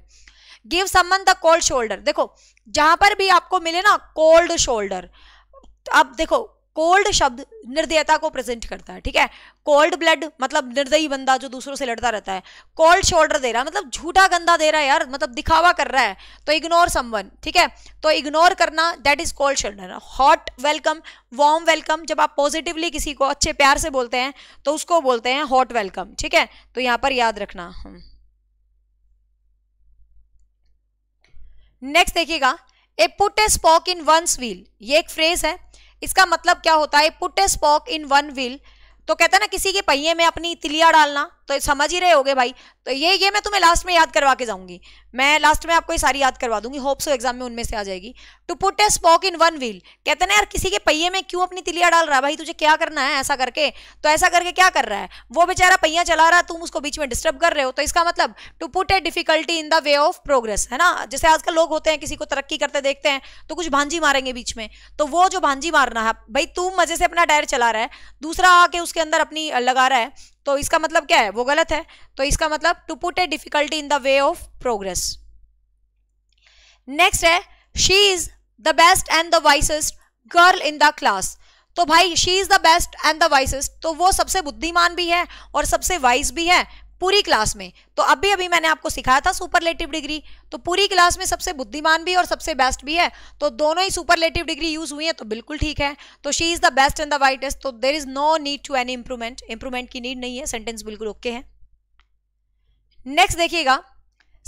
give someone the cold shoulder देखो जहां पर भी आपको मिले ना कोल्ड शोल्डर अब देखो कोल्ड शब्द निर्दयता को प्रेजेंट करता है ठीक है कोल्ड ब्लड मतलब निर्दयी बंदा जो दूसरों से लड़ता रहता है कोल्ड शोल्डर दे रहा है मतलब झूठा गंदा दे रहा है यार मतलब दिखावा कर रहा है तो इग्नोर समवन ठीक है तो इग्नोर करना that is cold shoulder hot welcome warm welcome जब आप पॉजिटिवली किसी को अच्छे प्यार से बोलते हैं तो उसको बोलते हैं हॉट वेलकम ठीक है तो यहां पर याद रखना नेक्स्ट देखिएगा a put a spoke in one's wheel ये एक फ्रेज है इसका मतलब क्या होता है put a spoke in one wheel तो कहता है ना किसी के पहिए में अपनी तिलिया डालना तो समझ ही रहे होगे भाई तो ये ये मैं तुम्हें लास्ट में याद करवा के जाऊंगी मैं लास्ट में आपको ये सारी याद करवा दूंगी होप सो एग्जाम में उनमें से आ जाएगी to put a spoke in one wheel कहते ना यार किसी के पहिए में क्यों अपनी तिलिया डाल रहा है भाई तुझे क्या करना है ऐसा करके तो ऐसा करके क्या कर रहा है वो बेचारा पहिया चला रहा है तुम उसको बीच में डिस्टर्ब कर रहे हो तो इसका मतलब to put a difficulty in the way of progress है ना जैसे आजकल लोग होते हैं किसी को तरक्की करते देखते हैं तो कुछ भांजी मारेंगे बीच में तो वो जो भांजी मारना है भाई तू मजे से अपना टायर चला रहा है दूसरा आके उसके अंदर अपनी लगा रहा है तो इसका मतलब क्या है वो गलत है तो इसका मतलब to put a difficulty in the way of progress next है she is the best and the wisest girl in the class तो भाई she is the best and the wisest तो वो सबसे बुद्धिमान भी है और सबसे वाइस भी है पूरी क्लास में तो अभी अभी मैंने आपको सिखाया था सुपरलेटिव डिग्री तो पूरी क्लास में सबसे बुद्धिमान भी और सबसे बेस्ट भी है तो दोनों ही सुपरलेटिव डिग्री यूज हुई है तो बिल्कुल ठीक है तो she is the best and the whitest तो there is no need to any improvement improvement की नीड नहीं है सेंटेंस बिल्कुल ओके है नेक्स्ट देखिएगा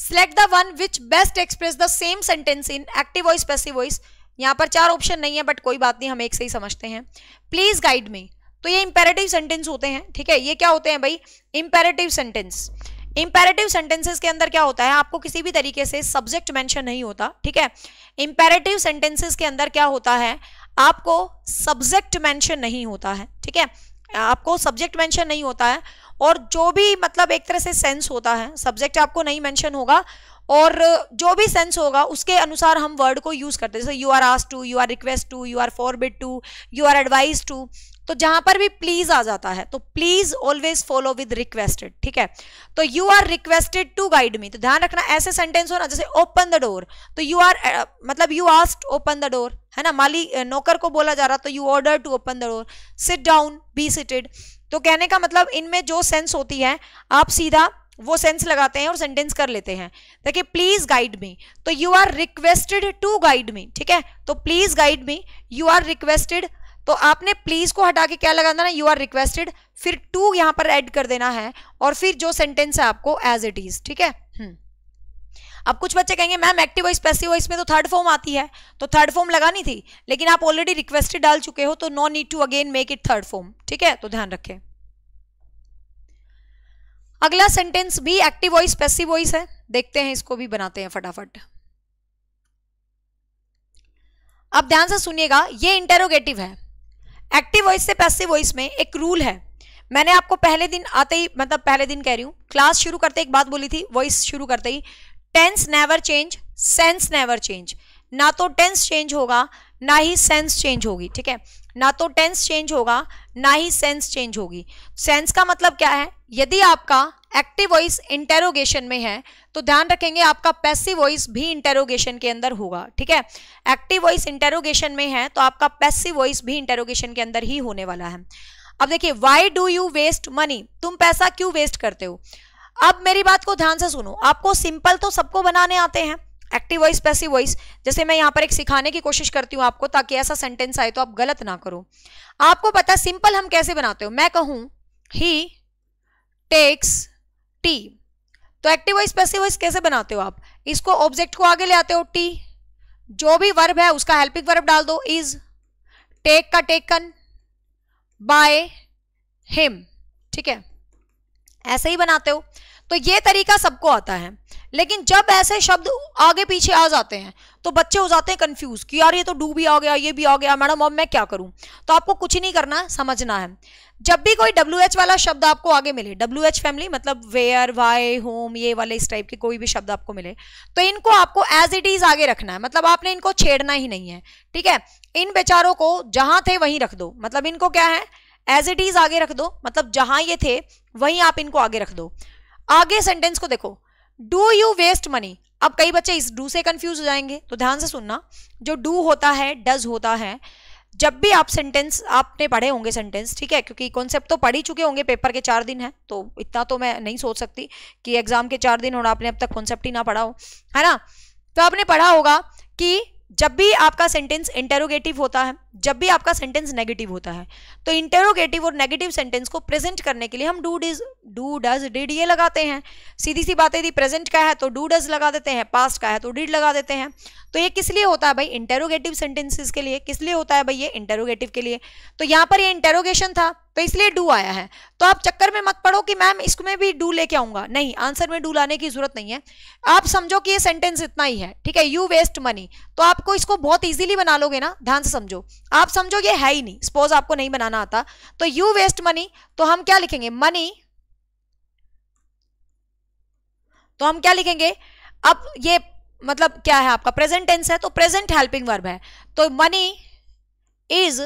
select the one which best express the same sentence in active voice passive voice यहां पर चार ऑप्शन नहीं है बट कोई बात नहीं हम एक से ही समझते हैं प्लीज गाइड मी तो ये इंपेरेटिव सेंटेंस होते हैं ठीक है ये क्या होते हैं भाई इंपेरेटिव सेंटेंस इंपेरेटिव सेंटेंसेस के अंदर क्या होता है आपको किसी भी तरीके से सब्जेक्ट मेंशन नहीं होता ठीक है इंपेरेटिव सेंटेंसेस के अंदर क्या होता है आपको सब्जेक्ट मेंशन नहीं होता है ठीक है आपको सब्जेक्ट मेंशन नहीं होता है और जो भी मतलब एक तरह से सेंस होता है सब्जेक्ट आपको नहीं मेंशन होगा और जो भी सेंस होगा उसके अनुसार हम वर्ड को यूज़ करते हैं जैसे you are asked to you are request to you are forbid to you are advise to तो जहां पर भी प्लीज आ जाता है तो please always follow with requested ठीक है तो you are requested to guide me तो ध्यान रखना ऐसे सेंटेंस हो ना जैसे ओपन द डोर तो यू आर मतलब you asked open the door है ना माली नौकर को बोला जा रहा तो you order to open the door sit down be seated तो कहने का मतलब इनमें जो सेंस होती है आप सीधा वो सेंस लगाते हैं और सेंटेंस कर लेते हैं देखिए प्लीज गाइड मी तो you are requested to guide me ठीक है तो please guide me you are requested तो आपने प्लीज को हटा के क्या लगा देना यू आर रिक्वेस्टेड फिर टू यहां पर एड कर देना है और फिर जो सेंटेंस है आपको एज इट इज ठीक है हम्म। अब कुछ बच्चे कहेंगे ma'am active voice passive voice में तो थर्ड फॉर्म आती है तो थर्ड फॉर्म लगानी थी लेकिन आप ऑलरेडी रिक्वेस्टेड डाल चुके हो तो no need to again make it third form ठीक है तो ध्यान रखें अगला सेंटेंस भी एक्टिव वॉइस पैसिव वॉइस है देखते हैं इसको भी बनाते हैं फटाफट अब ध्यान से सुनिएगा ये इंटेरोगेटिव है एक्टिव वॉइस से पैसिव वॉइस में एक रूल है मैंने आपको पहले दिन आते ही मतलब पहले दिन कह रही हूँ क्लास शुरू करते एक बात बोली थी वॉइस शुरू करते ही tense never change sense never change ना तो टेंस चेंज होगा ना ही सेंस चेंज होगी ठीक है ना तो टेंस चेंज होगा ना ही सेंस चेंज होगी सेंस का मतलब क्या है यदि आपका एक्टिव वॉइस इंटेरोगेशन में है तो ध्यान रखेंगे आपका पैसिव वॉइस भी इंटेरोगेशन के अंदर होगा ठीक है एक्टिव वॉइस इंटेरोगेशन में है तो आपका पैसिव वॉइस भी इंटेरोगेशन के अंदर ही होने वाला है अब देखिए why do you waste money तुम पैसा क्यों वेस्ट करते हो अब मेरी बात को ध्यान से सुनो आपको सिंपल तो सबको बनाने आते हैं एक्टिव वॉइस पैसिव वॉइस जैसे मैं यहाँ पर एक सिखाने की कोशिश करती हूँ आपको ताकि ऐसा सेंटेंस आए तो आप गलत ना करो आपको पता सिंपल हम कैसे बनाते हो मैं कहूँ ही टेक्स टी तो एक्टिव वॉइस पैसिव वॉइस कैसे बनाते हो आप इसको ऑब्जेक्ट को आगे ले आते हो टी जो भी वर्ब है उसका हेल्पिंग वर्ब डाल दो इज टेक का टेकन बाय हिम ठीक है ऐसे ही बनाते हो तो ये तरीका सबको आता है लेकिन जब ऐसे शब्द आगे पीछे आ जाते हैं तो बच्चे हो जाते हैं कंफ्यूज कि यार ये तो डू भी आ गया ये भी आ गया मैडम अब मैं क्या करूं तो आपको कुछ नहीं करना है समझना है जब भी कोई डब्ल्यू एच वाला शब्द आपको आगे मिले डब्ल्यू एच फैमिली मतलब वेयर वाई होम ये वाले इस टाइप के कोई भी शब्द आपको मिले तो इनको आपको एज इट इज आगे रखना है मतलब आपने इनको छेड़ना ही नहीं है ठीक है इन बेचारों को जहां थे वहीं रख दो मतलब इनको क्या है एज इट इज आगे रख दो मतलब जहां ये थे वहीं आप इनको आगे रख दो आगे सेंटेंस को देखो डू यू वेस्ट मनी अब कई बच्चे इस डू से कंफ्यूज हो जाएंगे तो ध्यान से सुनना जो डू होता है डज होता है जब भी आप सेंटेंस आपने पढ़े होंगे सेंटेंस ठीक है क्योंकि कॉन्सेप्ट तो पढ़ ही चुके होंगे पेपर के चार दिन है तो इतना तो मैं नहीं सोच सकती कि एग्जाम के चार दिन और आपने अब तक कॉन्सेप्ट ही ना पढ़ा हो है ना तो आपने पढ़ा होगा कि जब भी आपका सेंटेंस इंटेरोगेटिव होता है जब भी आपका सेंटेंस नेगेटिव होता है तो इंटेरोगेटिव और नेगेटिव सेंटेंस को प्रेजेंट करने के लिए हम do does do does did ये लगाते हैं सीधी सी बातें यदि प्रेजेंट का है तो डू डज लगा देते हैं पास्ट का है तो डिड लगा देते हैं तो ये किस लिए होता है भाई इंटेरोगेटिव सेंटेंसेस के लिए किस लिए होता है भाई ये इंटेरोगेटिव के लिए तो यहाँ पर ये इंटेरोगेशन था तो इसलिए डू आया है तो आप चक्कर में मत पड़ो कि मैम इसमें भी डू लेके आऊंगा नहीं आंसर में डू लाने की जरूरत नहीं है आप समझो कि ये सेंटेंस इतना ही है ठीक है यू वेस्ट मनी तो आपको इसको बहुत ईजिली बना लोगे ना ध्यान से समझो आप समझो ये है ही नहीं सपोज आपको नहीं बनाना आता तो यू वेस्ट मनी तो हम क्या लिखेंगे मनी तो हम क्या लिखेंगे अब ये मतलब क्या है आपका प्रेजेंट टेंस है तो प्रेजेंट हेल्पिंग वर्ब है तो money is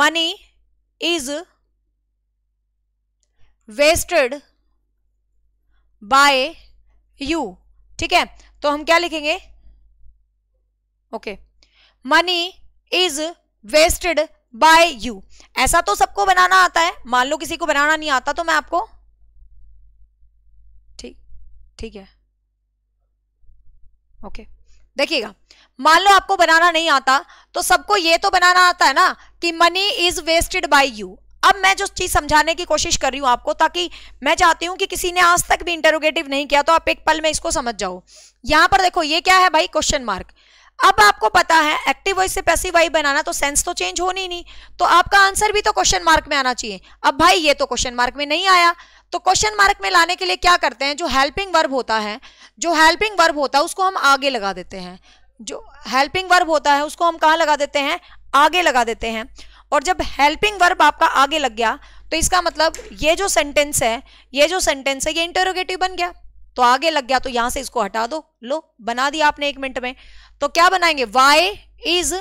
money is wasted by you ठीक है तो हम क्या लिखेंगे okay money is wasted by you ऐसा तो सबको बनाना आता है मान लो किसी को बनाना नहीं आता तो मैं आपको ठीक ठीक है ओके देखिएगा मान लो आपको बनाना नहीं आता तो सबको ये तो बनाना आता है ना कि money is wasted by you अब मैं जो चीज समझाने की कोशिश कर रही हूं आपको ताकि मैं चाहती हूं कि किसी ने आज तक भी इंटरोगेटिव नहीं किया तो आप एक पल में इसको समझ जाओ यहाँ पर देखो ये क्या है भाई क्वेश्चन मार्क अब आपको पता है एक्टिव वॉइस से पैसिव वाइस बनाना तो सेंस तो चेंज होनी नहीं तो आपका आंसर भी तो क्वेश्चन मार्क में आना चाहिए अब भाई ये तो क्वेश्चन मार्क में नहीं आया तो क्वेश्चन मार्क में लाने के लिए क्या करते हैं जो हेल्पिंग वर्ब होता है जो हेल्पिंग वर्ब होता है उसको हम आगे लगा देते हैं जो हेल्पिंग वर्ब होता है उसको हम कहाँ लगा देते हैं आगे लगा देते हैं और जब हेल्पिंग वर्ब आपका आगे लग गया तो इसका मतलब ये जो सेंटेंस है ये जो सेंटेंस है ये इंटरोगेटिव बन गया तो आगे लग गया तो यहां से इसको हटा दो लो बना दिया आपने एक मिनट में तो क्या बनाएंगे why is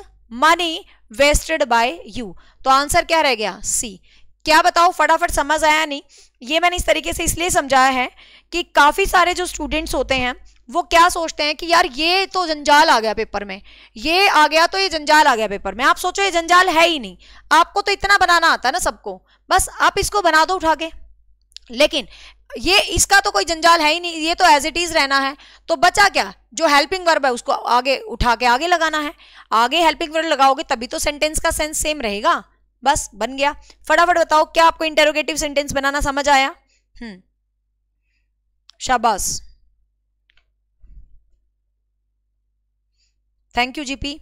money wasted by you तो आंसर क्या रह गया सी क्या बताओ फटाफट समझ आया नहीं ये मैंने इस तरीके से इसलिए समझाया है कि काफ़ी सारे जो स्टूडेंट्स होते हैं वो क्या सोचते हैं कि यार ये तो जंजाल आ गया पेपर में ये आ गया तो ये जंजाल आ गया पेपर में आप सोचो ये जंजाल है ही नहीं आपको तो इतना बनाना आता है ना सबको बस आप इसको बना दो उठा के लेकिन ये इसका तो कोई जंजाल है ही नहीं ये तो एज इट इज़ रहना है तो बचा क्या जो हेल्पिंग वर्ब है उसको आगे उठा के आगे लगाना है आगे हेल्पिंग वर्ब लगाओगे तभी तो सेंटेंस का सेंस सेम रहेगा बस बन गया फटाफट बताओ क्या आपको इंटेरोगेटिव सेंटेंस बनाना समझ आया हम्म शाबाश thank you GP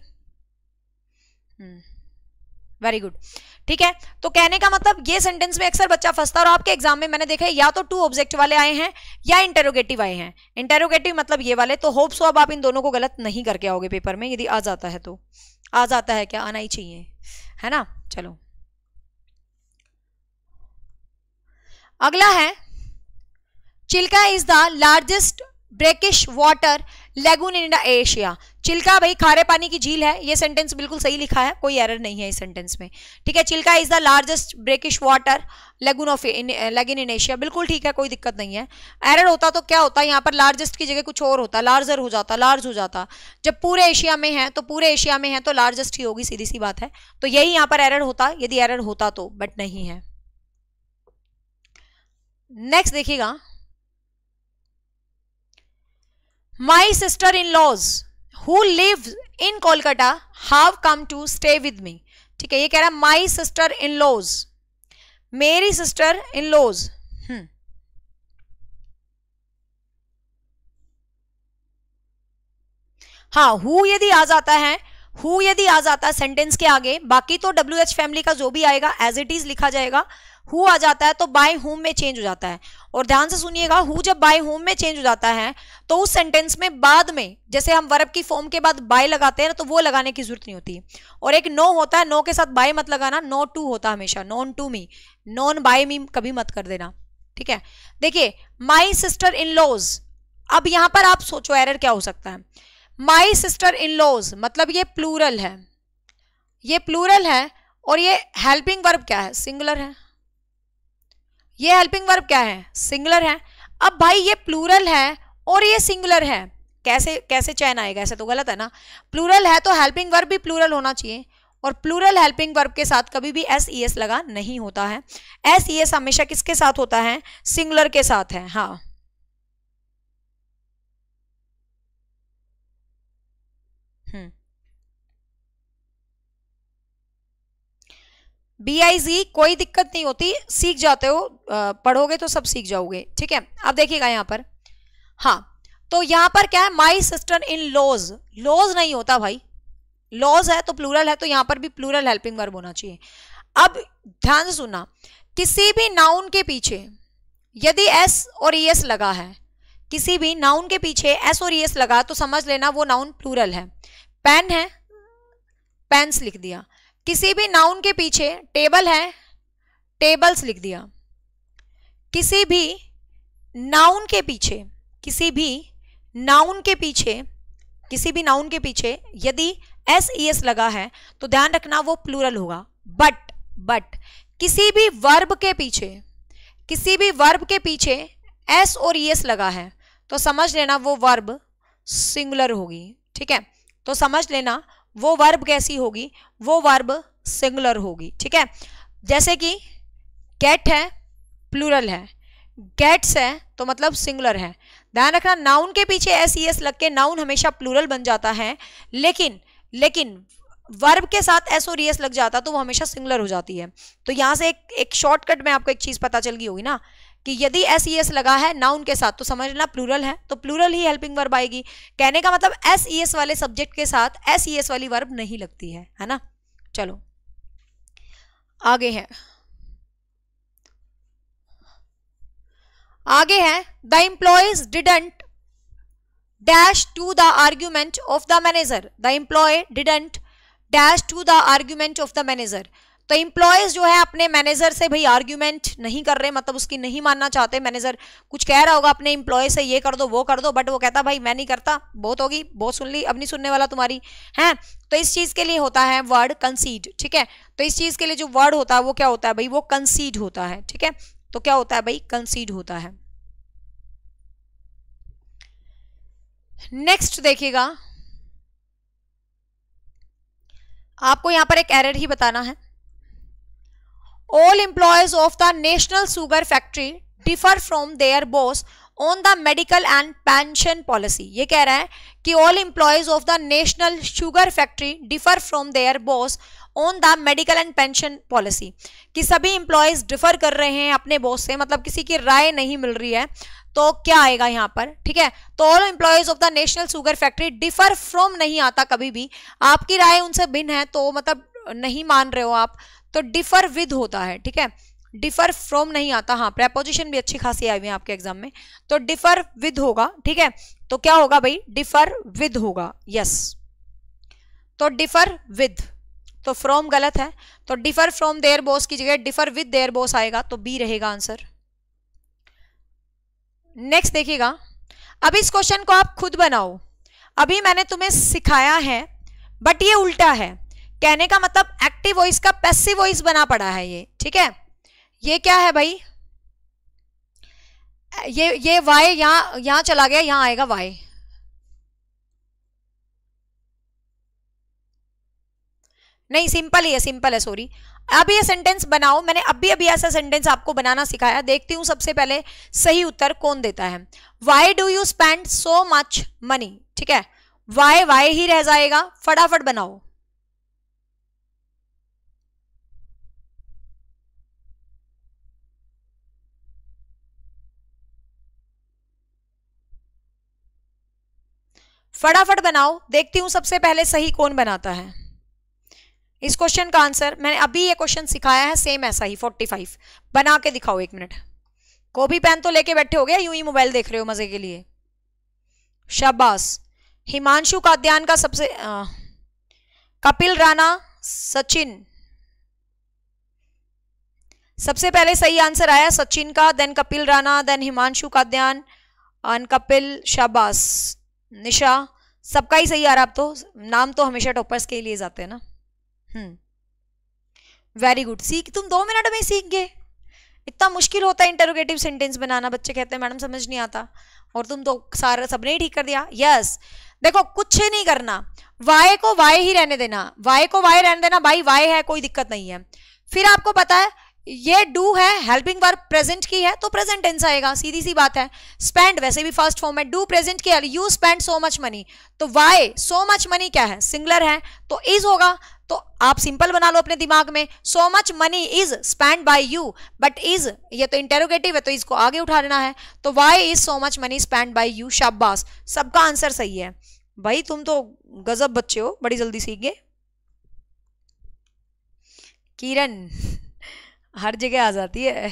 very good ठीक है तो कहने का मतलब ये सेंटेंस में अक्सर बच्चा फंसता और आपके एग्जाम में मैंने देखा या तो टू ऑब्जेक्ट वाले आए हैं या इंटेरोगेटिव आए हैं इंटेरोगेटिव मतलब ये वाले तो होप्स अब आप इन दोनों को गलत नहीं करके आओगे पेपर में यदि आ जाता है तो आ जाता है क्या आना ही चाहिए है ना चलो अगला है Chilka is the largest brackish water lagoon in Asia Chilka भाई खारे पानी की झील है ये सेंटेंस बिल्कुल सही लिखा है कोई एरर नहीं है इस सेंटेंस में ठीक है Chilka is the largest brackish water lagoon of lagoon in Asia बिल्कुल ठीक है कोई दिक्कत नहीं है एरर होता तो क्या होता है यहाँ पर लार्जेस्ट की जगह कुछ और होता लार्जर हो जाता लार्ज हो जाता जब पूरे एशिया में है तो पूरे एशिया में है तो लार्जेस्ट ही होगी सीधी सी बात है तो यही यहाँ पर एरर होता यदि एरर होता तो बट नहीं है नेक्स्ट देखिएगा my sister in laws who live in Kolkata have come to stay with me ठीक है ये कह रहा है माई सिस्टर इन लॉज मेरी सिस्टर इन लॉज हाँ हु यदि आ जाता है हु यदि आ जाता है सेंटेंस के आगे बाकी तो डब्ल्यू एच फैमिली का जो भी आएगा एज इट इज लिखा जाएगा हु आ जाता है तो बाय होम में चेंज हो जाता है और ध्यान से सुनिएगा हु जब बाय होम में चेंज हो जाता है तो उस सेंटेंस में बाद में जैसे हम वर्ब की फॉर्म के बाद बाय लगाते हैं ना तो वो लगाने की जरूरत नहीं होती और एक नो होता है नो के साथ बाय मत लगाना नो टू होता हमेशा known to me known by me कभी मत कर देना ठीक है देखिए माई सिस्टर इन लॉज अब यहां पर आप सोचो एरर क्या हो सकता है माई सिस्टर इन लॉज मतलब ये प्लूरल है ये प्लूरल है और ये हेल्पिंग वर्ब क्या है सिंगुलर है ये हेल्पिंग वर्ब क्या है सिंगुलर है अब भाई ये प्लूरल है और ये सिंगुलर है कैसे कैसे चयन आएगा ऐसे तो गलत है ना प्लूरल है तो हेल्पिंग वर्ब भी प्लूरल होना चाहिए और प्लूरल हेल्पिंग वर्ब के साथ कभी भी एस ई एस लगा नहीं होता है एस ई एस हमेशा किसके साथ होता है सिंगुलर के साथ है हाँ बी आई जी कोई दिक्कत नहीं होती सीख जाते हो पढ़ोगे तो सब सीख जाओगे ठीक है आप देखिएगा यहाँ पर हाँ तो यहाँ पर क्या है my sister in laws laws नहीं होता भाई लॉज है तो प्लूरल है तो यहाँ पर भी प्लूरल हेल्पिंग वर्ब होना चाहिए अब ध्यान से सुनना किसी भी नाउन के पीछे यदि एस और ई e एस लगा है किसी भी नाउन के पीछे एस और ई e एस लगा तो समझ लेना वो नाउन प्लूरल है पेन है पेन्स लिख दिया किसी भी नाउन के पीछे टेबल है टेबल्स लिख दिया किसी भी नाउन के पीछे किसी भी नाउन के पीछे किसी भी नाउन के पीछे यदि एस ई एस लगा है तो ध्यान रखना वो प्लूरल होगा बट बट किसी भी वर्ब के पीछे किसी भी वर्ब के पीछे एस और ई e एस लगा है तो समझ लेना वो वर्ब सिंगुलर होगी ठीक है तो समझ लेना वो वर्ब कैसी होगी वो वर्ब सिंगुलर होगी ठीक है जैसे कि गेट है प्लूरल है गेट्स है तो मतलब सिंगुलर है ध्यान रखना नाउन के पीछे एस ई एस लग के नाउन हमेशा प्लूरल बन जाता है लेकिन लेकिन वर्ब के साथ एस और एस e, लग जाता तो वो हमेशा सिंगुलर हो जाती है तो यहाँ से एक एक शॉर्टकट में आपको एक चीज़ पता चल गई होगी ना कि यदि एस ई एस लगा है नाउन के साथ तो समझना प्लूरल है तो प्लूरल ही हेल्पिंग वर्ब आएगी कहने का मतलब एस ई एस वाले सब्जेक्ट के साथ एस ई एस वाली वर्ब नहीं लगती है है ना चलो आगे है आगे है the employees didn't dash to the argument of the manager the employee didn't dash to the argument of the manager तो इंप्लॉयज जो है अपने मैनेजर से भाई आर्ग्यूमेंट नहीं कर रहे मतलब उसकी नहीं मानना चाहते मैनेजर कुछ कह रहा होगा अपने इंप्लॉय से ये कर दो वो कर दो बट वो कहता भाई मैं नहीं करता बहुत होगी बहुत सुन ली अब नहीं सुनने वाला तुम्हारी है तो इस चीज़ के लिए होता है वर्ड कंसीड ठीक है तो इस चीज़ के लिए जो वर्ड होता है वो क्या होता है भाई वो कंसीड होता है ठीक है तो क्या होता है भाई कंसीड होता है नेक्स्ट देखिएगा आपको यहां पर एक एरर ही बताना है all employees of the national sugar factory differ from their boss on the medical and pension policy ये कह रहा है कि all employees of the national sugar factory differ from their boss on the medical and pension policy कि सभी employees differ कर रहे हैं अपने बोस से मतलब किसी की राय नहीं मिल रही है तो क्या आएगा यहाँ पर ठीक है तो all employees of the national sugar factory differ from नहीं आता कभी भी आपकी राय उनसे भिन्न है तो मतलब नहीं मान रहे हो आप तो डिफर विद होता है ठीक है डिफर फ्रॉम नहीं आता हाँ प्रेपोजिशन भी अच्छी खासी आई हुई है आपके एग्जाम में तो डिफर विद होगा ठीक है तो क्या होगा भाई डिफर विद होगा यस तो डिफर विद तो फ्रॉम गलत है तो डिफर फ्रॉम देयर बॉस की जगह डिफर विद देयर बॉस आएगा तो बी रहेगा आंसर नेक्स्ट देखिएगा अब इस क्वेश्चन को आप खुद बनाओ अभी मैंने तुम्हें सिखाया है बट ये उल्टा है कहने का मतलब एक्टिव वॉइस का पैसिव वॉइस बना पड़ा है ये ठीक है ये क्या है भाई ये ये वाई यहाँ यहाँ चला गया यहाँ आएगा वाई नहीं सिंपल ही है सिंपल है सॉरी अब ये सेंटेंस बनाओ मैंने अभी अभी ऐसा सेंटेंस आपको बनाना सिखाया देखती हूँ सबसे पहले सही उत्तर कौन देता है why do you spend so much money ठीक है वाई वाई ही रह जाएगा फटाफट बनाओ फटाफट बनाओ देखती हूँ सबसे पहले सही कौन बनाता है इस क्वेश्चन का आंसर मैंने अभी ये क्वेश्चन सिखाया है सेम ऐसा ही 45 बना के दिखाओ एक मिनट कॉपी पेन तो लेके बैठे हो गया यूं ही मोबाइल देख रहे हो मजे के लिए शाबाश हिमांशु काद्यान का सबसे आ, कपिल राणा सचिन सबसे पहले सही आंसर आया सचिन का then Kapil Rana then Himanshu Kadyan and Kapil शाबाश निशा सबका ही सही आ रहा आप तो नाम तो हमेशा टॉपर्स के लिए जाते हैं ना हम्म वेरी गुड सीख तुम दो मिनट में सीख गए इतना मुश्किल होता है इंटरोगेटिव सेंटेंस बनाना बच्चे कहते हैं मैडम समझ नहीं आता और तुम तो सारा सबने ही ठीक कर दिया यस देखो कुछ नहीं करना वाई को वाई ही रहने देना वाई को वाई रहने देना भाई वाई है कोई दिक्कत नहीं है फिर आपको पता है ये डू है हेल्पिंग वर्ब प्रेजेंट की है तो प्रेजेंट टेंस आएगा सीधी सी बात है स्पेंड वैसे भी फर्स्ट फॉर्म है डू प्रेजेंट की you spend so much money तो वाई सो मच मनी क्या है सिंगलर है तो इज होगा तो आप सिंपल बना लो अपने दिमाग में so much money is spend by you but is ये तो इंटेरोगेटिव है तो इसको आगे उठा लेना है तो why is so much money spend by you शाबाश सबका आंसर सही है भाई तुम तो गजब बच्चे हो बड़ी जल्दी सीख गए किरण हर जगह आ जाती है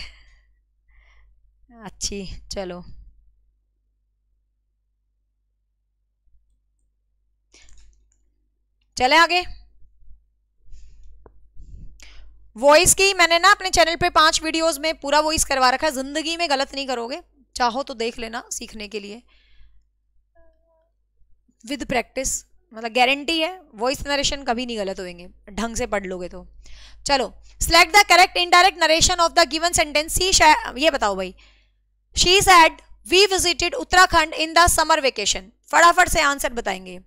अच्छी चलो चले आगे वॉइस की मैंने ना अपने चैनल पे पांच वीडियोस में पूरा वॉइस करवा रखा है जिंदगी में गलत नहीं करोगे चाहो तो देख लेना सीखने के लिए विद प्रैक्टिस मतलब गारंटी है वॉइस नरेशन कभी नहीं गलत होएंगे ढंग से पढ़ लोगे तो चलो select the correct indirect narration of the given sentence सी ये बताओ भाई she said we visited Uttarakhand in the summer vacation फटाफट से आंसर बताएंगे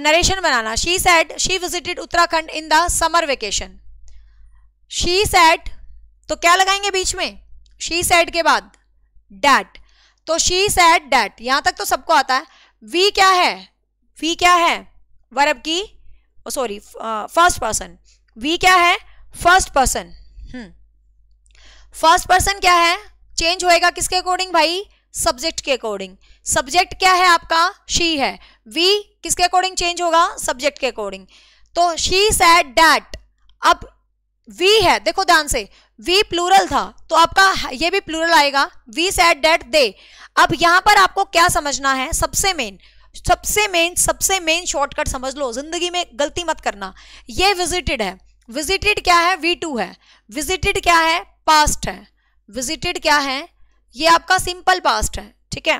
नरेशन बनाना she said she visited Uttarakhand in the summer vacation she said तो क्या लगाएंगे बीच में शी सैड के बाद डैट तो शी सैड डैट यहां तक तो सबको आता है वी क्या है वी क्या है वर्ब की सॉरी फर्स्ट पर्सन वी क्या है फर्स्ट पर्सन फर्स्ट पर्सन क्या है चेंज होएगा किसके अकॉर्डिंग भाई सब्जेक्ट के अकॉर्डिंग सब्जेक्ट क्या है आपका शी है वी किसके अकॉर्डिंग चेंज होगा सब्जेक्ट के अकॉर्डिंग तो शी सैड डैट अब वी है देखो ध्यान से वी प्लूरल था तो आपका ये भी प्लूरल आएगा वी सैड डैट दे अब यहां पर आपको क्या समझना है सबसे मेन सबसे मेन सबसे मेन शॉर्टकट समझ लो जिंदगी में गलती मत करना ये विजिटेड है विजिटेड क्या है वी टू है विजिटेड क्या है पास्ट है विजिटेड क्या है ये आपका सिंपल पास्ट है ठीक है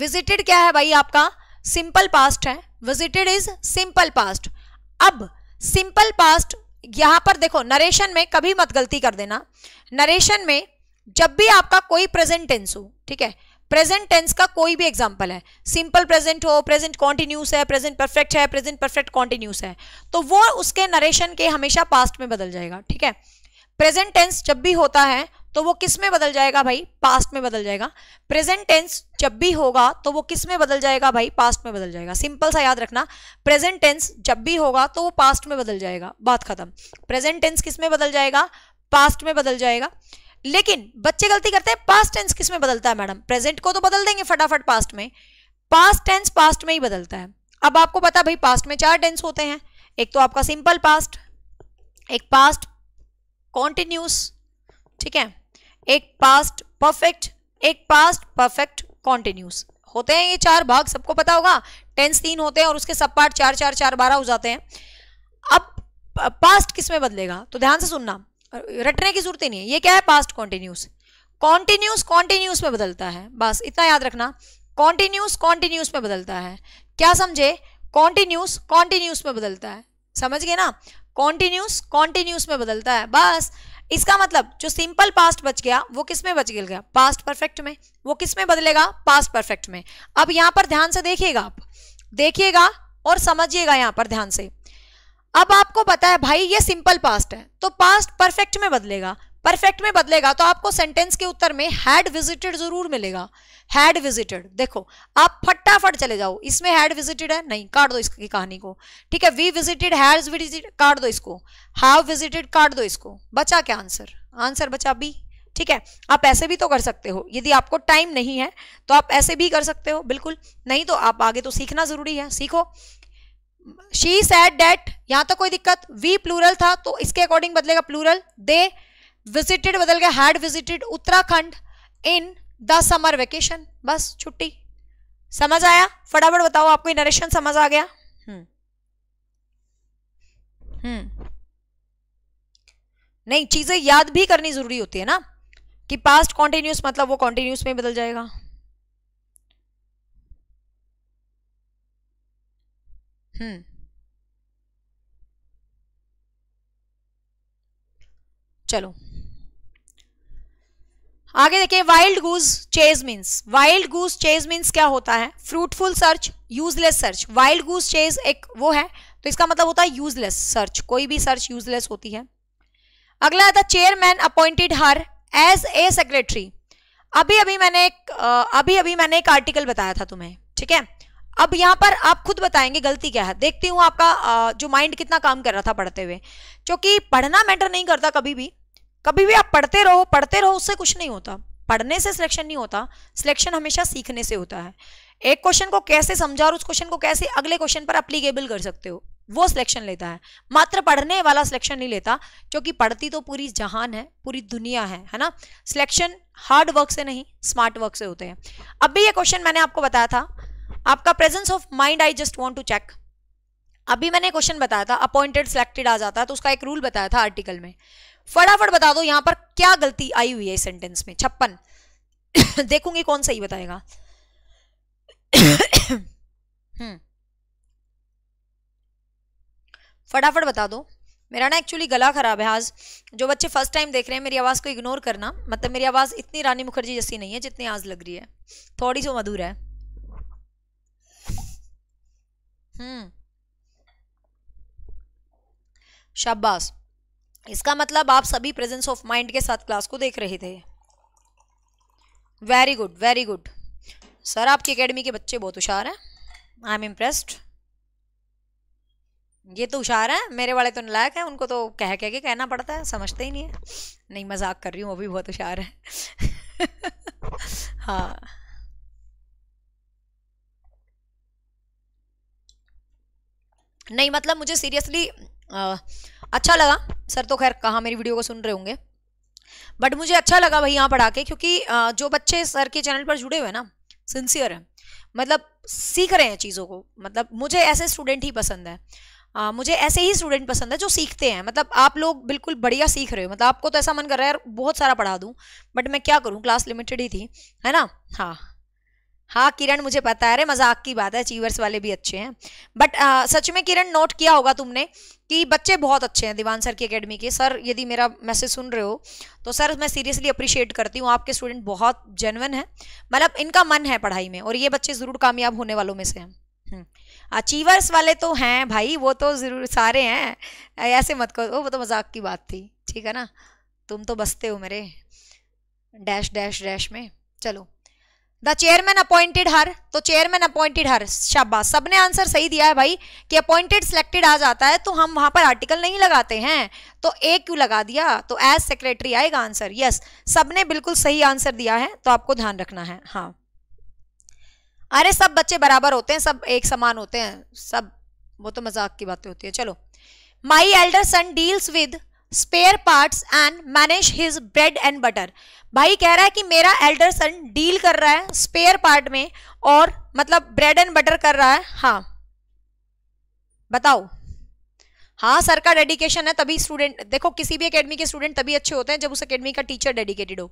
विजिटेड हम्म। क्या है भाई आपका सिंपल पास्ट है विजिटेड इज सिंपल पास्ट अब सिंपल पास्ट यहां पर देखो नरेशन में कभी मत गलती कर देना नरेशन में जब भी आपका कोई प्रेजेंट टेंस हो ठीक है प्रेजेंट टेंस का कोई भी एग्जाम्पल है सिंपल प्रेजेंट हो प्रेजेंट कॉन्टिन्यूस है प्रेजेंट परफेक्ट है प्रेजेंट परफेक्ट कॉन्टिन्यूस है तो वो उसके नरेशन के हमेशा पास्ट में बदल जाएगा ठीक है प्रेजेंट टेंस जब भी होता है तो वो किस में बदल जाएगा भाई पास्ट में बदल जाएगा प्रेजेंट टेंस जब भी होगा तो वो किस में बदल जाएगा भाई पास्ट में बदल जाएगा सिंपल सा याद रखना प्रेजेंट टेंस जब भी होगा तो वो पास्ट में बदल जाएगा बात खत्म प्रेजेंट टेंस किस में बदल जाएगा पास्ट में बदल जाएगा लेकिन बच्चे गलती करते हैं पास्ट टेंस किस में बदलता है मैडम प्रेजेंट को तो बदल देंगे फटाफट पास्ट में पास्ट टेंस पास्ट में ही बदलता है अब आपको पता भाई पास्ट में चार टेंस होते हैं एक तो आपका सिंपल पास्ट एक पास्ट कॉन्टिन्यूस ठीक है एक पास्ट परफेक्ट एक पास्ट परफेक्ट कॉन्टिन्यूस होते हैं ये चार भाग सबको पता होगा टेंस तीन होते हैं और उसके सब पार्ट चार चार चार बारह हो जाते हैं अब पास्ट किस में बदलेगा तो ध्यान से सुनना रटने की जरूरत ही नहीं है ये क्या है पास्ट कॉन्टिन्यूस कॉन्टिन्यूस कॉन्टिन्यूस में बदलता है बस इतना याद रखना कॉन्टिन्यूस कॉन्टिन्यूस में बदलता है क्या समझे कॉन्टिन्यूस कॉन्टिन्यूस में बदलता है समझ गए ना कॉन्टिन्यूस कॉन्टिन्यूस में बदलता है बस इसका मतलब जो सिंपल पास्ट बच गया वो किस में बच गया पास्ट परफेक्ट में वो किस में बदलेगा पास्ट परफेक्ट में अब यहाँ पर ध्यान से देखिएगा आप देखिएगा और समझिएगा यहाँ पर ध्यान से अब आपको पता है भाई ये सिंपल पास्ट है तो पास्ट परफेक्ट में बदलेगा परफेक्ट में बदलेगा तो आपको सेंटेंस के उत्तर में हैड विजिटेड जरूर मिलेगा हैड विजिटेड देखो आप फटाफट चले जाओ इसमें हैड विजिटेड है नहीं काट दो इसकी कहानी को ठीक है वी विजिटेड हैड विजिटेड काट दो इसको हैव विजिटेड काट दो इसको बचा क्या आंसर आंसर बचा बी ठीक है आप ऐसे भी तो कर सकते हो यदि आपको टाइम नहीं है तो आप ऐसे भी कर सकते हो बिल्कुल नहीं तो आप आगे तो सीखना जरूरी है सीखो शी सैड डेट यहां तक कोई दिक्कत वी प्लूरल था तो इसके अकॉर्डिंग बदलेगा प्लूरल दे विजिटेड बदल गया had visited Uttarakhand in the summer vacation बस छुट्टी समझ आया फटाफट बताओ आपको नरेशन समझ आ गया हम्म हम्म नहीं चीजें याद भी करनी जरूरी होती है ना कि पास्ट कॉन्टिन्यूस मतलब वो कॉन्टिन्यूस में बदल जाएगा Hmm. चलो आगे देखिए wild goose chase means wild goose chase means क्या होता है fruitful search useless search wild goose chase एक वो है तो इसका मतलब होता है यूजलेस सर्च कोई भी सर्च यूजलेस होती है अगला आता chairman appointed her as a secretary अभी अभी मैंने एक अभी अभी मैंने एक आर्टिकल बताया था तुम्हें ठीक है अब यहाँ पर आप खुद बताएंगे गलती क्या है देखती हूँ आपका जो माइंड कितना काम कर रहा था पढ़ते हुए क्योंकि पढ़ना मैटर नहीं करता कभी भी कभी भी आप पढ़ते रहो पढ़ते रहो उससे कुछ नहीं होता पढ़ने से सिलेक्शन नहीं होता सिलेक्शन हमेशा सीखने से होता है एक क्वेश्चन को कैसे समझा और उस क्वेश्चन को कैसे अगले क्वेश्चन पर अप्लीकेबल कर सकते हो वो सिलेक्शन लेता है मात्र पढ़ने वाला सिलेक्शन नहीं लेता क्योंकि पढ़ती तो पूरी जहान है पूरी दुनिया है है ना सिलेक्शन हार्ड वर्क से नहीं स्मार्ट वर्क से होते हैं अब भी ये क्वेश्चन मैंने आपको बताया था आपका presence of mind I just want to check अभी मैंने क्वेश्चन बताया था अपॉइंटेड सिलेक्टेड आ जाता है तो उसका एक रूल बताया था आर्टिकल में फटाफट बता दो यहां पर क्या गलती आई हुई है इस सेंटेंस में छप्पन देखूंगी कौन सही बताएगा हम्म। फटाफट बता दो मेरा ना एक्चुअली गला खराब है आज जो बच्चे फर्स्ट टाइम देख रहे हैं मेरी आवाज़ को इग्नोर करना मतलब मेरी आवाज़ इतनी रानी मुखर्जी जैसी नहीं है जितनी आज लग रही है थोड़ी सी मधुर है हम्म। शाबाश इसका मतलब आप सभी प्रेजेंस ऑफ माइंड के साथ क्लास को देख रहे थे very good very good sir आपकी एकेडमी के बच्चे बहुत होशार हैं आई एम इम्प्रेस्ड ये तो होशियार हैं मेरे वाले तो नलायक हैं उनको तो कह कह के कहना पड़ता है समझते ही नहीं है नहीं मजाक कर रही हूँ वो भी बहुत होशियार है हाँ नहीं मतलब मुझे सीरियसली अच्छा लगा सर तो खैर कहाँ मेरी वीडियो को सुन रहे होंगे बट मुझे अच्छा लगा भाई यहाँ पढ़ा के क्योंकि आ, जो बच्चे सर के चैनल पर जुड़े हुए हैं ना सिंसियर हैं मतलब सीख रहे हैं चीज़ों को मतलब मुझे ऐसे स्टूडेंट ही पसंद है आ, मुझे ऐसे ही स्टूडेंट पसंद है जो सीखते हैं मतलब आप लोग बिल्कुल बढ़िया सीख रहे हो मतलब आपको तो ऐसा मन कर रहा है यार बहुत सारा पढ़ा दूँ बट मैं क्या करूँ क्लास लिमिटेड ही थी है ना हाँ हाँ किरण मुझे पता है अरे मजाक की बात है अचीवर्स वाले भी अच्छे हैं बट सच में किरण नोट किया होगा तुमने कि बच्चे बहुत अच्छे हैं दीवान सर की एकेडमी के सर यदि मेरा मैसेज सुन रहे हो तो सर मैं सीरियसली अप्रिशिएट करती हूँ आपके स्टूडेंट बहुत जेनवन है मतलब इनका मन है पढ़ाई में और ये बच्चे ज़रूर कामयाब होने वालों में से हैं अचीवर्स हम्म। वाले तो हैं भाई वो तो ज़रूर सारे हैं ऐसे मत करो वो तो मजाक की बात थी ठीक है ना तुम तो बसते हो मेरे डैश डैश डैश में चलो द चेयरमैन अपॉइंटेड हर तो चेयरमैन अपॉइंटेड हर शाबाश सबने आंसर सही दिया है भाई कि अपॉइंटेड सिलेक्टेड आ जाता है तो हम वहां पर आर्टिकल नहीं लगाते हैं तो ए क्यू लगा दिया तो एज सेक्रेटरी आएगा आंसर यस सबने बिल्कुल सही आंसर दिया है तो आपको ध्यान रखना है हाँ अरे सब बच्चे बराबर होते हैं सब एक समान होते हैं सब वो तो मजाक की बातें होती है चलो my elder son deals with spare parts and manage his bread and butter भाई कह रहा है कि मेरा एल्डर सन डील कर रहा है स्पेयर पार्ट में और मतलब ब्रेड एंड बटर कर रहा है हाँ बताओ हाँ सर का डेडिकेशन है तभी स्टूडेंट देखो किसी भी अकेडमी के स्टूडेंट तभी अच्छे होते हैं जब उस अकेडमी का टीचर डेडिकेटेड हो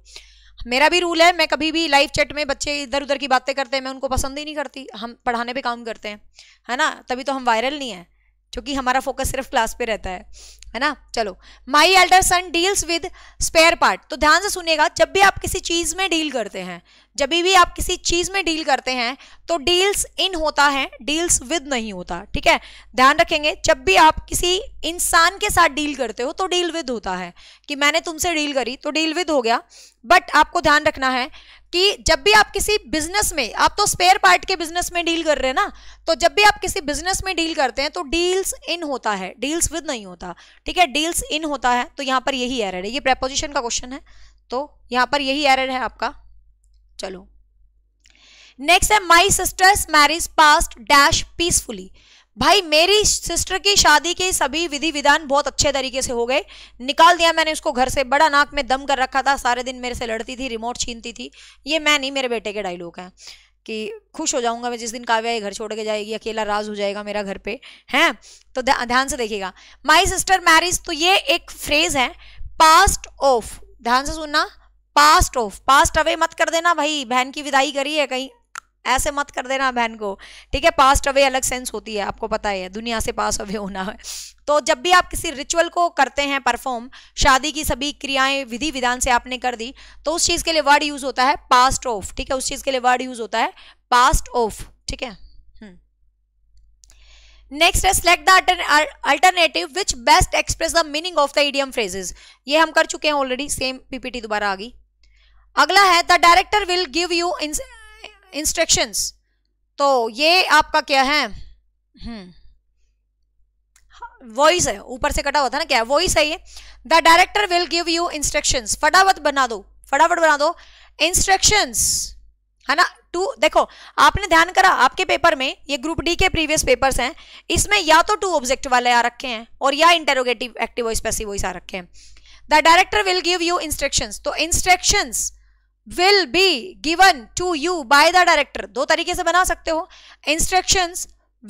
मेरा भी रूल है मैं कभी भी लाइव चैट में बच्चे इधर उधर की बातें करते हैं मैं उनको पसंद ही नहीं करती हम पढ़ाने पे काम करते हैं है ना तभी तो हम वायरल नहीं है क्योंकि हमारा फोकस सिर्फ क्लास पे रहता है है ना चलो my elder son deals with spare part तो ध्यान से सुनिएगा जब भी आप किसी चीज़ में डील करते हैं जब भी आप किसी चीज़ में डील करते हैं तो डील्स इन होता है डील्स विद नहीं होता ठीक है ध्यान रखेंगे जब भी आप किसी इंसान के साथ डील करते हो तो डील विद होता है कि मैंने तुमसे डील करी तो डील विद हो गया बट आपको ध्यान रखना है कि जब भी आप किसी बिजनेस में आप तो स्पेयर पार्ट के बिजनेस में डील कर रहे हैं ना तो जब भी आप किसी बिजनेस में डील करते हैं तो डील्स इन होता है डील्स विद नहीं होता ठीक है डील्स इन होता है तो यहां पर यही एरर है ये प्रेपोजिशन का क्वेश्चन है तो यहां पर यही एरर है आपका चलो नेक्स्ट है my sister's marriage passed dash peacefully भाई मेरी सिस्टर की शादी के सभी विधि विधान बहुत अच्छे तरीके से हो गए निकाल दिया मैंने उसको घर से बड़ा नाक में दम कर रखा था सारे दिन मेरे से लड़ती थी रिमोट छीनती थी ये मैं नहीं मेरे बेटे के डायलॉग हैं कि खुश हो जाऊंगा मैं जिस दिन काव्या ये घर छोड़ के जाएगी अकेला राज हो जाएगा मेरा घर पे हैं तो ध्यान से देखिएगा माई सिस्टर मैरिज तो ये एक फ्रेज है पास्ट ऑफ ध्यान से सुनना पास्ट ऑफ पास्ट अवे मत कर देना भाई बहन की विदाई करी है कहीं ऐसे मत कर देना बहन को ठीक है पास्ट अवे अलग सेंस होती है आपको पता है दुनिया से पास अवे होना है तो जब भी आप किसी रिचुअल को करते हैं परफॉर्म शादी की सभी क्रियाएं विधि विधान से आपने कर दी तो उस चीज़ के लिए वर्ड यूज़ होता है पास्ट ऑफ ठीक है उस चीज़ के लिए वर्ड यूज़ होता है पास्ट ऑफ ठीक है नेक्स्ट हम्म। है select the alternative which best express the meaning of the idiom phrases ये हम कर चुके हैं ऑलरेडी सेम पीपीटी दोबारा आ गई अगला है the director will give you instructions तो ये आपका क्या है वॉइस हम्म। है ऊपर से कटा हुआ था ना क्या वॉइस है ये the director will give you instructions फटाफट बना दो फटाफट बना दो इंस्ट्रक्शंस है ना टू देखो आपने ध्यान करा आपके पेपर में ये ग्रुप डी के प्रीवियस पेपर्स हैं इसमें या तो टू ऑब्जेक्ट वाले आ रखे हैं और या interrogative active voice passive voice आ रखे हैं the director will give you instructions तो instructions will be given to you by the director दो तरीके से बना सकते हो instruction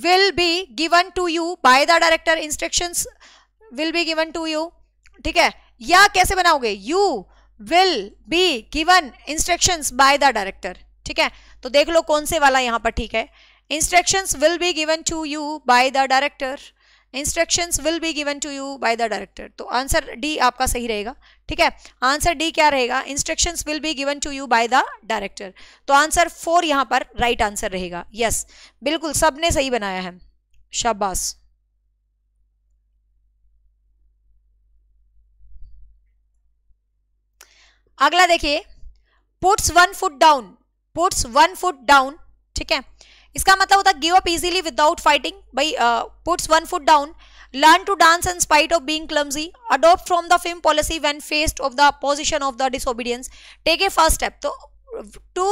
will be given to you by the director instruction will be given to you ठीक है या कैसे बनाओगे you will be given instruction by the director ठीक है तो देख लो कौन से वाला यहां पर ठीक है instructions will be given to you by the director instructions will be given to you by the director तो आंसर डी आपका सही रहेगा ठीक है आंसर डी क्या रहेगा instructions will be given to you by the director तो answer four यहाँ पर राइट right आंसर रहेगा यस yes, बिल्कुल ने सही बनाया है शाबाश अगला देखिए puts one foot down puts one foot down ठीक है इसका मतलब होता है give up easily without fighting by puts one foot down learn to dance in spite of being clumsy adopt from the film policy when faced of the opposition of the disobedience take a first step तो to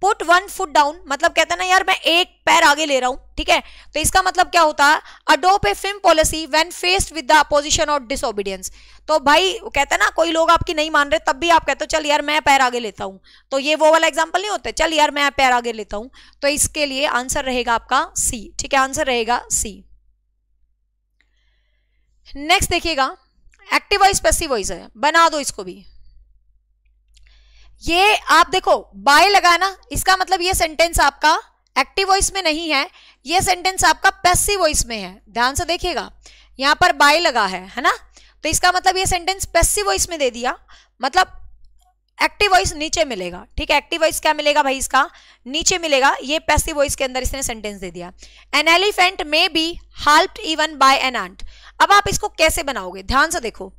put one foot down मतलब कहते हैं ना यार मैं एक पैर आगे ले रहा हूं ठीक है तो इसका मतलब क्या होता है adopt a firm policy when faced with the opposition और डिसोबीडियंस तो भाई कहते हैं ना कोई लोग आपकी नहीं मान रहे तब भी आप कहते हो चल यार मैं पैर आगे लेता हूं तो ये वो वाला एग्जाम्पल नहीं होता चल यार मैं पैर आगे लेता हूं तो इसके लिए आंसर रहेगा आपका सी ठीक है आंसर रहेगा सी नेक्स्ट देखिएगा एक्टिव वॉइस पैसिव वॉइस है बना दो इसको भी ये आप देखो बाय लगाना इसका मतलब ये सेंटेंस आपका एक्टिव वॉइस में नहीं है ये सेंटेंस आपका पैसिव वॉइस में है ध्यान से देखिएगा यहां पर बाय लगा है है ना तो इसका मतलब ये सेंटेंस पैसिव वॉइस में दे दिया मतलब एक्टिव वॉइस नीचे मिलेगा ठीक है एक्टिव वॉइस क्या मिलेगा भाई इसका नीचे मिलेगा ये पैसिव वॉइस के अंदर इसने सेंटेंस दे दिया an elephant may be help even by an ant अब आप इसको कैसे बनाओगे ध्यान से देखो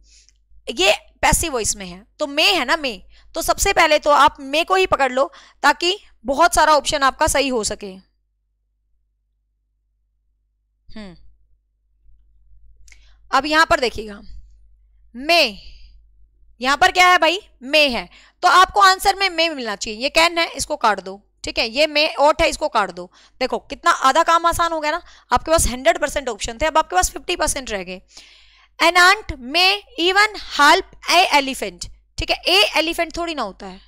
ये पैसिव वॉइस में है तो मे है ना मे तो सबसे पहले तो आप मे को ही पकड़ लो ताकि बहुत सारा ऑप्शन आपका सही हो सके हम्म अब यहां पर देखिएगा मे यहां पर क्या है भाई मे है तो आपको आंसर में मे मिलना चाहिए ये कैन है इसको काट दो ठीक है ये मे ऑट है इसको काट दो देखो कितना आधा काम आसान हो गया ना आपके पास हंड्रेड परसेंट ऑप्शन थे अब आपके पास फिफ्टी परसेंट रह गए an ant may even help a elephant ठीक है ए एलिफेंट थोड़ी ना होता है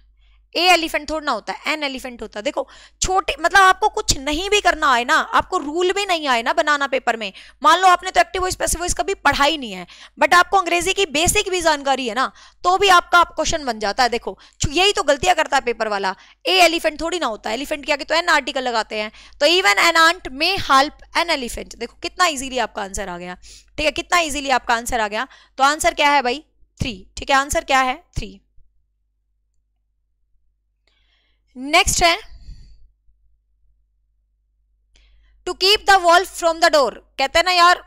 ए एलिफेंट थोड़ा ना होता है एन एलिफेंट होता है देखो छोटे मतलब आपको कुछ नहीं भी करना आए ना आपको रूल भी नहीं आए ना बनाना पेपर में मान लो आपने तो एक्टिव वॉइस पैसिव वॉइस कभी पढ़ाई नहीं है बट आपको अंग्रेजी की बेसिक भी जानकारी है ना तो भी आपका आप क्वेश्चन बन जाता है देखो यही तो गलतियां करता है पेपर वाला ए एलिफेंट थोड़ी ना होता है एलिफेंट के आगे तो एन आर्टिकल लगाते हैं तो even an ant may help an elephant देखो कितना ईजिली आपका आंसर आ गया ठीक है कितना ईजिली आपका आंसर आ गया तो आंसर क्या है भाई थ्री ठीक है आंसर क्या है थ्री नेक्स्ट है to keep the wolf from the door कहते हैं ना यार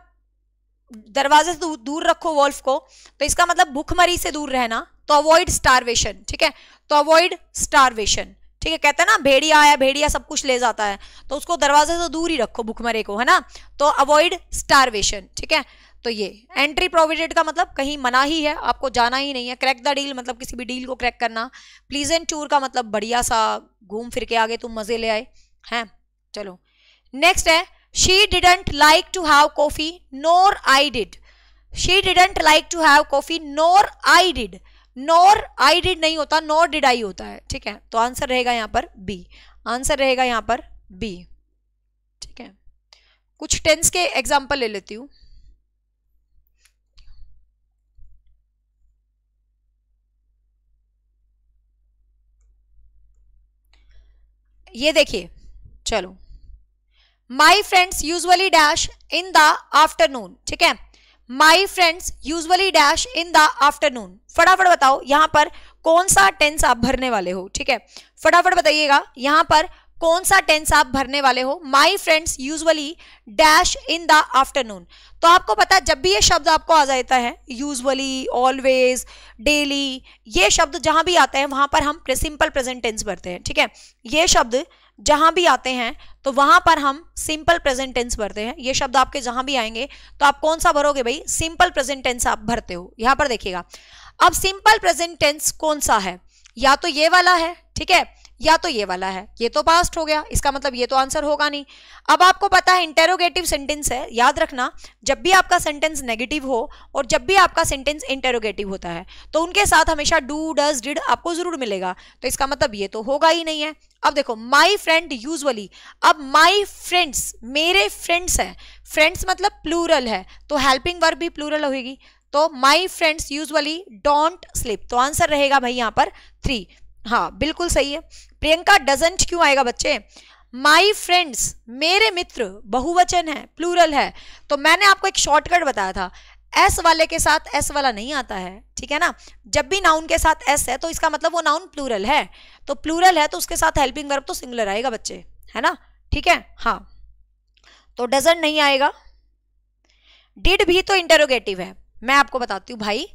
दरवाजे से दूर रखो वॉल्फ को तो इसका मतलब भूखमरी से दूर रहना तो अवॉइड स्टारवेशन ठीक है तो अवॉइड स्टारवेशन ठीक है कहते हैं ना भेड़िया आया भेड़िया सब कुछ ले जाता है तो उसको दरवाजे से दूर ही रखो भूखमरे को है ना तो अवॉइड स्टारवेशन ठीक है तो ये एंट्री प्रोविडेड का मतलब कहीं मना ही है आपको जाना ही नहीं है क्रैक द डील मतलब किसी भी डील को क्रैक करना प्लीजेंट टूर का मतलब बढ़िया सा घूम फिर के आगे तुम मजे ले आए हैं चलो नेक्स्ट है she didn't like to have coffee nor I did she didn't like to have coffee nor I did nor I did नहीं होता नोर डिड आई होता है ठीक है तो आंसर रहेगा यहाँ पर बी आंसर रहेगा यहाँ पर बी ठीक है कुछ टेंस के एग्जाम्पल ले लेती हूँ ये देखिए चलो my friends usually dash in the afternoon ठीक है my friends usually dash in the afternoon फटाफट बताओ यहां पर कौन सा टेंस आप भरने वाले हो ठीक है फटाफट बताइएगा यहां पर कौन सा टेंस आप भरने वाले हो my friends usually dash in the afternoon तो आपको पता है जब भी ये शब्द आपको आ जाता है यूजली ऑलवेज डेली ये शब्द जहां भी आते हैं वहां पर हम सिंपल प्रेजेंट टेंस भरते हैं ठीक है ये शब्द जहां भी आते हैं तो वहां पर हम सिंपल प्रेजेंट टेंस भरते हैं ये शब्द आपके जहां भी आएंगे तो आप कौन सा भरोगे भाई सिंपल प्रेजेंट टेंस आप भरते हो यहां पर देखिएगा अब सिंपल प्रेजेंट टेंस कौन सा है या तो ये वाला है ठीक है या तो ये वाला है ये तो पास्ट हो गया इसका मतलब ये तो आंसर होगा नहीं अब आपको पता है इंटेरोगेटिव सेंटेंस है याद रखना जब भी आपका सेंटेंस नेगेटिव हो और जब भी आपका सेंटेंस इंटेरोगेटिव होता है तो उनके साथ हमेशा डू डज डिड आपको जरूर मिलेगा तो इसका मतलब ये तो होगा ही नहीं है अब देखो माई फ्रेंड यूजली अब माई फ्रेंड्स मेरे फ्रेंड्स हैं फ्रेंड्स मतलब प्लूरल है तो हेल्पिंग वर्ब भी प्लूरल होगी तो my friends usually don't sleep तो आंसर रहेगा भाई यहां पर थ्री हाँ बिल्कुल सही है प्रियंका डजेंट क्यों आएगा बच्चे माई फ्रेंड्स मेरे मित्र बहुवचन है प्लूरल है तो मैंने आपको एक शॉर्टकट बताया था एस वाले के साथ एस वाला नहीं आता है ठीक है ना जब भी नाउन के साथ एस है तो इसका मतलब वो नाउन प्लूरल है तो प्लूरल है तो उसके साथ हेल्पिंग वर्ब तो सिंगुलर आएगा बच्चे है ना ठीक है हाँ तो डजन नहीं आएगा डिड भी तो इंटरोगेटिव है मैं आपको बताती हूँ भाई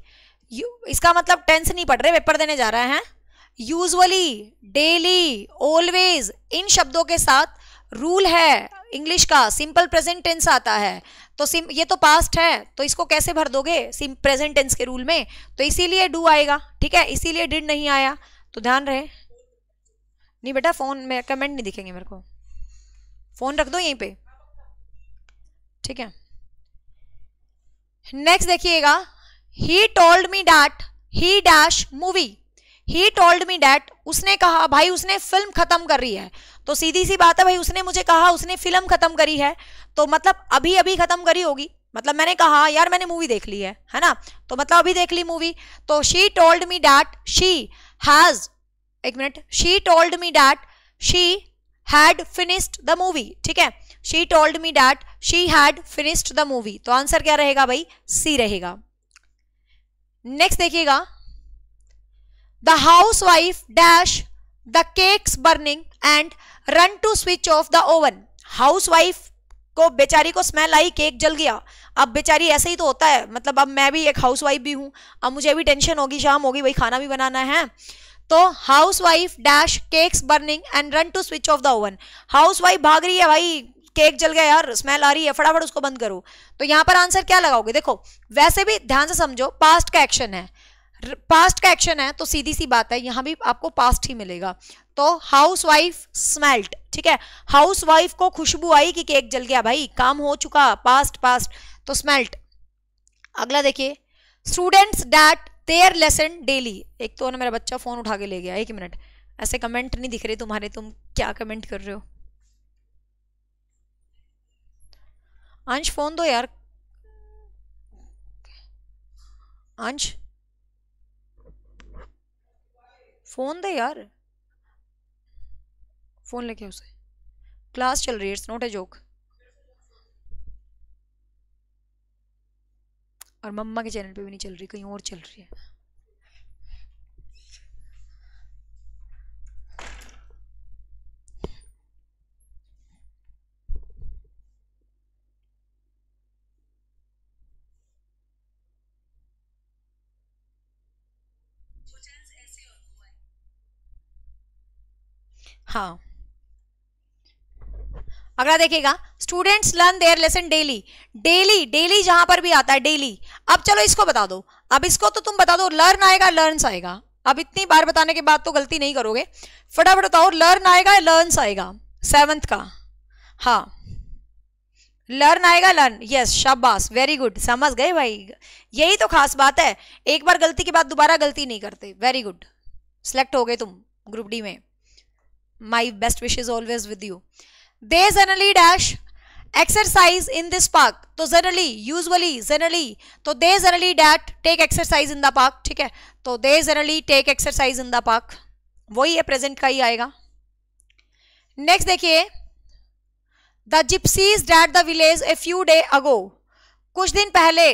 यू इसका मतलब टेंस नहीं पढ़ रहे पेपर देने जा रहे हैं यूजली डेली ऑलवेज इन शब्दों के साथ रूल है इंग्लिश का सिंपल प्रेजेंट टेंस आता है तो सिम ये तो पास्ट है तो इसको कैसे भर दोगे सिम प्रेजेंट टेंस के रूल में तो इसीलिए डू आएगा ठीक है इसीलिए डिड नहीं आया तो ध्यान रहे नहीं बेटा फ़ोन में कमेंट नहीं दिखेंगे मेरे को फ़ोन रख दो यहीं पे ठीक है नेक्स्ट देखिएगा he told me that he dash movie he told me that उसने कहा भाई उसने फिल्म खत्म कर रही है तो सीधी सी बात है भाई उसने मुझे कहा उसने फिल्म खत्म करी है तो मतलब अभी अभी खत्म करी होगी मतलब मैंने कहा यार मैंने मूवी देख ली है है ना तो मतलब अभी देख ली मूवी तो she told me that she has एक minute she told me that she had finished the movie ठीक है she told me that she had finished the movie तो आंसर क्या रहेगा भाई सी रहेगा नेक्स्ट देखिएगा the housewife dash the cakes burning and run to switch off the oven housewife को बेचारी को स्मेल आई केक जल गया अब बेचारी ऐसे ही तो होता है मतलब अब मैं भी एक हाउस वाइफ भी हूँ अब मुझे भी टेंशन होगी शाम होगी वही खाना भी बनाना है तो housewife dash cakes burning and run to switch off the oven housewife भाग रही है भाई केक जल गया यार स्मेल आ रही है फटाफट उसको बंद करो तो यहाँ पर आंसर क्या लगाओगे देखो वैसे भी ध्यान से समझो पास्ट का एक्शन है पास्ट का एक्शन है तो सीधी सी बात है यहां भी आपको पास्ट ही मिलेगा तो हाउस वाइफ स्मेल्ट ठीक है हाउस वाइफ को खुशबू आई कि केक जल गया भाई काम हो चुका पास्ट पास्ट तो स्मेल्ट अगला देखिए students that their lesson daily एक तो ना मेरा बच्चा फ़ोन उठा के ले गया एक मिनट ऐसे कमेंट नहीं दिख रहे तुम्हारे तुम क्या कमेंट कर रहे हो अंश फ़ोन दो यार अंश फोन दे यार फोन लेके उसे क्लास चल रही है इट्स नॉट ए जोक और मम्मा के चैनल पे भी नहीं चल रही कहीं और चल रही है हाँ अगला देखिएगा students learn their lesson daily daily daily जहां पर भी आता है डेली अब चलो इसको बता दो अब इसको तो तुम बता दो लर्न आएगा लर्न आएगा अब इतनी बार बताने के बाद तो गलती नहीं करोगे फटाफट बताओ लर्न आएगा लर्न आएगा सेवंथ का हाँ लर्न आएगा लर्न यस शाबाश वेरी गुड समझ गए भाई यही तो खास बात है एक बार गलती के बाद दोबारा गलती नहीं करते वेरी गुड सेलेक्ट हो गए तुम ग्रुप डी में my best wishes always with you they generally dash exercise in this park तो generally usually generally तो they generally that take exercise in the park ठीक है तो they generally take exercise in the park वही है present का ही आएगा next देखिए the gypsies that the village a few day ago कुछ दिन पहले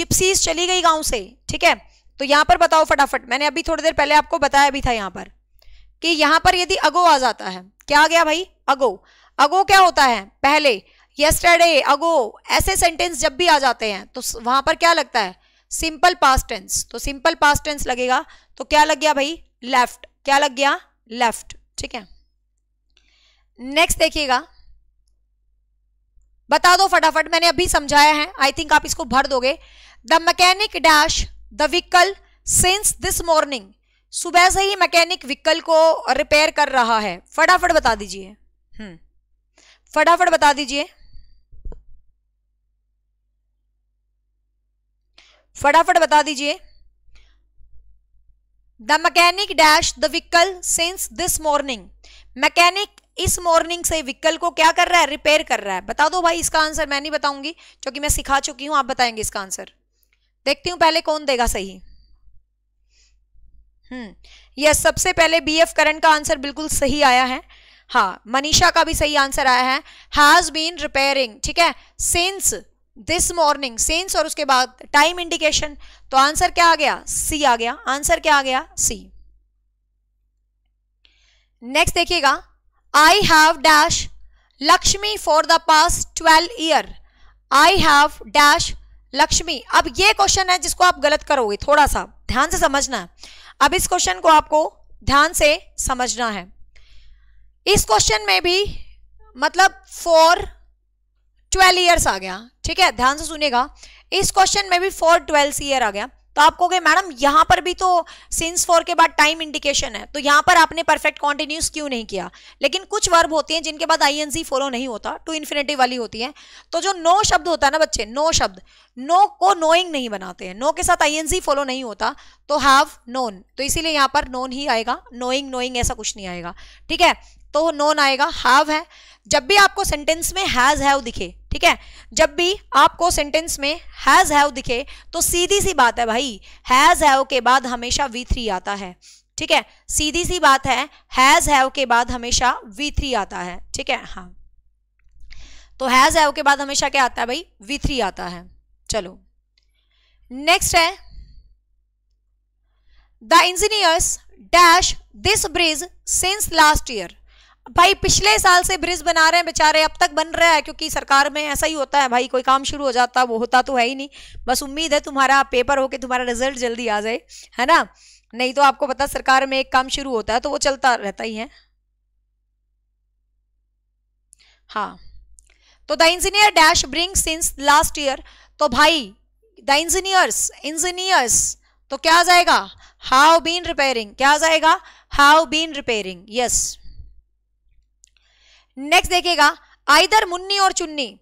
gypsies चली गई गांव से ठीक है तो यहां पर बताओ फटाफट मैंने अभी थोड़ी देर पहले आपको बताया भी था यहां पर कि यहां पर यदि अगो आ जाता है क्या आ गया भाई अगो अगो क्या होता है पहले यस्टरडे अगो ऐसे सेंटेंस जब भी आ जाते हैं तो वहां पर क्या लगता है सिंपल पास्ट टेंस तो सिंपल पास्ट टेंस लगेगा तो क्या लग गया भाई लेफ्ट क्या लग गया लेफ्ट ठीक है नेक्स्ट देखिएगा बता दो फटाफट मैंने अभी समझाया है आई थिंक आप इसको भर दोगे the mechanic dash the vehicle since this morning सुबह से ही मैकेनिक व्हीकल को रिपेयर कर रहा है फटाफट बता दीजिए हम्म फटाफट बता दीजिए फटाफट बता दीजिए the mechanic dash the vehicle since this morning mechanic इस मॉर्निंग से व्हीकल को क्या कर रहा है रिपेयर कर रहा है बता दो भाई इसका आंसर मैं नहीं बताऊंगी क्योंकि मैं सिखा चुकी हूं आप बताएंगे इसका आंसर देखती हूं पहले कौन देगा सही हम्म यस सबसे पहले बी एफ करण का आंसर बिल्कुल सही आया है हाँ मनीषा का भी सही आंसर आया है हैज बीन रिपेयरिंग ठीक है सेंस दिस मॉर्निंग सेंस और उसके बाद टाइम इंडिकेशन तो आंसर क्या आ गया सी आ गया आंसर क्या आ गया सी नेक्स्ट देखिएगा I have dash Lakshmi for the past twelve year I have dash Lakshmi अब ये क्वेश्चन है जिसको आप गलत करोगे थोड़ा सा ध्यान से समझना है अब इस क्वेश्चन को आपको ध्यान से समझना है इस क्वेश्चन में भी मतलब फॉर ट्वेल्व ईयर्स आ गया ठीक है ध्यान से सुनेगा इस क्वेश्चन में भी फॉर ट्वेल्व ईयर आ गया तो आप कहोगे मैडम यहां पर भी तो सिंस फॉर के बाद टाइम इंडिकेशन है तो यहां पर आपने परफेक्ट कॉन्टिन्यूस क्यों नहीं किया लेकिन कुछ वर्ब होती हैं जिनके बाद आई फॉलो नहीं होता टू इन्फिनेटिव वाली होती है तो जो नो शब्द होता है ना बच्चे नो शब्द नो को नोइंग नहीं बनाते हैं नो के साथ आई फॉलो नहीं होता तो हैव नोन तो इसीलिए यहां पर नोन ही आएगा नोइंग नोइंग ऐसा कुछ नहीं आएगा ठीक है तो नोन आएगा हैव है जब भी आपको सेंटेंस में हैज हैव दिखे ठीक है जब भी आपको सेंटेंस में हैज हैव दिखे तो सीधी सी बात है भाई हैज हैव के बाद हमेशा वी थ्री आता है ठीक है सीधी सी बात है हैज हैव के बाद हमेशा वी थ्री आता है ठीक है हाँ तो हैज हैव के बाद हमेशा क्या आता है भाई वी थ्री आता है चलो नेक्स्ट है the engineers dash this bridge since last year भाई पिछले साल से ब्रिज बना रहे हैं बेचारे अब तक बन रहा है क्योंकि सरकार में ऐसा ही होता है भाई कोई काम शुरू हो जाता है वो होता तो है ही नहीं बस उम्मीद है तुम्हारा पेपर के तुम्हारा रिजल्ट जल्दी आ जाए है ना नहीं तो आपको पता सरकार में एक काम शुरू होता है तो वो चलता रहता ही है हाँ तो the engineer dash bring since last year तो भाई द इंजीनियर्स इंजीनियर्स तो क्या जाएगा हाउ बीन रिपेयरिंग क्या जाएगा how been repairing yes next देखिएगा आइदर मुन्नी और चुन्नी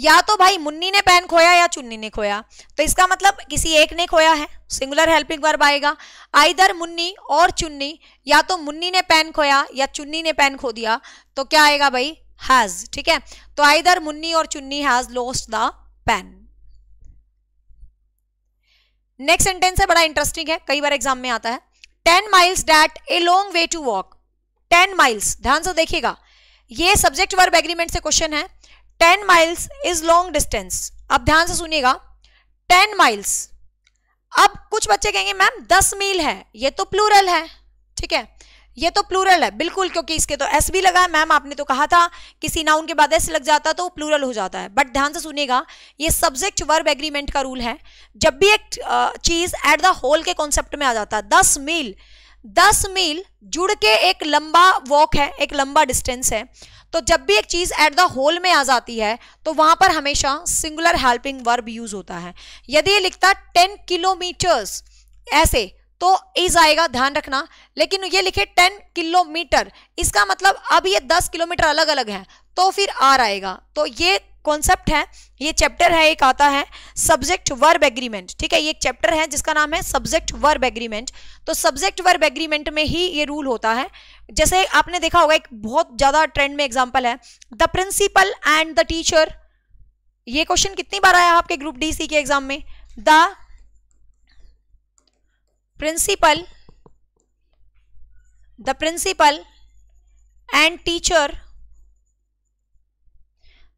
या तो भाई मुन्नी ने पेन खोया या चुन्नी ने खोया तो इसका मतलब किसी एक ने खोया है सिंगुलर हेल्पिंग वर्ब आएगा आइदर मुन्नी और चुन्नी या तो मुन्नी ने पेन खोया या चुन्नी ने पेन खो दिया तो क्या आएगा भाई हैज ठीक है तो either Munni or Chunni has lost the pen next sentence है बड़ा इंटरेस्टिंग है कई बार एग्जाम में आता है ten miles that a long way to walk ten miles ध्यान से देखिएगा ये सब्जेक्ट वर्ब एग्रीमेंट से क्वेश्चन है ten miles is long distance अब ध्यान से सुनिएगा टेन माइल्स अब कुछ बच्चे कहेंगे मैम दस मील है ये तो प्लूरल है ठीक है ये तो प्लूरल है बिल्कुल क्योंकि इसके तो एस भी लगा है मैम आपने तो कहा था किसी नाउन के बाद एस लग जाता तो प्लूरल हो जाता है बट ध्यान से सुनेगा ये सब्जेक्ट वर्ब एग्रीमेंट का रूल है जब भी एक चीज़ एट द होल के कॉन्सेप्ट में आ जाता है दस मील दस मील जुड़ के एक लंबा वॉक है एक लंबा डिस्टेंस है तो जब भी एक चीज़ एट द होल में आ जाती है तो वहां पर हमेशा सिंगुलर हेल्पिंग वर्ब यूज होता है यदि ये लिखता टेन किलोमीटर्स ऐसे तो इज आएगा ध्यान रखना लेकिन ये लिखे टेन किलोमीटर इसका मतलब अब ये दस किलोमीटर अलग अलग है तो फिर आर आएगा तो ये कॉन्सेप्ट है ये चैप्टर है एक आता है सब्जेक्ट वर्ब एग्रीमेंट ठीक है ये एक चैप्टर है जिसका नाम है सब्जेक्ट वर्ब एग्रीमेंट तो सब्जेक्ट वर्ब एग्रीमेंट में ही ये रूल होता है जैसे आपने देखा होगा एक बहुत ज़्यादा ट्रेंड में एग्जाम्पल है the principal and the teacher ये क्वेश्चन कितनी बार आया आपके ग्रुप डी सी के एग्जाम में the principal the principal and teacher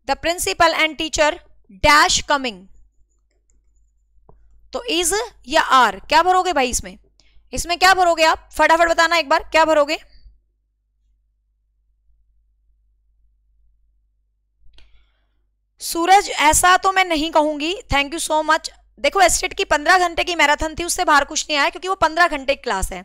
the principal and teacher dash coming तो इज या आर क्या भरोगे भाई इसमें इसमें क्या भरोगे आप फटाफट बताना एक बार क्या भरोगे सूरज ऐसा तो मैं नहीं कहूंगी थैंक यू सो मच देखो एस्टेट की पंद्रह घंटे की मैराथन थी उससे बाहर कुछ नहीं आया क्योंकि वो पंद्रह घंटे की क्लास है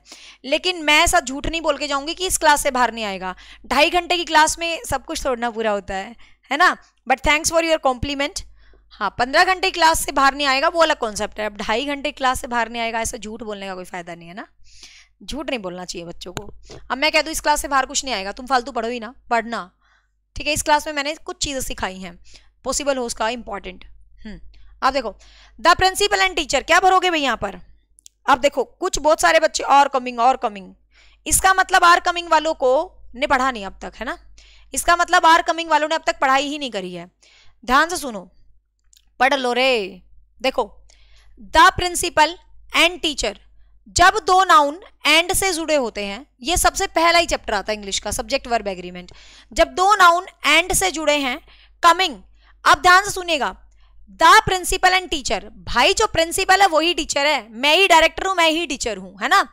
लेकिन मैं ऐसा झूठ नहीं बोल के जाऊंगी कि इस क्लास से बाहर नहीं आएगा ढाई घंटे की क्लास में सब कुछ छोड़ना पूरा होता है है ना but thanks for your compliment हाँ पंद्रह घंटे क्लास से बाहर नहीं आएगा वो अलग कॉन्सेप्ट है अब ढाई घंटे क्लास से बाहर नहीं आएगा ऐसा झूठ बोलने का कोई फायदा नहीं है ना झूठ नहीं बोलना चाहिए बच्चों को अब मैं कह दूँ इस क्लास से बाहर कुछ नहीं आएगा तुम फालतू पढ़ो ही ना पढ़ना ठीक है इस क्लास में मैंने कुछ चीज़ें सिखाई हैं पॉसिबल हो उसका इंपॉर्टेंट हम्म, अब देखो द प्रिंसिपल एंड टीचर क्या भरोगे भाई यहाँ पर अब देखो कुछ बहुत सारे बच्चे और कमिंग और कमिंग इसका मतलब आर कमिंग वालों को ने पढ़ा नहीं अब तक है ना इसका मतलब आर कमिंग वालों ने अब तक पढ़ाई ही नहीं करी है ध्यान से सुनो पढ़ लो रे देखो द प्रिंसिपल एंड टीचर जब दो नाउन एंड से जुड़े होते हैं ये सबसे पहला ही चैप्टर आता है इंग्लिश का सब्जेक्ट वर्ब एग्रीमेंट जब दो नाउन एंड से जुड़े हैं कमिंग अब ध्यान से सुनिएगा द प्रिंसिपल एंड टीचर भाई जो प्रिंसिपल है वही टीचर है मैं ही डायरेक्टर हूं मैं ही टीचर हूं है ना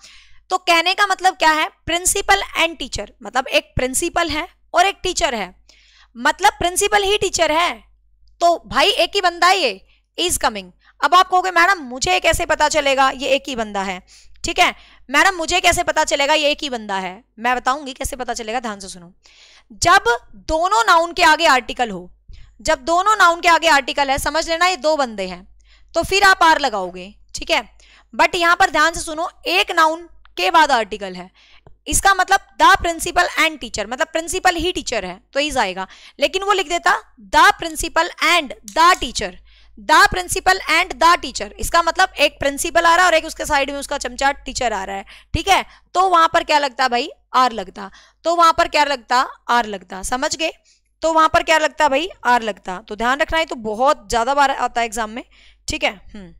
तो कहने का मतलब क्या है प्रिंसिपल एंड टीचर मतलब एक प्रिंसिपल है और एक टीचर है मतलब प्रिंसिपल ही टीचर है तो भाई एक ही बंदा ये इज कमिंग अब आप कहोगे मैडम मुझे कैसे पता चलेगा ये एक ही बंदा है ठीक है मैडम मुझे कैसे पता चलेगा ये एक ही बंदा है मैं बताऊंगी कैसे पता चलेगा ध्यान से सुनो जब दोनों नाउन के आगे आर्टिकल हो जब दोनों नाउन के आगे आर्टिकल है समझ लेना ये दो बंदे हैं तो फिर आप आर लगाओगे ठीक है बट यहां पर ध्यान से सुनो एक नाउन के बाद आर्टिकल है इसका मतलब द प्रिंसिपल एंड टीचर मतलब प्रिंसिपल ही टीचर है तो इज आएगा लेकिन वो लिख देता the principal and the teacher the principal and the teacher इसका मतलब एक प्रिंसिपल आ रहा है और एक उसके साइड में उसका चमचा टीचर आ रहा है ठीक है तो वहां पर क्या लगता भाई आर लगता तो वहां पर क्या लगता आर लगता समझ गए तो वहां पर क्या लगता भाई आर लगता तो ध्यान रखना है तो बहुत ज्यादा बार आता है एग्जाम में ठीक है हम्म।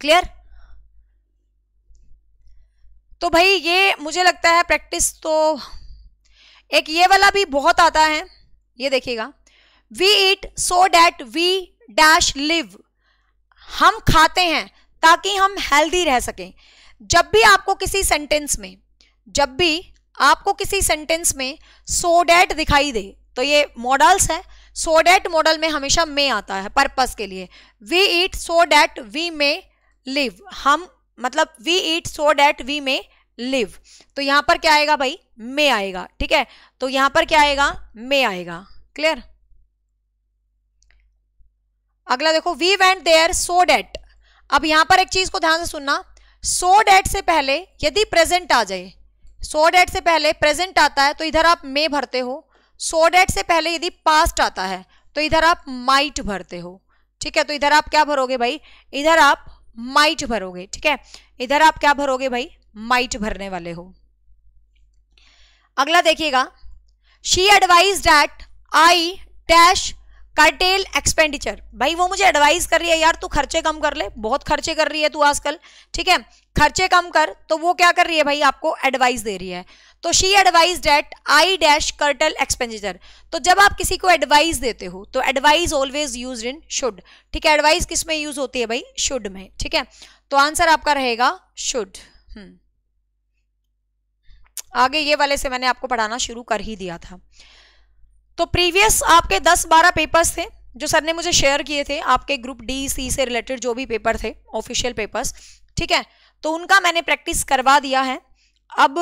क्लियर तो भाई ये मुझे लगता है प्रैक्टिस तो एक ये वाला भी बहुत आता है ये देखिएगा we eat so that we dash live हम खाते हैं ताकि हम हेल्दी रह सकें जब भी आपको किसी सेंटेंस में जब भी आपको किसी सेंटेंस में सो so डैट दिखाई दे तो ये मॉडल्स है सो डैट मॉडल में हमेशा मे आता है पर्पस के लिए we eat so that we may live हम मतलब we eat so that we may live तो यहां पर क्या आएगा भाई मे आएगा ठीक है तो यहां पर क्या आएगा मे आएगा क्लियर अगला देखो we went there so that अब यहां पर एक चीज को ध्यान से सुनना सो so डैट से पहले यदि प्रेजेंट आ जाए सो so डैट से पहले प्रेजेंट आता है तो इधर आप मे भरते हो सो so डैट से पहले यदि पास्ट आता है तो इधर आप माइट भरते हो ठीक है तो इधर आप क्या भरोगे भाई इधर आप माइट भरोगे ठीक है इधर आप क्या भरोगे भाई माइट भरने वाले हो अगला देखिएगा she advise that I dash curtail expenditure भाई वो मुझे एडवाइस कर रही है यार तू खर्चे कम कर ले बहुत खर्चे कर रही है तू आजकल ठीक है खर्चे कम कर तो वो क्या कर रही है भाई आपको एडवाइस दे रही है तो she advise that I dash curtail expenditure तो जब आप किसी को एडवाइस देते हो तो advice always use in should ठीक है एडवाइस किस में यूज होती है भाई शुड में ठीक है तो आंसर आपका रहेगा शुड हम्म। आगे ये वाले से मैंने आपको पढ़ाना शुरू कर ही दिया था तो प्रीवियस आपके 10-12 पेपर्स थे जो सर ने मुझे शेयर किए थे आपके ग्रुप डी सी से रिलेटेड जो भी पेपर थे ऑफिशियल पेपर्स ठीक है तो उनका मैंने प्रैक्टिस करवा दिया है अब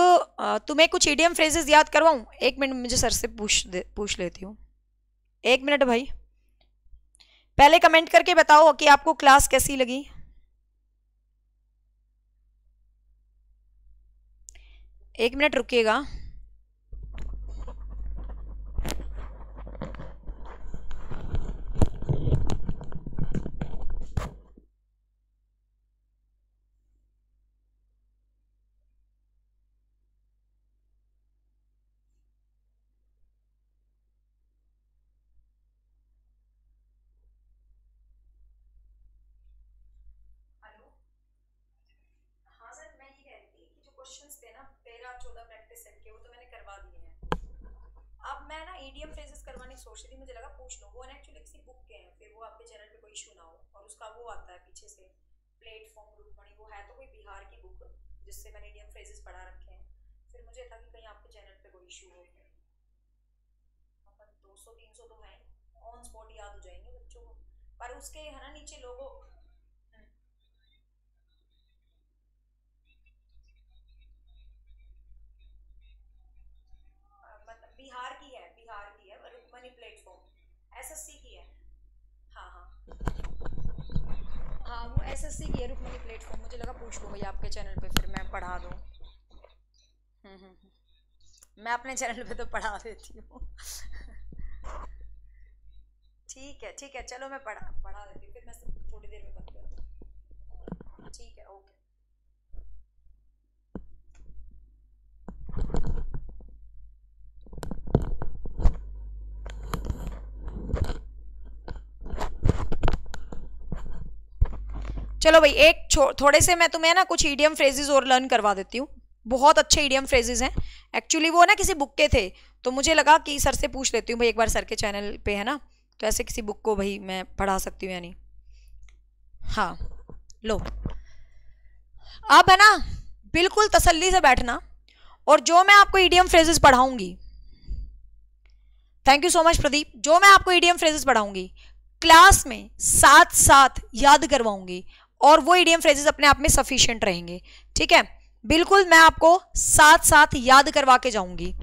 तुम्हें कुछ ईडीएम फ्रेजेस याद करवाऊं एक मिनट मुझे सर से पूछ दे पूछ लेती हूँ एक मिनट भाई पहले कमेंट करके बताओ कि आपको क्लास कैसी लगी एक मिनट रुकिएगा एडीएम e फ्रेजेस करवाने की सोच रही थी मुझे लगा पूछ लो वो एक्चुअली किसी बुक के हैं फिर वो आपके चैनल पे कोई इशू ना हो और उसका वो आता है पीछे से प्लेटफॉर्म रूपमणि वो है तो कोई बिहार की बुक जिससे मैंने एडीएम e फ्रेजेस पढ़ा रखे हैं फिर मुझे था कि कहीं आपके चैनल पे कोई इशू हो अपन दो सौ तीन सौ तो हैं ऑन स्पॉट याद हो जाएंगे बच्चों को पर उसके है ना नीचे लोगों हम्म। बिहार की है बिहार की है प्लेटफॉर्म एसएससी की है हाँ हाँ हाँ वो की है प्लेटफॉर्म मुझे लगा पूछ आपके चैनल पे फिर मैं पढ़ा दूँ हम्म, हम्म, हम्म। मैं अपने चैनल पे तो पढ़ा देती हूँ ठीक है ठीक है चलो मैं पढ़ा पढ़ा देती हूँ फिर मैं थोड़ी देर में करती हूँ ठीक है ओके चलो भाई एक थोड़े से मैं तुम्हें ना कुछ ईडियम फ्रेजेज और लर्न करवा देती हूँ बहुत अच्छे ईडियम फ्रेजेज हैं एक्चुअली वो ना किसी बुक के थे तो मुझे लगा कि सर से पूछ लेती हूँ भाई एक बार सर के चैनल पे है ना तो ऐसे किसी बुक को भाई मैं पढ़ा सकती हूँ यानी हाँ लो अब है ना बिल्कुल तसल्ली से बैठना और जो मैं आपको ईडीएम फ्रेजेस पढ़ाऊंगी thank you so much Pradeep जो मैं आपको ईडीएम फ्रेजेस पढ़ाऊंगी क्लास में साथ साथ याद करवाऊंगी और वो ईडीएम फ्रेजेस अपने आप में सफिशियंट रहेंगे ठीक है बिल्कुल मैं आपको साथ साथ याद करवा के जाऊंगी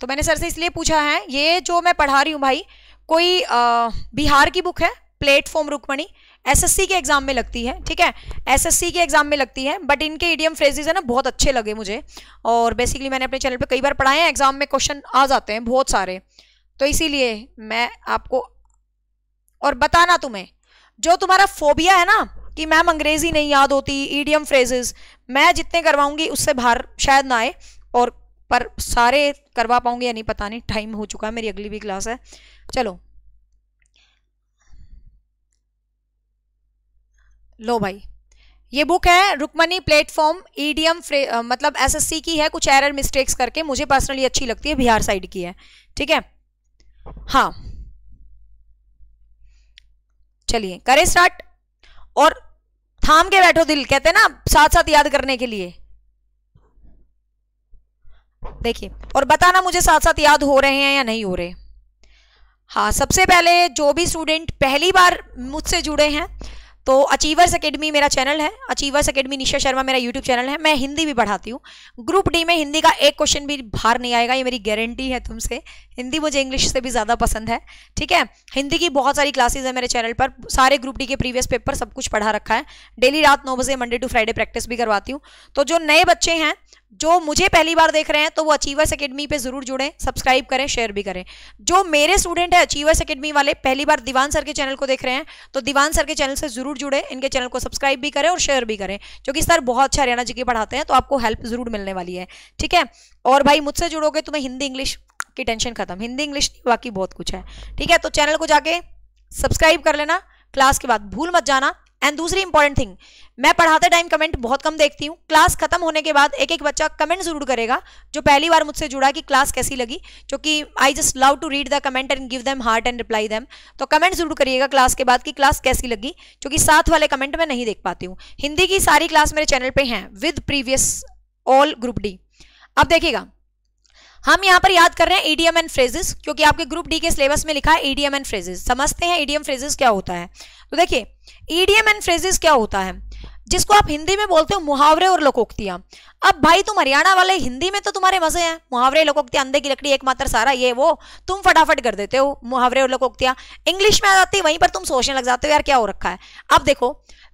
तो मैंने सर से इसलिए पूछा है ये जो मैं पढ़ा रही हूं भाई कोई आ, बिहार की बुक है प्लेटफॉर्म रुकमणी एसएससी के एग्जाम में लगती है ठीक है एसएससी के एग्जाम में लगती है बट इनके ईडीएम फ्रेजेज है ना बहुत अच्छे लगे मुझे और बेसिकली मैंने अपने चैनल पर कई बार पढ़ाए हैं एग्जाम में क्वेश्चन आ जाते हैं बहुत सारे तो इसीलिए मैं आपको और बताना तुम्हें जो तुम्हारा फोबिया है ना कि मैम अंग्रेजी नहीं याद होती ईडियम फ्रेजेस मैं जितने करवाऊंगी उससे बाहर शायद ना आए और पर सारे करवा पाऊंगी या नहीं पता नहीं टाइम हो चुका है मेरी अगली भी क्लास है चलो लो भाई ये बुक है रुकमनी प्लेटफॉर्म ईडीएम मतलब एसएससी की है कुछ एरर मिस्टेक्स करके मुझे पर्सनली अच्छी लगती है बिहार साइड की है ठीक है हाँ चलिए करें स्टार्ट और थाम के बैठो दिल कहते हैं ना साथ साथ याद करने के लिए देखिए और बताना मुझे साथ साथ याद हो रहे हैं या नहीं हो रहे हाँ सबसे पहले जो भी स्टूडेंट पहली बार मुझसे जुड़े हैं तो अचीवर्स अकेडमी मेरा चैनल है अचीवर्स अकेडमी निशा शर्मा मेरा यूट्यूब चैनल है मैं हिंदी भी पढ़ाती हूँ ग्रुप डी में हिंदी का एक क्वेश्चन भी बाहर नहीं आएगा ये मेरी गारंटी है तुमसे हिंदी मुझे इंग्लिश से भी ज़्यादा पसंद है ठीक है हिंदी की बहुत सारी क्लासेज है मेरे चैनल पर सारे ग्रुप डी के प्रीवियस पेपर सब कुछ पढ़ा रखा है डेली रात नौ बजे मंडे टू फ्राइडे प्रैक्टिस भी करवाती हूँ तो जो नए बच्चे हैं जो मुझे पहली बार देख रहे हैं तो वो अचीवर्स अकेडमी पे जरूर जुड़ें सब्सक्राइब करें शेयर भी करें जो मेरे स्टूडेंट है अचीवर्स अकेडमी वाले पहली बार दीवान सर के चैनल को देख रहे हैं तो दीवान सर के चैनल से जरूर जुड़े इनके चैनल को सब्सक्राइब भी करें और शेयर भी करें क्योंकि सर बहुत अच्छा हरियाणा जी के पढ़ाते हैं तो आपको हेल्प जरूर मिलने वाली है ठीक है और भाई मुझसे जुड़ोगे तुम्हें तो हिंदी इंग्लिश की टेंशन खत्म हिंदी इंग्लिश बाकी बहुत कुछ है ठीक है तो चैनल को जाके सब्सक्राइब कर लेना क्लास के बाद भूल मत जाना एंड दूसरी इंपॉर्टेंट थिंग मैं पढ़ाते टाइम कमेंट बहुत कम देखती हूँ क्लास खत्म होने के बाद एक एक बच्चा कमेंट जरूर करेगा जो पहली बार मुझसे जुड़ा कि क्लास कैसी लगी क्योंकि I just love to read the comment and give them heart and reply them तो कमेंट जरूर करिएगा क्लास के बाद कि क्लास कैसी लगी क्योंकि साथ वाले कमेंट मैं नहीं देख पाती हूँ हिंदी की सारी क्लास मेरे चैनल पर हैं with previous all group D अब देखिएगा हम यहाँ पर याद कर रहे हैं ईडीएम एंड फ्रेजेस क्योंकि आपके ग्रुप डी के सिलेबस में लिखा है ईडीएम एंड फ्रेजेस समझते हैं ईडीएम फ्रेजेस क्या होता है तो देखिए ईडीएम एंड फ्रेजेस क्या होता है जिसको आप हिंदी में बोलते हो मुहावरे और लोकोक्तियां अब भाई तुम हरियाणा वाले हिंदी में तो तुम्हारे मजे हैं मुहावरे लोकोक्तियां अंधे की लकड़ी एकमात्र सारा ये वो तुम फटाफट कर देते हो मुहावरे और लोकोक्तियां इंग्लिश में आ जाती है वहीं पर तुम सोचने लग जाते हो यार क्या हो रखा है अब देखो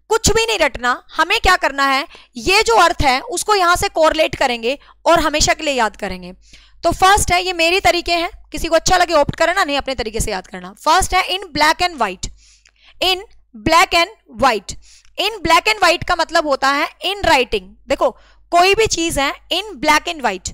कुछ भी नहीं रटना हमें क्या करना है ये जो अर्थ है उसको यहां से कोरलेट करेंगे और हमेशा के लिए याद करेंगे तो फर्स्ट है ये मेरे तरीके हैं किसी को अच्छा लगे ऑप्ट करना नहीं अपने तरीके से याद करना फर्स्ट है in black and white in black and white in black and white का मतलब होता है इन राइटिंग देखो कोई भी चीज है इन ब्लैक एंड व्हाइट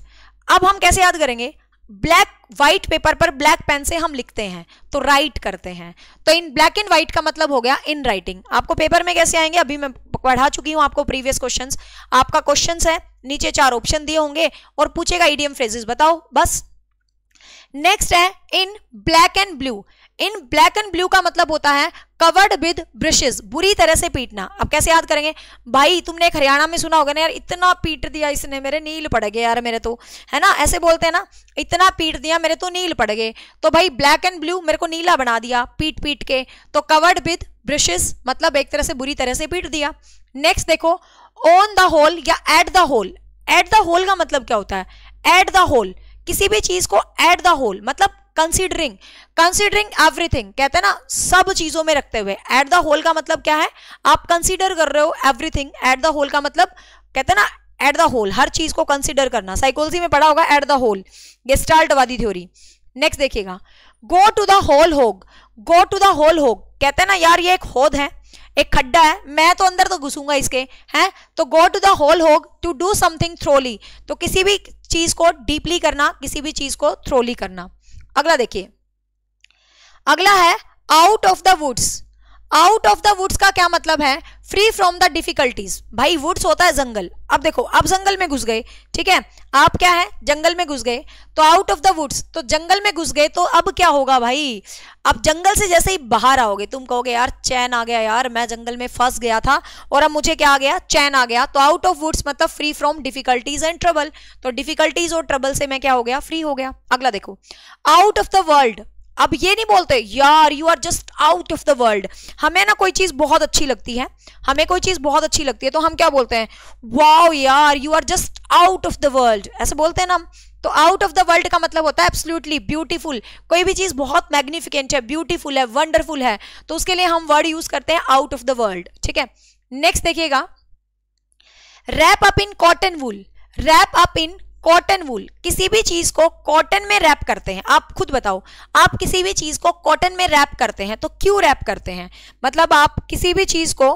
अब हम कैसे याद करेंगे ब्लैक व्हाइट पेपर पर ब्लैक पेन से हम लिखते हैं तो राइट करते हैं तो इन ब्लैक एंड व्हाइट का मतलब हो गया इन राइटिंग आपको पेपर में कैसे आएंगे अभी मैं पढ़ा चुकी हूं आपको प्रीवियस क्वेश्चंस आपका क्वेश्चंस है नीचे चार ऑप्शन दिए होंगे और पूछेगा ईडीएम फ्रेजेस बताओ बस नेक्स्ट है in black and blue in black and blue का मतलब होता है कवर्ड विद ब्रशेस बुरी तरह से पीटना अब कैसे याद करेंगे भाई तुमने एक हरियाणा में सुना होगा ना यार इतना पीट दिया इसने मेरे नील पड़ गए यार मेरे तो है ना ऐसे बोलते हैं ना इतना पीट दिया मेरे तो नील पड़ गए तो भाई ब्लैक एंड ब्लू मेरे को नीला बना दिया पीट पीट के तो कवर्ड विद ब्रशेस मतलब एक तरह से बुरी तरह से पीट दिया नेक्स्ट देखो ऑन द होल या at the whole at the whole का मतलब क्या होता है एट द होल किसी भी चीज को एट द होल मतलब कंसिडरिंग कंसिडरिंग एवरीथिंग कहते हैं ना सब चीजों में रखते हुए एट द होल का मतलब क्या है आप कंसिडर कर रहे हो एवरीथिंग एट द होल का मतलब कहते हैं ना एट द होल हर चीज को कंसिडर करना साइकोलॉजी में पढ़ा होगा एट द होल गेस्टाल्ट वादी थ्योरी नेक्स्ट देखिएगा गो टू द होल होग गो टू द होल होग कहते हैं ना यार ये एक होद है एक खड्डा है मैं तो अंदर तो घुसूंगा इसके हैं तो go to the whole hog to do something thoroughly तो किसी भी चीज को डीपली करना किसी भी चीज को थ्रोली करना अगला देखिए अगला है out of the woods out of the woods का क्या मतलब है फ्री फ्रॉम द डिफिकल्टीज भाई वुड्स होता है जंगल अब देखो आप जंगल में घुस गए ठीक है आप क्या है जंगल में घुस गए तो आउट ऑफ द वुड्स तो जंगल में घुस गए तो अब क्या होगा भाई अब जंगल से जैसे ही बाहर आओगे तुम कहोगे यार चैन आ गया यार मैं जंगल में फंस गया था और अब मुझे क्या आ गया चैन आ गया तो आउट ऑफ वुड्स मतलब free from difficulties and trouble तो डिफिकल्टीज और ट्रबल से मैं क्या हो गया फ्री हो गया अगला देखो आउट ऑफ द वर्ल्ड अब ये नहीं बोलते यार you are just out of the world हमें ना कोई चीज़ बहुत अच्छी लगती है हमें कोई चीज़ बहुत अच्छी लगती है तो हम क्या बोलते हैं वाओ यार you are just out of the world ऐसे बोलते हैं ना हम तो आउट ऑफ द वर्ल्ड का मतलब होता है एब्सोल्युटली ब्यूटीफुल कोई भी चीज़ बहुत मैग्निफिकेंट है ब्यूटीफुल है वंडरफुल है तो उसके लिए हम वर्ड यूज़ करते हैं आउट ऑफ द वर्ल्ड ठीक है नेक्स्ट देखिएगा wrap up in cotton wool wrap up in cotton wool किसी भी चीज को कॉटन में रैप करते हैं आप खुद बताओ आप किसी भी चीज को कॉटन में रैप करते हैं तो क्यों रैप करते हैं मतलब आप किसी भी चीज को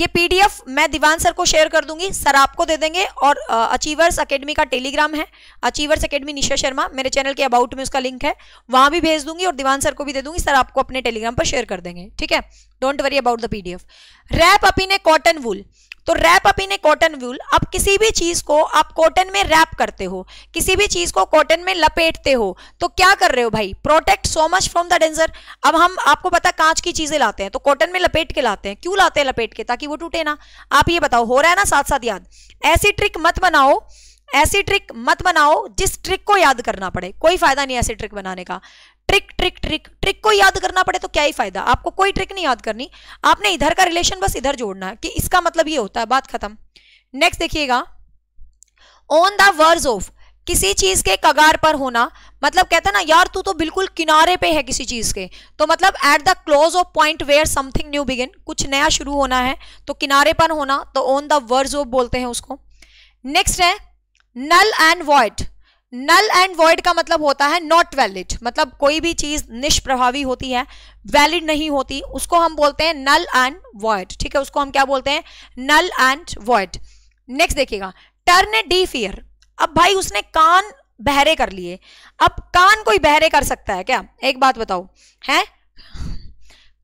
ये पीडीएफ मैं दीवान सर को शेयर कर दूंगी सर आपको दे देंगे और अचीवर्स अकेडमी का टेलीग्राम है अचीवर्स अकेडमी निशा शर्मा मेरे चैनल के अबाउट में उसका लिंक है वहां भी भेज दूंगी और दीवान सर को भी दे दूंगी सर आपको अपने टेलीग्राम पर शेयर कर देंगे ठीक है don't worry about the PDF wrap up in cotton wool तो wrap up in a cotton wool आप किसी भी चीज को आप कॉटन में रैप करते हो किसी भी चीज को कॉटन में लपेटते हो तो क्या कर रहे हो भाई protect so much from the danger अब हम आपको पता कांच की चीजें लाते हैं तो कॉटन में लपेट के लाते हैं क्यों लाते हैं लपेट के ताकि वो टूटे ना आप ये बताओ हो रहा है ना साथ साथ याद ऐसी ट्रिक मत बनाओ ऐसी ट्रिक मत बनाओ जिस ट्रिक को याद करना पड़े कोई फायदा नहीं ऐसी ट्रिक बनाने का ट्रिक ट्रिक ट्रिक ट्रिक को याद करना पड़े तो क्या ही फायदा आपको कोई ट्रिक नहीं याद करनी आपने इधर का रिलेशन बस इधर जोड़ना है कि इसका मतलब ये होता है बात खत्म नेक्स्ट देखिएगा ऑन द वर्ज ऑफ किसी चीज के कगार पर होना मतलब कहते ना यार तू तो बिल्कुल किनारे पे है किसी चीज के तो मतलब at the close of point where something new begin कुछ नया शुरू होना है तो किनारे पर होना तो ऑन द वर्ज ऑफ बोलते हैं उसको नेक्स्ट है null and void null and void का मतलब होता है नॉट वैलिड मतलब कोई भी चीज निष्प्रभावी होती है वैलिड नहीं होती उसको हम बोलते हैं नल एंड वॉइड ठीक है उसको हम क्या बोलते हैं नल एंड वॉइड नेक्स्ट देखिएगा टर्न डी फियर अब भाई उसने कान बहरे कर लिए अब कान कोई बहरे कर सकता है क्या एक बात बताओ है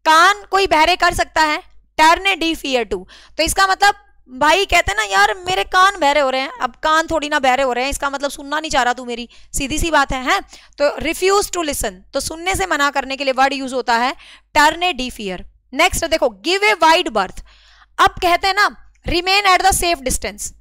कान कोई बहरे कर सकता है टर्न डी फियर टू तो इसका मतलब भाई कहते ना यार मेरे कान बहरे हो रहे हैं अब कान थोड़ी ना बहरे हो रहे हैं इसका मतलब सुनना नहीं चाह रहा तू मेरी सीधी सी बात है हैं तो रिफ्यूज टू लिसन तो सुनने से मना करने के लिए वर्ड यूज होता है turn a deaf ear next देखो गिव ए वाइड बर्थ अब कहते हैं ना remain at the safe distance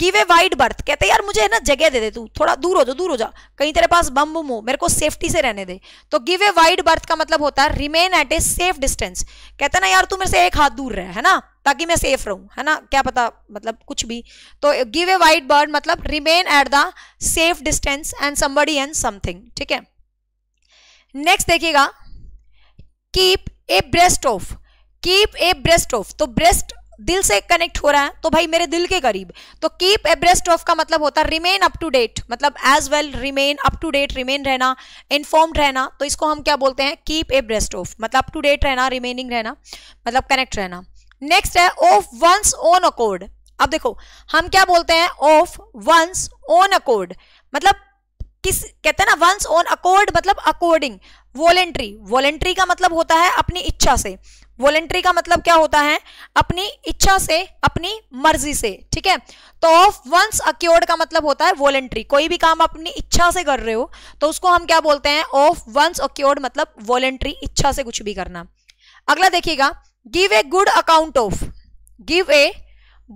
give a wide berth कहते यार मुझे है ना जगह दे दे तू थोड़ा दूर हो जा दूर हो जा कहीं तेरे पास बम बुम हो मेरे को सेफ्टी से रहने दे तो गिव ए वाइड बर्थ का मतलब होता है remain at a safe distance कहते ना यार तू मेरे से एक हाथ दूर रहे है ना ताकि मैं सेफ रहूं है ना क्या पता मतलब कुछ भी तो गिव ए वाइट बर्ड मतलब remain at the safe distance and somebody and something ठीक है नेक्स्ट देखिएगा keep abreast of keep abreast of तो ब्रेस्ट दिल से कनेक्ट हो रहा है तो भाई मेरे दिल के करीब तो कीप ए ब्रेस्ट ऑफ का मतलब होता है रिमेन अप टू डेट मतलब as well remain up to date remain रहना इन्फॉर्म्ड रहना तो इसको हम क्या बोलते हैं कीप ए ब्रेस्ट ऑफ मतलब अप टू डेट रहना रिमेनिंग रहना मतलब कनेक्ट रहना नेक्स्ट है ऑफ वंस ओन अकोर्ड अब देखो हम क्या बोलते हैं ऑफ वंस ओन अकोर्ड मतलब किस कहते हैं ना वंस ओन अकॉर्ड मतलब अकॉर्डिंग वॉलेंट्री वॉलेंट्री का मतलब होता है अपनी इच्छा से वॉलेंट्री का मतलब क्या होता है अपनी इच्छा से अपनी मर्जी से ठीक है तो ऑफ वंस अक्योर्ड का मतलब होता है वॉलेंट्री कोई भी काम अपनी इच्छा से कर रहे हो तो उसको हम क्या बोलते हैं ऑफ वंस अक्योर्ड मतलब वॉलेंट्री इच्छा से कुछ भी करना अगला देखिएगा give a good account of give a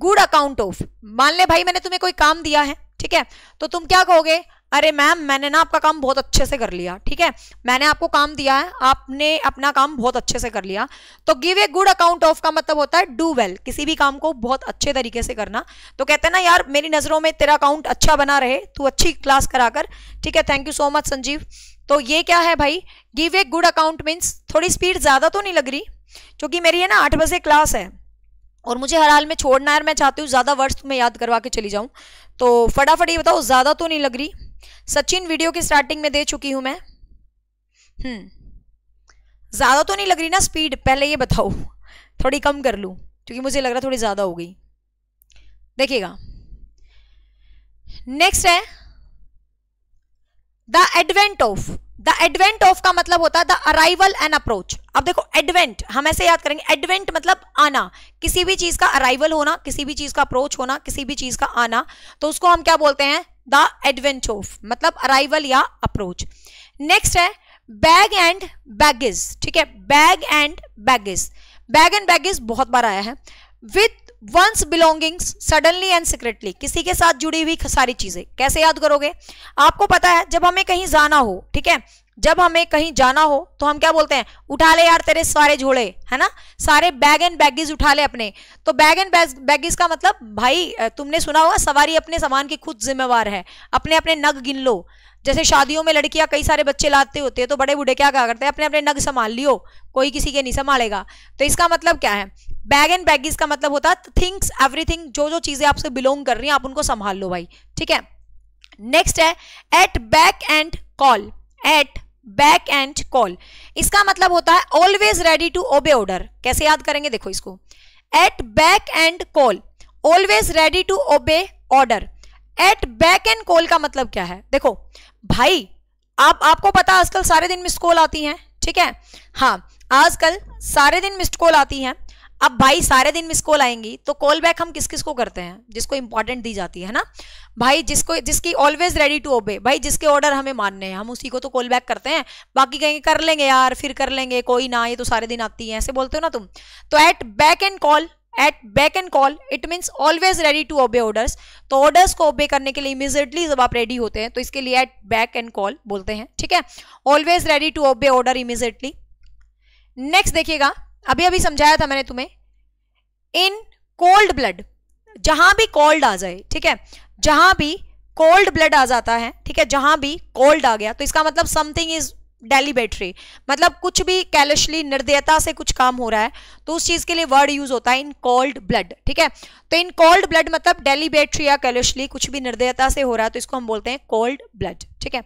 good account of मान ले भाई मैंने तुम्हें कोई काम दिया है ठीक है तो तुम क्या कहोगे अरे मैम मैंने ना आपका काम बहुत अच्छे से कर लिया ठीक है मैंने आपको काम दिया है आपने अपना काम बहुत अच्छे से कर लिया तो give a good account of का मतलब होता है डू वेल well, किसी भी काम को बहुत अच्छे तरीके से करना तो कहते हैं ना यार मेरी नज़रों में तेरा अकाउंट अच्छा बना रहे तू अच्छी क्लास कराकर ठीक है thank you so much Sanjeev तो ये क्या है भाई give a good account means थोड़ी स्पीड ज़्यादा तो नहीं लग रही क्योंकि मेरी है ना आठ बजे क्लास है और मुझे हर हाल में छोड़ना है मैं चाहती हूँ ज़्यादा वर्ड्स तुम्हें याद करवा के चली जाऊँ तो फटाफट ये बताओ ज़्यादा तो नहीं लग रही सचिन वीडियो की स्टार्टिंग में दे चुकी हूँ मैं हम्म। ज़्यादा तो नहीं लग रही ना स्पीड पहले ये बताओ थोड़ी कम कर लूँ क्योंकि मुझे लग रहा थोड़ी ज़्यादा हो गई देखिएगा नेक्स्ट है the advent of the advent of का मतलब होता है द अराइवल एंड अप्रोच अब देखो एडवेंट हम ऐसे याद करेंगे एडवेंट मतलब आना किसी भी चीज का अराइवल होना किसी भी चीज का अप्रोच होना किसी भी चीज का आना तो उसको हम क्या बोलते हैं द एडवेंट ऑफ मतलब अराइवल या अप्रोच नेक्स्ट है बैग एंड बैगेज ठीक है bag and baggage bag and baggage बहुत बार आया है with one's belongings suddenly and secretly किसी के साथ जुड़ी हुई सारी चीजें कैसे याद करोगे आपको पता है जब हमें कहीं जाना हो ठीक है जब हमें कहीं जाना हो तो हम क्या बोलते हैं उठा ले यार तेरे सारे झोले है ना सारे बैग एंड बैगेज उठा ले अपने तो बैग एंड बैगेज का मतलब भाई तुमने सुना होगा सवारी अपने सामान की खुद जिम्मेवार है अपने अपने नग गिन लो जैसे शादियों में लड़कियां कई सारे बच्चे लाते होते हैं तो बड़े बूढ़े क्या क्या करते हैं अपने अपने नग संभाल लियो कोई किसी के नहीं संभालेगा तो इसका मतलब क्या है बैग एंड बैगीज का मतलब होता है थिंग्स एवरीथिंग जो जो चीजें आपसे बिलोंग कर रही हैं आप उनको संभाल लो भाई ठीक है नेक्स्ट है at beck and call at beck and call इसका मतलब होता है always ready to obey order कैसे याद करेंगे देखो इसको at beck and call always ready to obey order at beck and call का मतलब क्या है देखो भाई आप आपको पता आजकल सारे दिन मिस्ड कॉल आती हैं ठीक है हाँ आजकल सारे दिन मिस्ड कॉल आती हैं अब भाई सारे दिन मिस कॉल आएंगी तो कॉल बैक हम किस किस को करते हैं जिसको इंपॉर्टेंट दी जाती है ना भाई जिसको जिसकी ऑलवेज रेडी टू ओबे भाई जिसके ऑर्डर हमें मानने हैं हम उसी को तो कॉल बैक करते हैं बाकी कहेंगे कर लेंगे यार फिर कर लेंगे कोई ना ये तो सारे दिन आती है ऐसे बोलते हो ना तुम तो at beck and call at beck and call it means always ready to obey orders तो ऑर्डर्स को ओबे करने के लिए इमीजिएटली जब आप रेडी होते हैं तो इसके लिए एट बैक एंड कॉल बोलते हैं ठीक है always ready to obey order immediately next देखिएगा अभी अभी समझाया था मैंने तुम्हें इन कोल्ड ब्लड जहां भी कोल्ड आ जाए ठीक है जहां भी कोल्ड ब्लड आ जाता है ठीक है जहां भी कोल्ड आ गया तो इसका मतलब समथिंग इज डेलीबेटरी मतलब कुछ भी कैलशली निर्दयता से कुछ काम हो रहा है तो उस चीज के लिए वर्ड यूज होता है इन कोल्ड ब्लड ठीक है तो इन कोल्ड ब्लड मतलब डेलीबेटरी या कैलशली कुछ भी निर्दयता से हो रहा है तो इसको हम बोलते हैं कोल्ड ब्लड ठीक है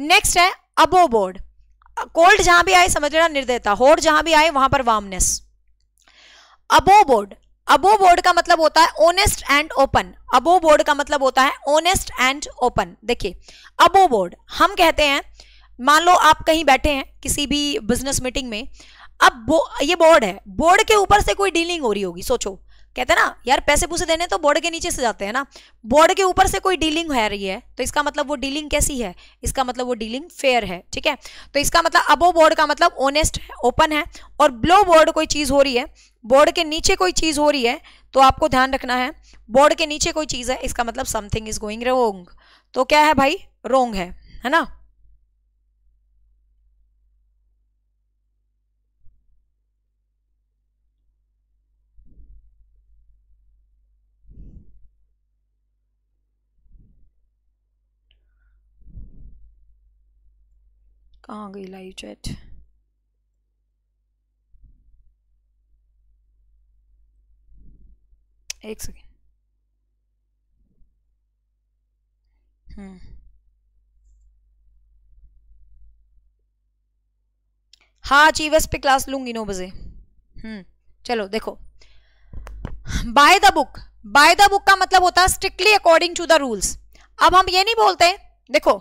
नेक्स्ट है अबोबोर्ड कोल्ड जहां भी आए समझ लेना निर्दयता होड जहां भी आए वहां पर वामनेस अबो बोर्ड अबो बोर्ड का मतलब होता है honest and open above board का मतलब होता है ओनेस्ट एंड ओपन देखिए अबो बोर्ड हम कहते हैं मान लो आप कहीं बैठे हैं किसी भी बिजनेस मीटिंग में अब बो, ये बोर्ड है बोर्ड के ऊपर से कोई डीलिंग हो रही होगी सोचो कहते हैं ना यार पैसे पूसे देने तो बोर्ड के नीचे से जाते हैं ना बोर्ड के ऊपर से कोई डीलिंग है रही है तो इसका मतलब वो डीलिंग कैसी है इसका मतलब वो डीलिंग फेयर है ठीक है तो इसका मतलब अबो बोर्ड का मतलब ओनेस्ट है ओपन है और ब्लो बोर्ड कोई चीज़ हो रही है बोर्ड के नीचे कोई चीज़ हो रही है तो आपको ध्यान रखना है बोर्ड के नीचे कोई चीज़ है इसका मतलब समथिंग इज गोइंग रोंग तो क्या है भाई रोंग है है ना कहाँ गई लाइव चैट एक सेकेंड हम्म। हाँ अचीवर्स पे क्लास लूंगी नौ बजे हम्म चलो देखो by the book by the book का मतलब होता है strictly according to the rules अब हम ये नहीं बोलते देखो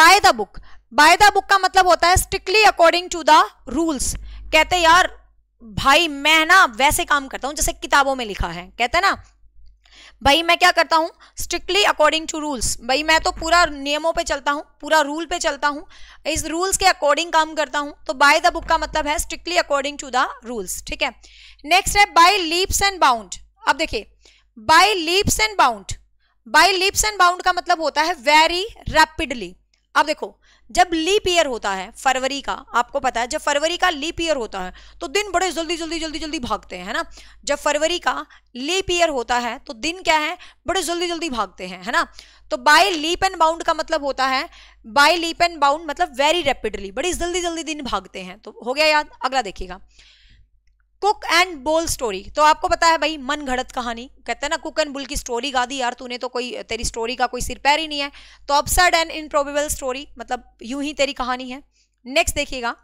by the book by the book का मतलब होता है strictly according to the rules कहते यार भाई मैं ना वैसे काम करता हूं जैसे किताबों में लिखा है कहते ना भाई मैं क्या करता हूँ स्ट्रिक्टली अकॉर्डिंग टू रूल्स भाई मैं तो पूरा नियमों पे चलता हूँ पूरा रूल पे चलता हूँ इस रूल्स के अकॉर्डिंग काम करता हूँ तो बाय द बुक का मतलब है strictly according to the rules ठीक है नेक्स्ट है बाय लीप्स एंड बाउंड अब देखिए by leaps and bound by leaps and bound का मतलब होता है वेरी रैपिडली अब देखो जब लीप ईयर होता है फरवरी का आपको पता है जब फरवरी का लीप ईयर होता है तो दिन बड़े जल्दी जल्दी जल्दी जल्दी भागते हैं ना जब फरवरी का लीप ईयर होता है तो दिन क्या है बड़े जल्दी जल्दी भागते हैं है ना तो बाय लीप एंड बाउंड का मतलब होता है बाय लीप एंड बाउंड मतलब वेरी रेपिडली बड़ी जल्दी जल्दी दिन भागते हैं तो हो गया याद अगला देखिएगा कुक एंड बोल स्टोरी तो आपको पता है भाई मन घड़त कहानी कहते हैं ना कुक एंड बुल की स्टोरी गा दी यार तूने तो कोई तेरी स्टोरी का कोई सिर पैर ही नहीं है तो अपसर्ड एंड इनप्रोबेबल स्टोरी मतलब यूं ही तेरी कहानी है नेक्स्ट देखिएगा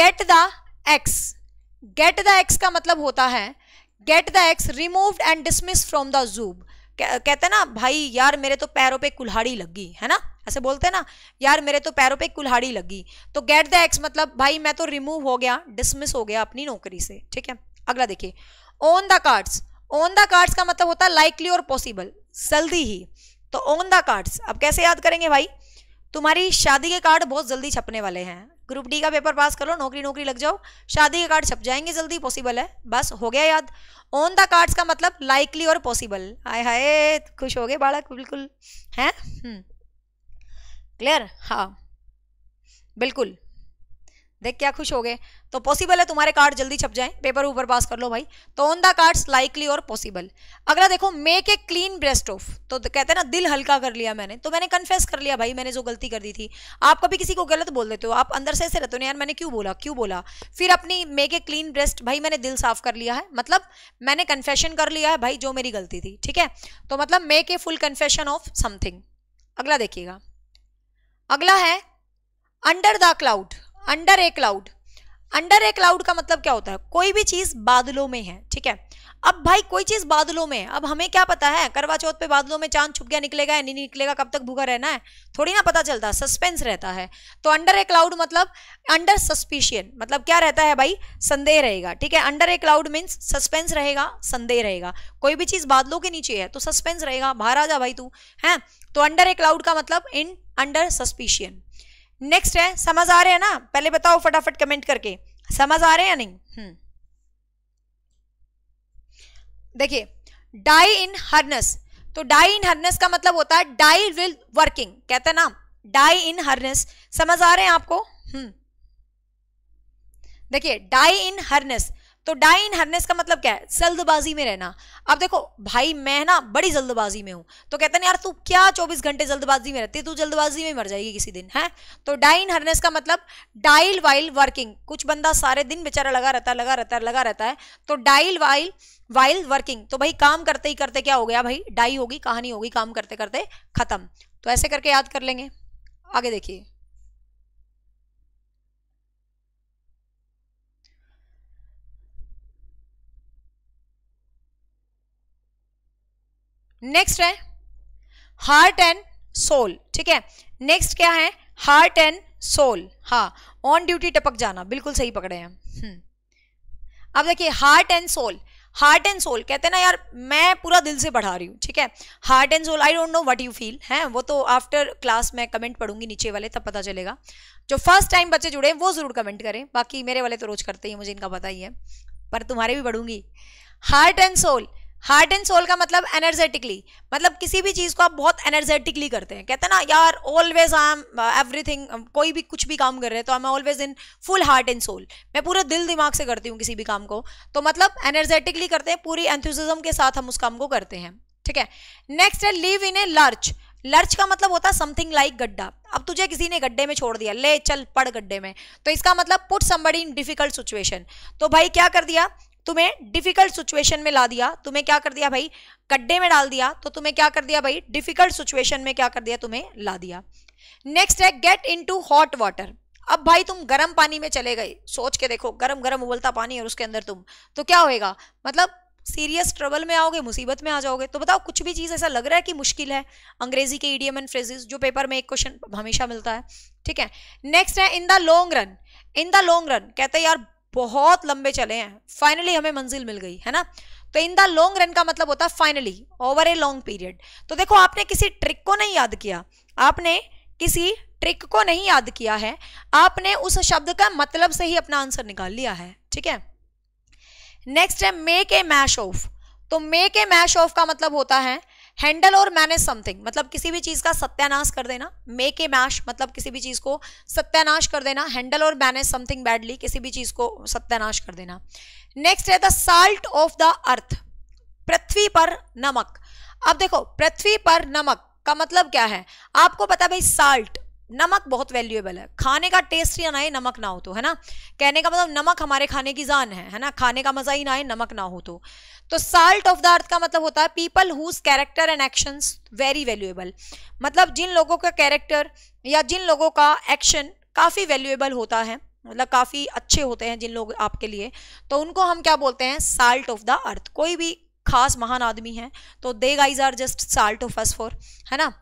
get the axe get the axe का मतलब होता है get the axe removed and dismiss from the job कहते ना भाई यार मेरे तो पैरों पे कुल्हाड़ी लगी है ना ऐसे बोलते हैं ना यार मेरे तो पैरों पे कुल्हाड़ी लगी तो गेट द एक्स मतलब भाई मैं तो रिमूव हो गया डिसमिस हो गया अपनी नौकरी से ठीक है अगला देखिए on the cards on the cards का मतलब होता है लाइकली और पॉसिबल जल्दी ही तो ऑन द कार्ड्स अब कैसे याद करेंगे भाई तुम्हारी शादी के कार्ड बहुत जल्दी छपने वाले हैं ग्रुप डी का पेपर पास करो नौकरी नौकरी लग जाओ शादी के कार्ड छप जाएंगे जल्दी पॉसिबल है बस हो गया याद ऑन द कार्ड्स का मतलब लाइकली और पॉसिबल हाय हाय खुश हो गए बालक बिल्कुल हैं क्लियर हम्म। हाँ बिल्कुल देख क्या खुश हो गए तो पॉसिबल है तुम्हारे कार्ड जल्दी छप जाए पेपर ऊपर पास कर लो भाई तो ऑन द कार्ड्स लाइकली और पॉसिबल अगला देखो make a clean breast of तो कहते हैं ना दिल हल्का कर लिया मैंने तो मैंने कन्फेस कर लिया भाई मैंने जो गलती कर दी थी आप कभी किसी को गलत बोल देते हो आप अंदर से ऐसे रहते हो यार मैंने क्यों बोला क्यों बोला फिर अपनी मेक ए क्लीन ब्रेस्ट भाई मैंने दिल साफ कर लिया है मतलब मैंने कन्फेशन कर लिया है भाई जो मेरी गलती थी ठीक है तो मतलब make a full confession of something अगला देखिएगा अगला है under the cloud under a cloud under a cloud का मतलब क्या होता है कोई भी चीज बादलों में है ठीक है अब भाई कोई चीज बादलों में अब हमें क्या पता है करवा चौथ पे बादलों में चांद छुप गया निकलेगा या नहीं निकलेगा कब तक भूखा रहना है थोड़ी ना पता चलता सस्पेंस रहता है तो अंडर ए क्लाउड मतलब अंडर सस्पिशियन मतलब क्या रहता है भाई संदेह रहेगा ठीक है under a cloud means suspense रहेगा संदेह रहेगा कोई भी चीज बादलों के नीचे है तो सस्पेंस रहेगा बाहर आ जा भाई तू है तो अंडर ए क्लाउड का मतलब इन अंडर सस्पिशियन नेक्स्ट है समझ आ रहे हैं ना पहले बताओ फटाफट कमेंट करके समझ आ रहे हैं या नहीं हम्म। देखिए डाई इन हर्नेस तो डाई इन हर्नेस का मतलब होता है डाई विल वर्किंग कहते हैं ना डाई इन हर्नेस समझ आ रहे हैं आपको हम्म। देखिए डाई इन हर्नेस तो डाइन हरनेस का मतलब क्या है जल्दबाजी में रहना अब देखो भाई मैं ना बड़ी जल्दबाजी में हूं तो कहते हैं यार तू क्या चौबीस घंटे जल्दबाजी में रहती तू जल्दबाजी में मर जाएगी किसी दिन है तो डाइन हरनेस का मतलब डाइल वाइल वर्किंग कुछ बंदा सारे दिन बेचारा लगा रहता है लगा रहता है लगा रहता है तो डाइल वाइल वाइल वर्किंग तो भाई काम करते ही करते क्या हो गया भाई डाई होगी कहानी होगी काम करते करते खत्म तो ऐसे करके याद कर लेंगे आगे देखिए नेक्स्ट है हार्ट एंड सोल ठीक है नेक्स्ट क्या है हार्ट एंड सोल हाँ ऑन ड्यूटी टपक जाना बिल्कुल सही पकड़े हैं हम्म। अब देखिए heart and soul heart and soul कहते हैं ना यार मैं पूरा दिल से पढ़ा रही हूँ ठीक है heart and soul I don't know what you feel है वो तो आफ्टर क्लास मैं कमेंट पढ़ूंगी नीचे वाले तब पता चलेगा जो फर्स्ट टाइम बच्चे जुड़े हैं वो ज़रूर कमेंट करें बाकी मेरे वाले तो रोज़ करते ही मुझे इनका पता ही है पर तुम्हारे भी पढ़ूंगी heart and soul heart and soul का मतलब एनर्जेटिकली मतलब किसी भी चीज़ को आप बहुत एनर्जेटिकली करते हैं कहते हैं ना यार ऑलवेज आई एम एवरीथिंग कोई भी कुछ भी काम कर रहे हैं तो I am always in full heart and soul मैं पूरे दिल दिमाग से करती हूँ किसी भी काम को तो मतलब एनर्जेटिकली करते हैं पूरी एंथ्यूजम के साथ हम उस काम को करते हैं ठीक है नेक्स्ट है leave in a lurch lurch का मतलब होता है समथिंग लाइक गड्ढा अब तुझे किसी ने गड्ढे में छोड़ दिया ले चल पड़ गड्ढे में तो इसका मतलब put somebody in difficult situation तो भाई क्या कर दिया तुम्हें डिफिकल्ट सिचुएशन में ला दिया तुम्हें क्या कर दिया भाई गड्ढे में डाल दिया तो तुम्हें क्या कर दिया भाई डिफिकल्ट सिचुएशन में क्या कर दिया तुम्हें ला दिया नेक्स्ट है get into hot water अब भाई तुम गर्म पानी में चले गए सोच के देखो गर्म गर्म उबलता पानी और उसके अंदर तुम तो क्या होएगा मतलब सीरियस ट्रबल में आओगे मुसीबत में आ जाओगे तो बताओ कुछ भी चीज़ ऐसा लग रहा है कि मुश्किल है अंग्रेजी के ईडीएम एंड फ्रेजेस जो पेपर में एक क्वेश्चन हमेशा मिलता है ठीक है नेक्स्ट है in the long run in the long run कहते हैं यार बहुत लंबे चले हैं फाइनली हमें मंजिल मिल गई है ना तो इन द लॉन्ग रन का मतलब होता है finally over a long period तो देखो आपने किसी ट्रिक को नहीं याद किया आपने किसी ट्रिक को नहीं याद किया है आपने उस शब्द का मतलब से ही अपना आंसर निकाल लिया है ठीक है नेक्स्ट है मेक ए मैश ऑफ तो मेक ए मैश ऑफ का मतलब होता है हैंडल और मैनेज समथिंग मतलब किसी भी चीज़ का सत्यानाश कर देना मेक ए मैश मतलब किसी भी चीज़ को सत्यानाश कर देना हैंडल और मैनेज समथिंग बैडली किसी भी चीज़ को सत्यानाश कर देना नेक्स्ट है the salt of the earth पृथ्वी पर नमक अब देखो पृथ्वी पर नमक का मतलब क्या है आपको पता भाई साल्ट नमक बहुत वैल्यूएबल है खाने का टेस्ट ही ना है नमक ना हो तो है ना कहने का मतलब नमक हमारे खाने की जान है है ना खाने का मजा ही ना आए नमक ना हो तो तो साल्ट ऑफ द अर्थ का मतलब होता है people whose character and action very valuable मतलब जिन लोगों का कैरेक्टर या जिन लोगों का एक्शन काफ़ी वैल्यूएबल होता है मतलब काफ़ी अच्छे होते हैं जिन लोग आपके लिए तो उनको हम क्या बोलते हैं साल्ट ऑफ द अर्थ कोई भी खास महान आदमी है तो they guys are just salt of us for है ना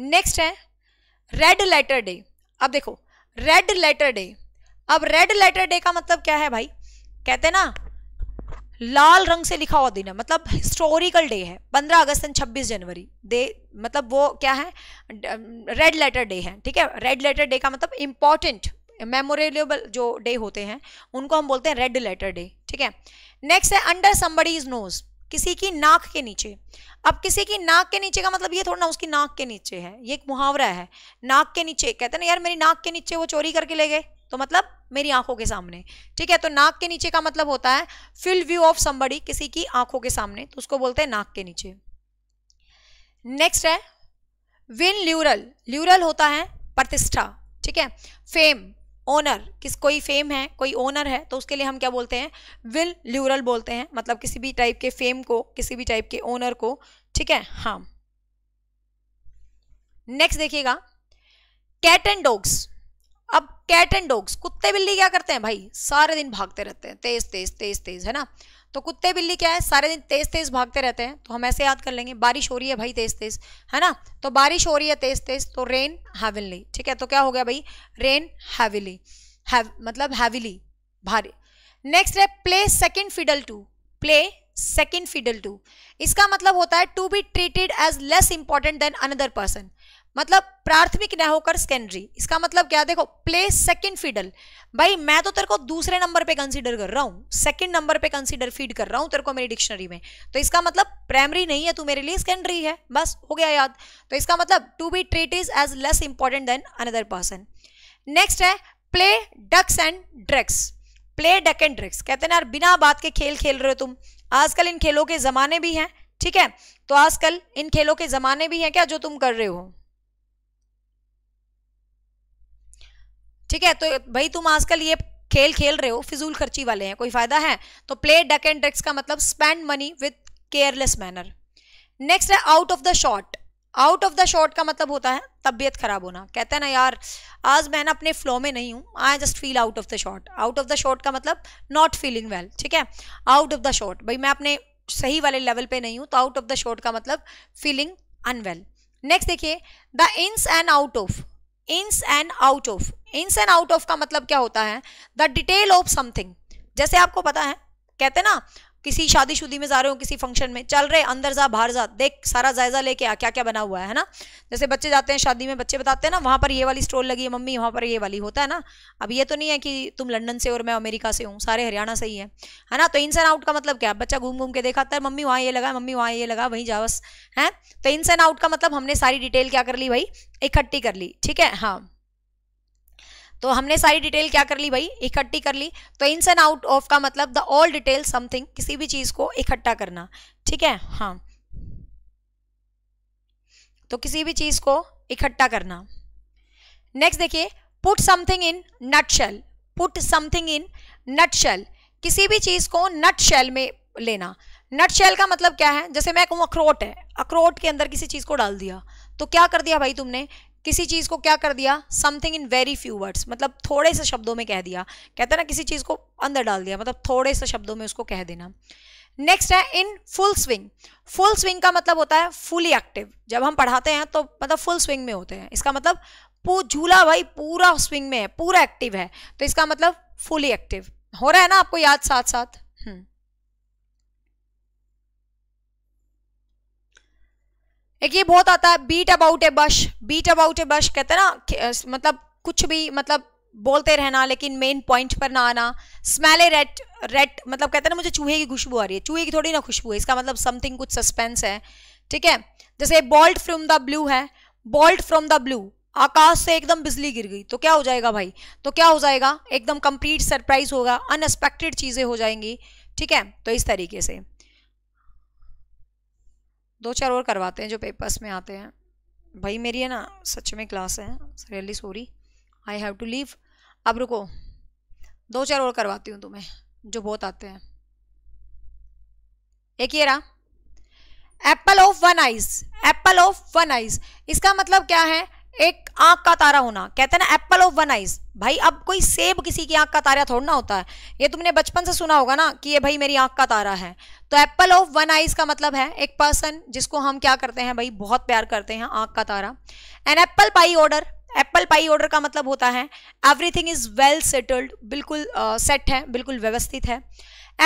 नेक्स्ट है रेड लेटर डे अब देखो रेड लेटर डे अब रेड लेटर डे का मतलब क्या है भाई कहते हैं ना लाल रंग से लिखा हुआ दिन है मतलब हिस्टोरिकल डे है 15 अगस्त एंड 26 जनवरी दे मतलब वो क्या है रेड लेटर डे है ठीक है रेड लेटर डे का मतलब इंपॉर्टेंट मेमोरेबल जो डे होते हैं उनको हम बोलते हैं रेड लेटर डे ठीक है नेक्स्ट है अंडर समबडी इज नोज किसी की नाक के नीचे अब किसी की नाक के नीचे का मतलब ये थोड़ा ना उसकी नाक के नीचे है ये एक मुहावरा है नाक के नीचे कहते हैं ना यार मेरी नाक के नीचे वो चोरी करके ले गए तो मतलब मेरी आंखों के सामने ठीक है तो नाक के नीचे का मतलब होता है फिल व्यू ऑफ समबड़ी किसी की आंखों के सामने तो उसको बोलते हैं नाक के नीचे नेक्स्ट है विन ल्यूरल ल्यूरल होता है प्रतिष्ठा ठीक है फेम ओनर किस कोई फेम है कोई ओनर है तो उसके लिए हम क्या बोलते हैं विल ल्यूरल बोलते हैं मतलब किसी भी टाइप के फेम को किसी भी टाइप के ओनर को ठीक है हाँ नेक्स्ट देखिएगा कैट एंड डॉग्स अब कैट एंड डॉग्स कुत्ते बिल्ली क्या करते हैं भाई सारे दिन भागते रहते हैं तेज तेज तेज तेज है ना तो कुत्ते बिल्ली क्या है सारे दिन तेज़ तेज़ भागते रहते हैं तो हम ऐसे याद कर लेंगे बारिश हो रही है भाई तेज़ तेज़ है ना तो बारिश हो रही है तेज़ तेज़ तो रेन हैविली ठीक है तो क्या हो गया भाई मतलब रेन हैविली है मतलब हैविली भारी नेक्स्ट है play second fiddle to play second fiddle to इसका मतलब होता है to be treated as less important than another person मतलब प्राथमिक न होकर सेकेंडरी इसका मतलब क्या देखो प्ले सेकंड फीडल भाई मैं तो तेरे को दूसरे नंबर पे कंसीडर कर रहा हूँ सेकंड नंबर पे कंसीडर फीड कर रहा हूँ तेरे को मेरी डिक्शनरी में तो इसका मतलब प्राइमरी नहीं है तू मेरे लिए सेकेंडरी है बस हो गया याद तो इसका मतलब to be treat is as less important than another person next है play ducks and drakes play duck and drakes कहते हैं यार बिना बात के खेल खेल रहे हो तुम आजकल इन खेलों के ज़माने भी हैं ठीक है तो आजकल इन खेलों के ज़माने भी हैं क्या जो तुम कर रहे हो ठीक है तो भाई तुम आजकल ये खेल खेल रहे हो फिजूल खर्ची वाले हैं कोई फायदा है तो प्ले डक एंड ड्रिक्स का मतलब spend money with careless manner next है out of the short out of the short का मतलब होता है तबियत खराब होना कहते हैं ना यार आज मैं ना अपने फ्लो में नहीं हूँ I just feel out of the short out of the short का मतलब नॉट फीलिंग वेल ठीक है आउट ऑफ द शॉट भाई मैं अपने सही वाले लेवल पे नहीं हूँ तो आउट ऑफ द शॉर्ट का मतलब फीलिंग अनवेल नेक्स्ट देखिए the ins and out of ins and out of ins and out of का मतलब क्या होता है द डिटेल ऑफ समथिंग जैसे आपको पता है कहते ना किसी शादीशुदी में जा रहे हो किसी फंक्शन में चल रहे अंदर जा बाहर जा देख सारा जायजा लेके आ क्या क्या बना हुआ है ना जैसे बच्चे जाते हैं शादी में बच्चे बताते हैं ना वहाँ पर ये वाली स्टोल लगी है मम्मी वहाँ पर ये वाली होता है ना अब ये तो नहीं है कि तुम लंडन से और मैं अमेरिका से हूँ सारे हरियाणा से ही है है ना तो इन सैन आउट का मतलब क्या बच्चा घूम घूम के देखाता है मम्मी वहाँ ये लगा मम्मी वहाँ ये लगा वहीं जाओ बस है तो इन सैन आउट का मतलब हमने सारी डिटेल क्या कर ली भाई इकट्ठी कर ली ठीक है हाँ तो हमने सारी डिटेल क्या कर ली भाई इकट्ठी कर ली तो इन्स एंड आउट ऑफ का मतलब द ऑल डिटेल समथिंग किसी भी चीज को इकट्ठा करना ठीक है हाँ तो किसी भी चीज को इकट्ठा करना नेक्स्ट देखिए put something in nutshell put something in nutshell किसी भी चीज को नटशेल में लेना नटशेल का मतलब क्या है जैसे मैं कहूँ अखरोट है अखरोट के अंदर किसी चीज को डाल दिया तो क्या कर दिया भाई तुमने किसी चीज़ को क्या कर दिया something in very few words मतलब थोड़े से शब्दों में कह दिया कहते हैं ना किसी चीज़ को अंदर डाल दिया मतलब थोड़े से शब्दों में उसको कह देना नेक्स्ट है in full swing full swing का मतलब होता है फुली एक्टिव जब हम पढ़ाते हैं तो मतलब फुल स्विंग में होते हैं इसका मतलब झूला भाई पूरा स्विंग में है पूरा एक्टिव है तो इसका मतलब फुली एक्टिव हो रहा है ना आपको याद साथ साथ हम्म एक ये बहुत आता है beat about a bush beat about a bush कहते हैं ना मतलब कुछ भी मतलब बोलते रहना लेकिन मेन पॉइंट पर ना आना ए रेट रेट मतलब कहते हैं ना मुझे चूहे की खुशबू आ रही है चूहे की थोड़ी ना खुशबू है इसका मतलब समथिंग कुछ सस्पेंस है ठीक है जैसे बॉल्ट फ्रॉम द ब्लू है बॉल्ट फ्रॉम द ब्लू आकाश से एकदम बिजली गिर गई तो क्या हो जाएगा भाई तो क्या हो जाएगा एकदम कंप्लीट सरप्राइज होगा अनएक्सपेक्टेड चीज़ें हो जाएंगी ठीक है तो इस तरीके से दो चार और करवाते हैं जो पेपर्स में आते हैं भाई मेरी है ना सच में क्लास है really sorry I have to leave अब रुको दो चार और करवाती हूँ तुम्हें जो बहुत आते हैं एक ये रहा apple of one eyes apple of one eyes इसका मतलब क्या है एक आंख का तारा होना कहते हैं ना एप्पल ऑफ वन आइज भाई अब कोई सेब किसी की आंख का तारा थोड़ा ना होता है ये तुमने बचपन से सुना होगा ना कि ये भाई मेरी आंख का तारा है तो एप्पल ऑफ वन आइज का मतलब है एक पर्सन जिसको हम क्या करते हैं भाई बहुत प्यार करते हैं आंख का तारा an apple pie order apple pie order का मतलब होता है एवरीथिंग इज वेल सेटल्ड बिल्कुल सेट uh, है बिल्कुल व्यवस्थित है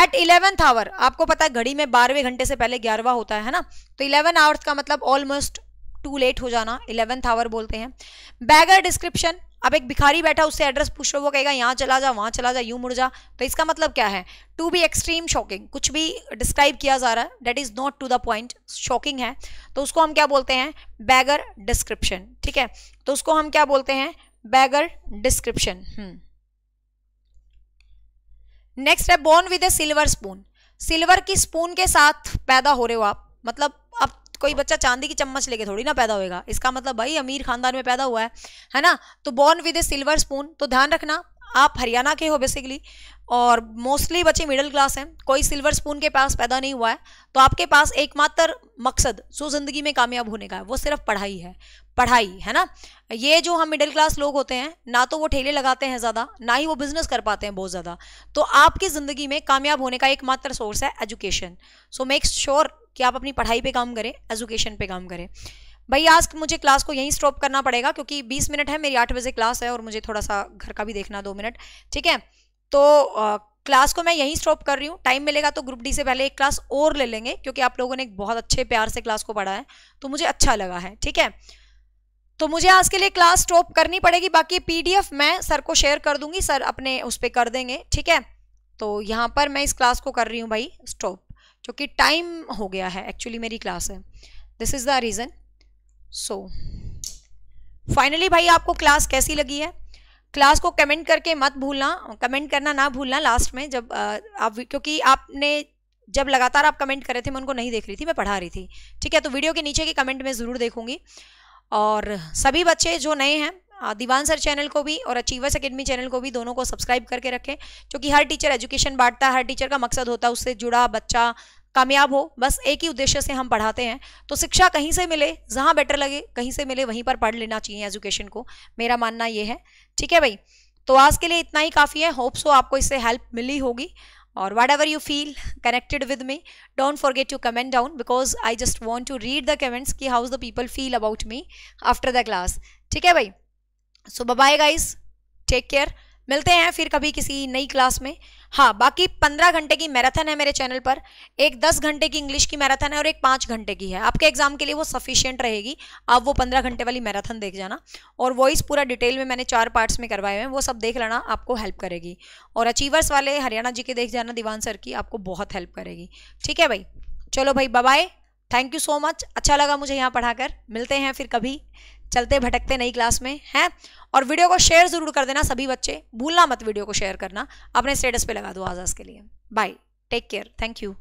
एट इलेवेंथ आवर आपको पता है घड़ी में बारहवें घंटे से पहले ग्यारहवा होता है ना तो इलेवन आवर्स का मतलब ऑलमोस्ट टू लेट हो जाना इलेवेंथ आवर बोलते हैं बैगर डिस्क्रिप्शन अब एक भिखारी बैठा उससे एड्रेस पूछ रहे वो कहेगा यहाँ चला जा वहाँ चला जा यूँ मुड़ जा तो इसका मतलब क्या है टू बी एक्सट्रीम शॉकिंग कुछ भी डिस्क्राइब किया जा रहा है that is not to the point shocking है तो उसको हम क्या बोलते हैं बैगर डिस्क्रिप्शन ठीक है तो उसको हम क्या बोलते हैं बैगर डिस्क्रिप्शन नेक्स्ट है born with a silver spoon silver की स्पून के साथ पैदा हो रहे हो आप मतलब अब कोई बच्चा चांदी की चम्मच लेके थोड़ी ना पैदा होएगा इसका मतलब भाई अमीर खानदान में पैदा हुआ है है ना तो born with a silver spoon तो ध्यान रखना आप हरियाणा के हो बेसिकली और मोस्टली बच्चे मिडिल क्लास हैं कोई सिल्वर स्पून के पास पैदा नहीं हुआ है तो आपके पास एकमात्र मकसद सो ज़िंदगी में कामयाब होने का है वो सिर्फ पढ़ाई है पढ़ाई है ना ये जो हम मिडिल क्लास लोग होते हैं ना तो वो ठेले लगाते हैं ज़्यादा ना ही वो बिजनेस कर पाते हैं बहुत ज़्यादा तो आपकी ज़िंदगी में कामयाब होने का एकमात्र सोर्स है एजुकेशन सो मेक श्योर कि आप अपनी पढ़ाई पर काम करें एजुकेशन पर काम करें भाई आज मुझे क्लास को यहीं स्टॉप करना पड़ेगा क्योंकि बीस मिनट है मेरी आठ बजे क्लास है और मुझे थोड़ा सा घर का भी देखना दो मिनट ठीक है तो आ, क्लास को मैं यहीं स्टॉप कर रही हूँ टाइम मिलेगा तो ग्रुप डी से पहले एक क्लास और ले लेंगे क्योंकि आप लोगों ने एक बहुत अच्छे प्यार से क्लास को पढ़ा है तो मुझे अच्छा लगा है ठीक है तो मुझे आज के लिए क्लास स्टॉप करनी पड़ेगी बाकी पीडीएफ मैं सर को शेयर कर दूंगी सर अपने उस पर कर देंगे ठीक है तो यहाँ पर मैं इस क्लास को कर रही हूँ भाई स्टॉप क्योंकि टाइम हो गया है एक्चुअली मेरी क्लास है this is the reason so so, finally भाई आपको क्लास कैसी लगी है क्लास को कमेंट करके मत भूलना कमेंट करना ना भूलना लास्ट में जब आप क्योंकि आपने जब लगातार आप कमेंट कर रहे थे मैं उनको नहीं देख रही थी मैं पढ़ा रही थी ठीक है तो वीडियो के नीचे के कमेंट में ज़रूर देखूंगी और सभी बच्चे जो नए हैं दीवान सर चैनल को भी और अचीवर्स अकेडमी चैनल को भी दोनों को सब्सक्राइब करके रखें क्योंकि हर टीचर एजुकेशन बांटता है हर टीचर का मकसद होता है उससे जुड़ा बच्चा कामयाब हो बस एक ही उद्देश्य से हम पढ़ाते हैं तो शिक्षा कहीं से मिले जहां बेटर लगे कहीं से मिले वहीं पर पढ़ लेना चाहिए एजुकेशन को मेरा मानना ये है ठीक है भाई तो आज के लिए इतना ही काफ़ी है होप सो तो आपको इससे हेल्प मिली होगी और whatever you feel connected with me don't forget you comment down because I just want to read the comments की how is the people feel about me after the class ठीक है भाई so bye guys take care मिलते हैं फिर कभी किसी नई क्लास में हाँ बाकी पंद्रह घंटे की मैराथन है मेरे चैनल पर एक दस घंटे की इंग्लिश की मैराथन है और एक पाँच घंटे की है आपके एग्जाम के लिए वो सफिशियंट रहेगी आप वो पंद्रह घंटे वाली मैराथन देख जाना और वॉइस पूरा डिटेल में मैंने चार पार्ट्स में करवाए हुए हैं वो सब देख लेना आपको हेल्प करेगी और अचीवर्स वाले हरियाणा जी के देख जाना दीवान सर की आपको बहुत हेल्प करेगी ठीक है भाई चलो भाई bye thank you so much अच्छा लगा मुझे यहाँ पढ़ाकर मिलते हैं फिर कभी चलते भटकते नई क्लास में हैं और वीडियो को शेयर ज़रूर कर देना सभी बच्चे भूलना मत वीडियो को शेयर करना अपने स्टेटस पे लगा दो आजाज के लिए bye take care thank you